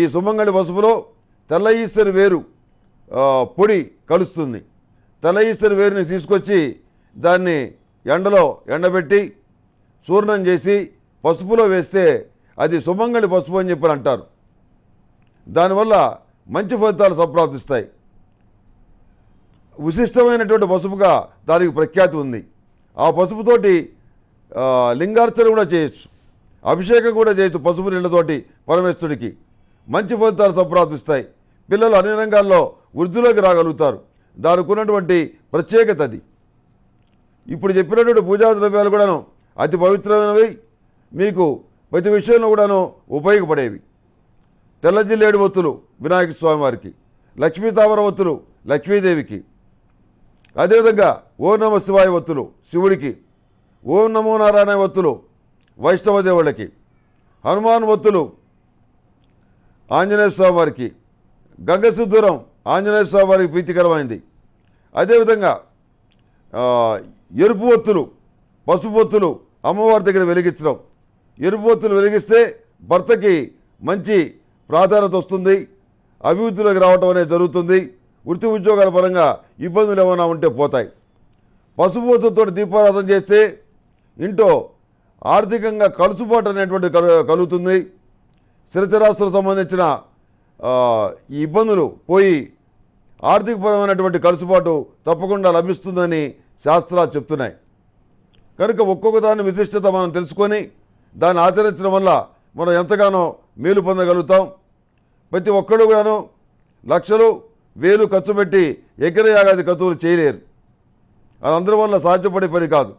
ఈ సుమంగళి పసుపులో తెల్ల ఈశ్వరి వేరు పొడి కలుస్తుంది ఈసరి వేరుని తీసుకొచ్చి దాన్ని ఎండలో ఎండబెట్టి చూర్ణం చేసి పసుపులో వేస్తే అది సుమంగళి పసుపు అని చెప్పి అంటారు దానివల్ల మంచి ఫలితాలు సంప్రాప్తిస్తాయి విశిష్టమైనటువంటి పసుపుగా దానికి ప్రఖ్యాతి ఉంది ఆ పసుపుతోటి లింగార్చన కూడా చేయొచ్చు అభిషేకం కూడా చేయొచ్చు పసుపు నీళ్ళతోటి పరమేశ్వరుడికి మంచి ఫలితాలు సంప్రాప్తిస్తాయి పిల్లలు అన్ని రంగాల్లో వృద్ధిలోకి రాగలుగుతారు దానికి ఉన్నటువంటి ప్రత్యేకత అది ఇప్పుడు చెప్పినటువంటి పూజా ద్రవ్యాలు కూడాను అతి పవిత్రమైనవి మీకు ప్రతి విషయంలో కూడాను ఉపయోగపడేవి తెల్లజిల్లేడు ఒత్తులు వినాయక స్వామివారికి లక్ష్మీ తామర ఒత్తులు లక్ష్మీదేవికి అదేవిధంగా ఓం నమ శివాయ ఒత్తులు శివుడికి ఓం నమో నారాయణ ఒత్తులు వైష్ణవ దేవుళ్ళకి హనుమాన్ ఒత్తులు ఆంజనేయ స్వామివారికి గంగసుదూరం ఆంజనేయ స్వామి వారికి ప్రీతికరమైంది అదేవిధంగా ఎరుపు ఒత్తులు పసుపు ఒత్తులు అమ్మవారి దగ్గర వెలిగించడం ఎరుపు ఒత్తులు వెలిగిస్తే భర్తకి మంచి ప్రాధాన్యత వస్తుంది అభివృద్ధిలోకి రావటం అనేది జరుగుతుంది వృత్తి ఉద్యోగాల పరంగా ఇబ్బందులు ఏమైనా ఉంటే పోతాయి పసుపు ఒత్తులతో దీపారాధన చేస్తే ఇంట్లో ఆర్థికంగా కలుసుబాటు అనేటువంటి కలుగుతుంది స్థిరచరాస్తులకు సంబంధించిన ఈ ఇబ్బందులు పోయి ఆర్థికపరమైనటువంటి కలుసుబాటు తప్పకుండా లభిస్తుందని శాస్త్రాలు చెప్తున్నాయి కనుక ఒక్కొక్క దాని విశిష్టత మనం తెలుసుకొని దాన్ని ఆచరించడం వల్ల మనం ఎంతగానో మేలు పొందగలుగుతాం ప్రతి ఒక్కళ్ళు కూడాను లక్షలు వేలు ఖర్చు పెట్టి యాగాది ఖర్చులు చేయలేరు అది అందరి వల్ల సాధ్యపడే పని కాదు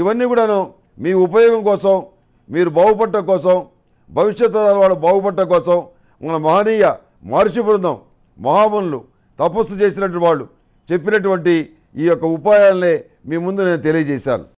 ఇవన్నీ కూడాను మీ ఉపయోగం కోసం మీరు బాగుపడటం కోసం భవిష్యత్తు వాళ్ళ బాగుపడటం కోసం మన మహనీయ మహర్షి బృందం మహాబునులు తపస్సు చేసినటువంటి వాళ్ళు చెప్పినటువంటి ఈ యొక్క ఉపాయాలనే మీ ముందు నేను తెలియజేశాను